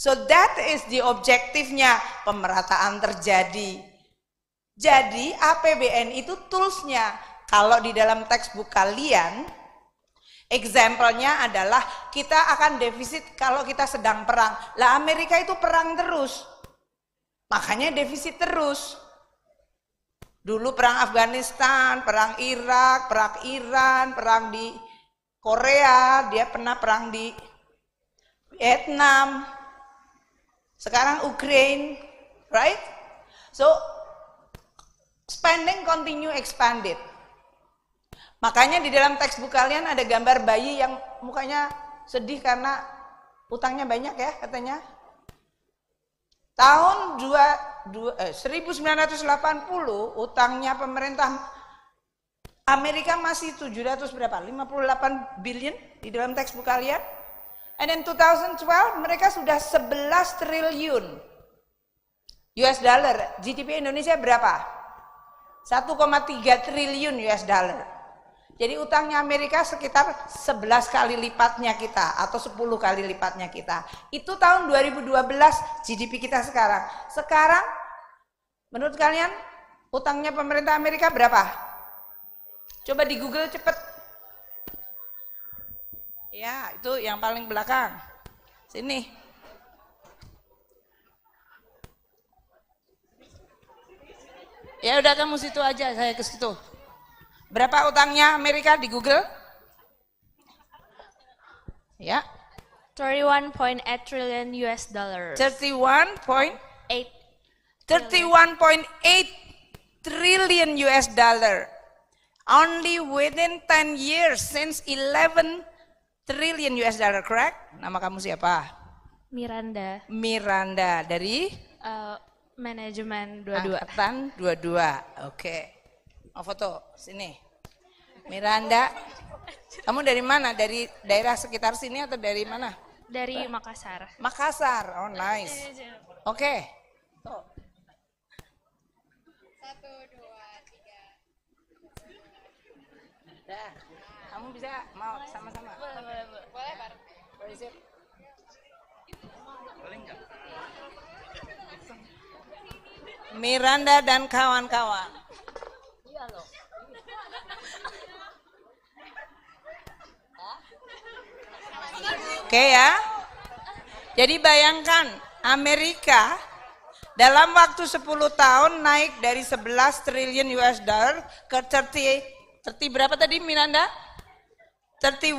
So that is the objektifnya pemerataan terjadi. Jadi APBN itu toolsnya. Kalau di dalam textbook kalian Examplenya adalah kita akan defisit kalau kita sedang perang. Lah Amerika itu perang terus. Makanya defisit terus. Dulu perang Afghanistan, perang Irak, perang Iran, perang di Korea, dia pernah perang di Vietnam. Sekarang Ukraine, right? So spending continue expanded. Makanya di dalam textbook kalian ada gambar bayi yang mukanya sedih karena utangnya banyak ya katanya. Tahun 2, 2, eh, 1980 utangnya pemerintah Amerika masih 700 berapa? 58 billion di dalam textbook kalian. And in 2012 mereka sudah 11 triliun US dollar. GDP Indonesia berapa? 1,3 triliun US dollar. Jadi utangnya Amerika sekitar 11 kali lipatnya kita atau 10 kali lipatnya kita. Itu tahun 2012 GDP kita sekarang. Sekarang menurut kalian utangnya pemerintah Amerika berapa? Coba di Google cepet. Ya, itu yang paling belakang. Sini. Ya udah kamu situ aja, saya ke situ. Berapa utangnya Amerika di Google? Ya. 31.8 trillion US dollar. 31.8 31.8 trillion US dollar. Only within 10 years since 11 trillion US dollar, correct? Nama kamu siapa? Miranda. Miranda dari uh, manajemen 22. Angkatan 22. Oke. Okay. Oh, foto sini Miranda kamu dari mana dari daerah sekitar sini atau dari mana dari Makassar Makassar oh nice oke okay. satu dua tiga kamu bisa mau sama-sama boleh boleh boleh Miranda dan kawan-kawan Oke okay ya. Jadi bayangkan Amerika dalam waktu 10 tahun naik dari 11 triliun US dollar ke 30 30 berapa tadi Minanda? 31.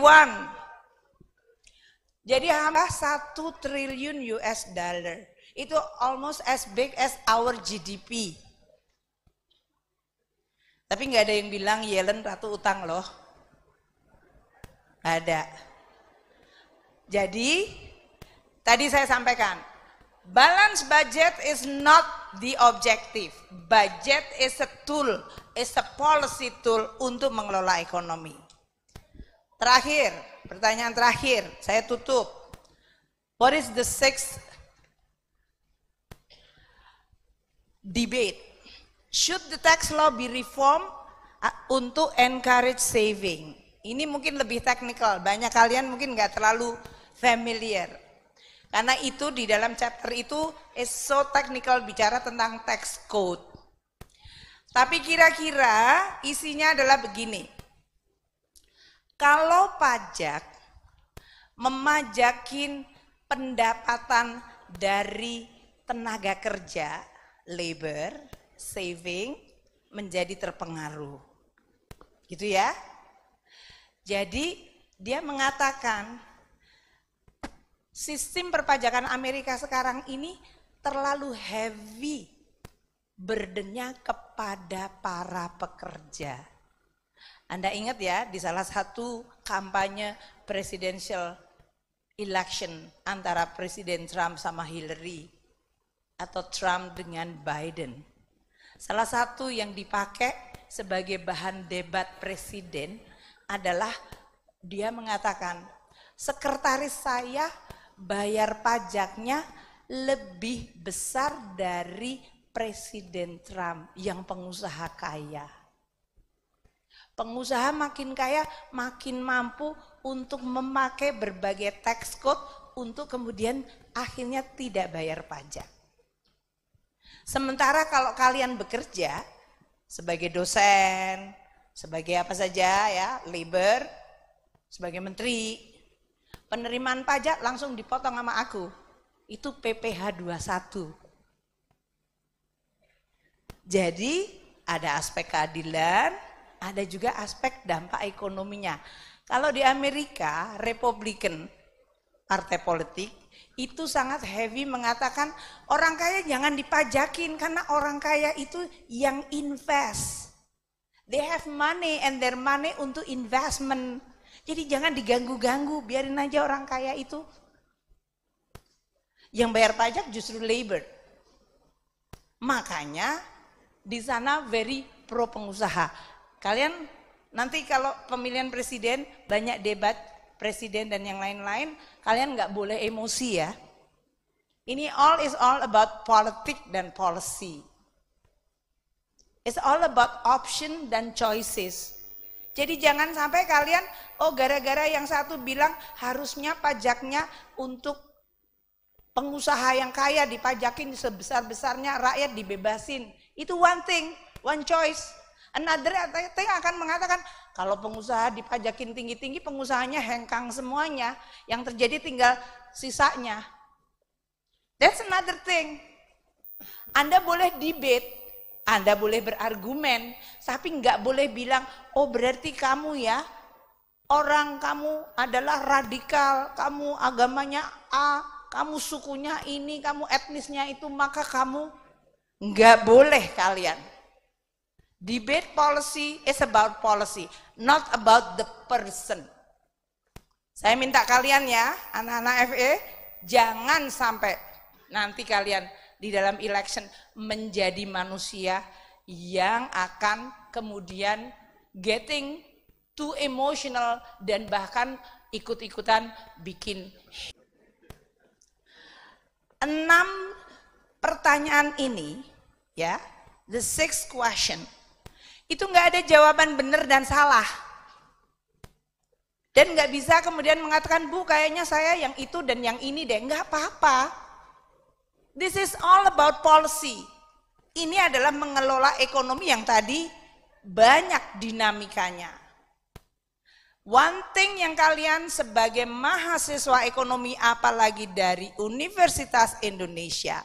Jadi hampir 1 triliun US dollar. Itu almost as big as our GDP. Tapi nggak ada yang bilang Yellen ratu utang loh. Ada. Jadi tadi saya sampaikan, balance budget is not the objective. Budget is a tool, is a policy tool untuk mengelola ekonomi. Terakhir, pertanyaan terakhir, saya tutup. What is the sixth debate? Should the tax law be reformed untuk encourage saving? Ini mungkin lebih teknikal, banyak kalian mungkin nggak terlalu familiar. Karena itu di dalam chapter itu is so technical bicara tentang text code. Tapi kira-kira isinya adalah begini. Kalau pajak memajakin pendapatan dari tenaga kerja, labor, saving menjadi terpengaruh. Gitu ya. Jadi dia mengatakan Sistem perpajakan Amerika sekarang ini terlalu heavy burdennya kepada para pekerja. Anda ingat ya di salah satu kampanye presidential election antara Presiden Trump sama Hillary atau Trump dengan Biden. Salah satu yang dipakai sebagai bahan debat presiden adalah dia mengatakan, sekretaris saya bayar pajaknya lebih besar dari Presiden Trump yang pengusaha kaya. Pengusaha makin kaya, makin mampu untuk memakai berbagai tax code untuk kemudian akhirnya tidak bayar pajak. Sementara kalau kalian bekerja sebagai dosen, sebagai apa saja ya, labor, sebagai menteri, penerimaan pajak langsung dipotong sama aku. Itu PPh 21. Jadi ada aspek keadilan, ada juga aspek dampak ekonominya. Kalau di Amerika, Republican, partai politik, itu sangat heavy mengatakan orang kaya jangan dipajakin karena orang kaya itu yang invest. They have money and their money untuk investment jadi jangan diganggu-ganggu, biarin aja orang kaya itu. Yang bayar pajak justru labor. Makanya di sana very pro pengusaha. Kalian nanti kalau pemilihan presiden banyak debat presiden dan yang lain-lain, kalian nggak boleh emosi ya. Ini all is all about politik dan policy. It's all about option dan choices. Jadi jangan sampai kalian, oh gara-gara yang satu bilang harusnya pajaknya untuk pengusaha yang kaya dipajakin sebesar-besarnya, rakyat dibebasin. Itu one thing, one choice. Another eh, thing akan mengatakan, kalau pengusaha dipajakin tinggi-tinggi, pengusahanya hengkang semuanya. Yang terjadi tinggal sisanya. That's another thing. Anda boleh debate anda boleh berargumen, tapi nggak boleh bilang, oh berarti kamu ya, orang kamu adalah radikal, kamu agamanya A, kamu sukunya ini, kamu etnisnya itu, maka kamu nggak boleh kalian. Debate policy is about policy, not about the person. Saya minta kalian ya, anak-anak FE, jangan sampai nanti kalian di dalam election menjadi manusia yang akan kemudian getting too emotional dan bahkan ikut-ikutan bikin enam pertanyaan ini ya the sixth question itu nggak ada jawaban benar dan salah dan nggak bisa kemudian mengatakan bu kayaknya saya yang itu dan yang ini deh nggak apa-apa This is all about policy. Ini adalah mengelola ekonomi yang tadi banyak dinamikanya. One thing yang kalian sebagai mahasiswa ekonomi apalagi dari Universitas Indonesia,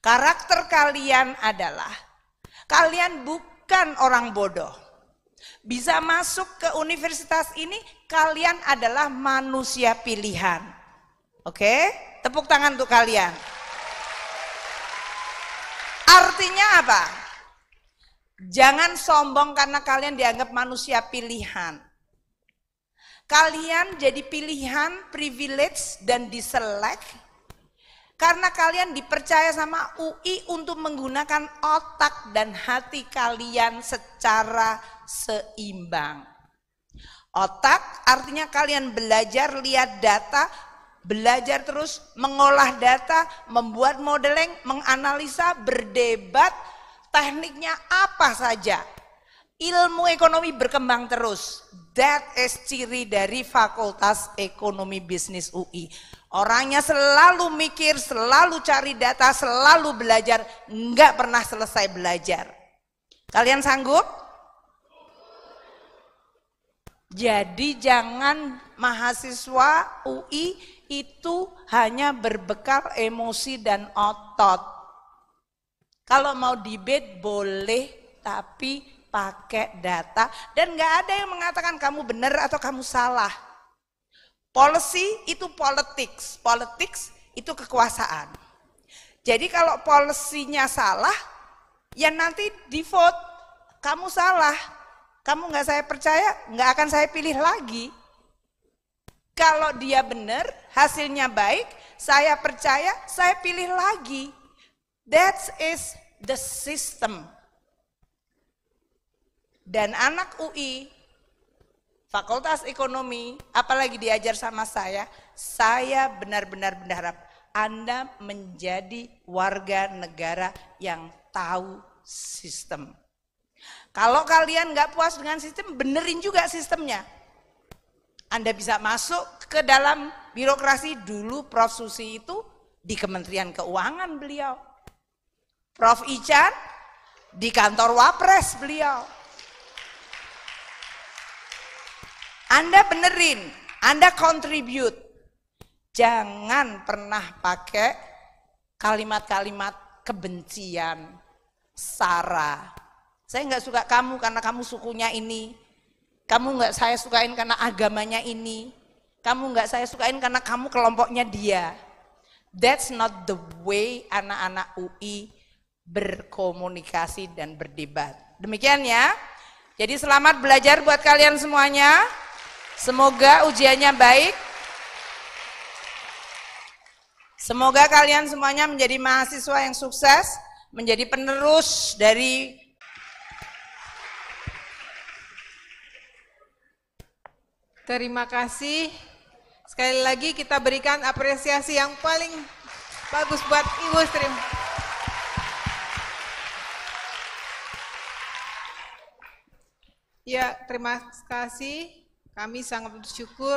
karakter kalian adalah kalian bukan orang bodoh. Bisa masuk ke universitas ini, kalian adalah manusia pilihan. Oke, tepuk tangan untuk kalian. Artinya apa? Jangan sombong karena kalian dianggap manusia pilihan. Kalian jadi pilihan, privilege, dan diselek karena kalian dipercaya sama UI untuk menggunakan otak dan hati kalian secara seimbang. Otak artinya kalian belajar lihat data, belajar terus, mengolah data, membuat modeling, menganalisa, berdebat, tekniknya apa saja. Ilmu ekonomi berkembang terus. That is ciri dari Fakultas Ekonomi Bisnis UI. Orangnya selalu mikir, selalu cari data, selalu belajar, nggak pernah selesai belajar. Kalian sanggup? Jadi jangan mahasiswa UI itu hanya berbekal emosi dan otot. Kalau mau debate boleh, tapi pakai data. Dan nggak ada yang mengatakan kamu benar atau kamu salah. Policy itu politics, politics itu kekuasaan. Jadi kalau polisinya salah, ya nanti di vote kamu salah, kamu nggak saya percaya, nggak akan saya pilih lagi. Kalau dia benar, hasilnya baik, saya percaya, saya pilih lagi. That is the system. Dan anak UI, Fakultas Ekonomi, apalagi diajar sama saya, saya benar-benar berharap Anda menjadi warga negara yang tahu sistem. Kalau kalian nggak puas dengan sistem, benerin juga sistemnya. Anda bisa masuk ke dalam birokrasi dulu Prof Susi itu di Kementerian Keuangan beliau. Prof Ican di kantor Wapres beliau. Anda benerin, Anda contribute. Jangan pernah pakai kalimat-kalimat kebencian, sara. Saya nggak suka kamu karena kamu sukunya ini, kamu nggak saya sukain karena agamanya ini, kamu nggak saya sukain karena kamu kelompoknya dia. That's not the way anak-anak UI berkomunikasi dan berdebat. Demikian ya. Jadi selamat belajar buat kalian semuanya. Semoga ujiannya baik. Semoga kalian semuanya menjadi mahasiswa yang sukses, menjadi penerus dari Terima kasih. Sekali lagi kita berikan apresiasi yang paling bagus buat Ibu Stream. Ya, terima kasih. Kami sangat bersyukur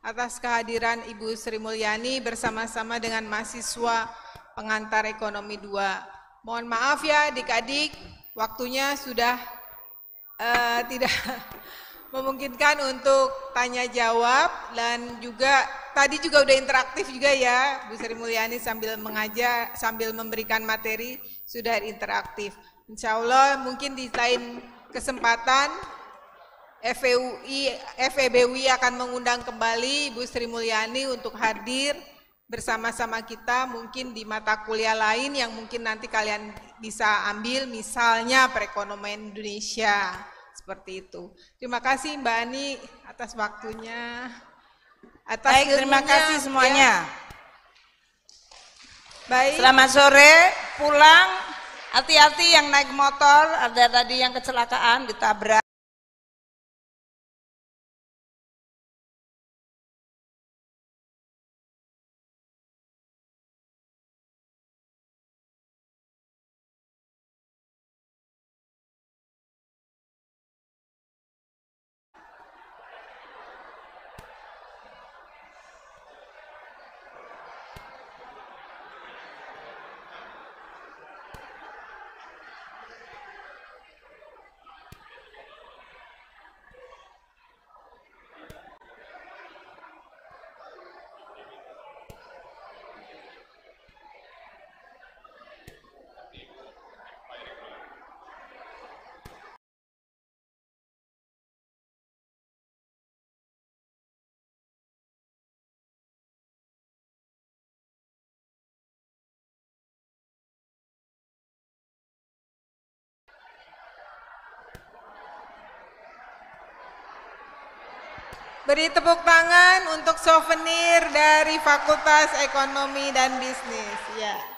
atas kehadiran Ibu Sri Mulyani bersama-sama dengan mahasiswa pengantar ekonomi 2. Mohon maaf ya adik-adik, waktunya sudah uh, tidak memungkinkan untuk tanya jawab dan juga tadi juga udah interaktif juga ya Bu Sri Mulyani sambil mengajar sambil memberikan materi sudah interaktif. Insya Allah mungkin di lain kesempatan FUI FEBUI akan mengundang kembali Bu Sri Mulyani untuk hadir bersama-sama kita mungkin di mata kuliah lain yang mungkin nanti kalian bisa ambil misalnya perekonomian Indonesia seperti itu. Terima kasih Mbak Ani atas waktunya. Atas Baik, terima kasih semuanya. Ya. Baik. Selamat sore, pulang. Hati-hati yang naik motor, ada tadi yang kecelakaan ditabrak. Beri tepuk tangan untuk souvenir dari Fakultas Ekonomi dan Bisnis. Ya. Yeah.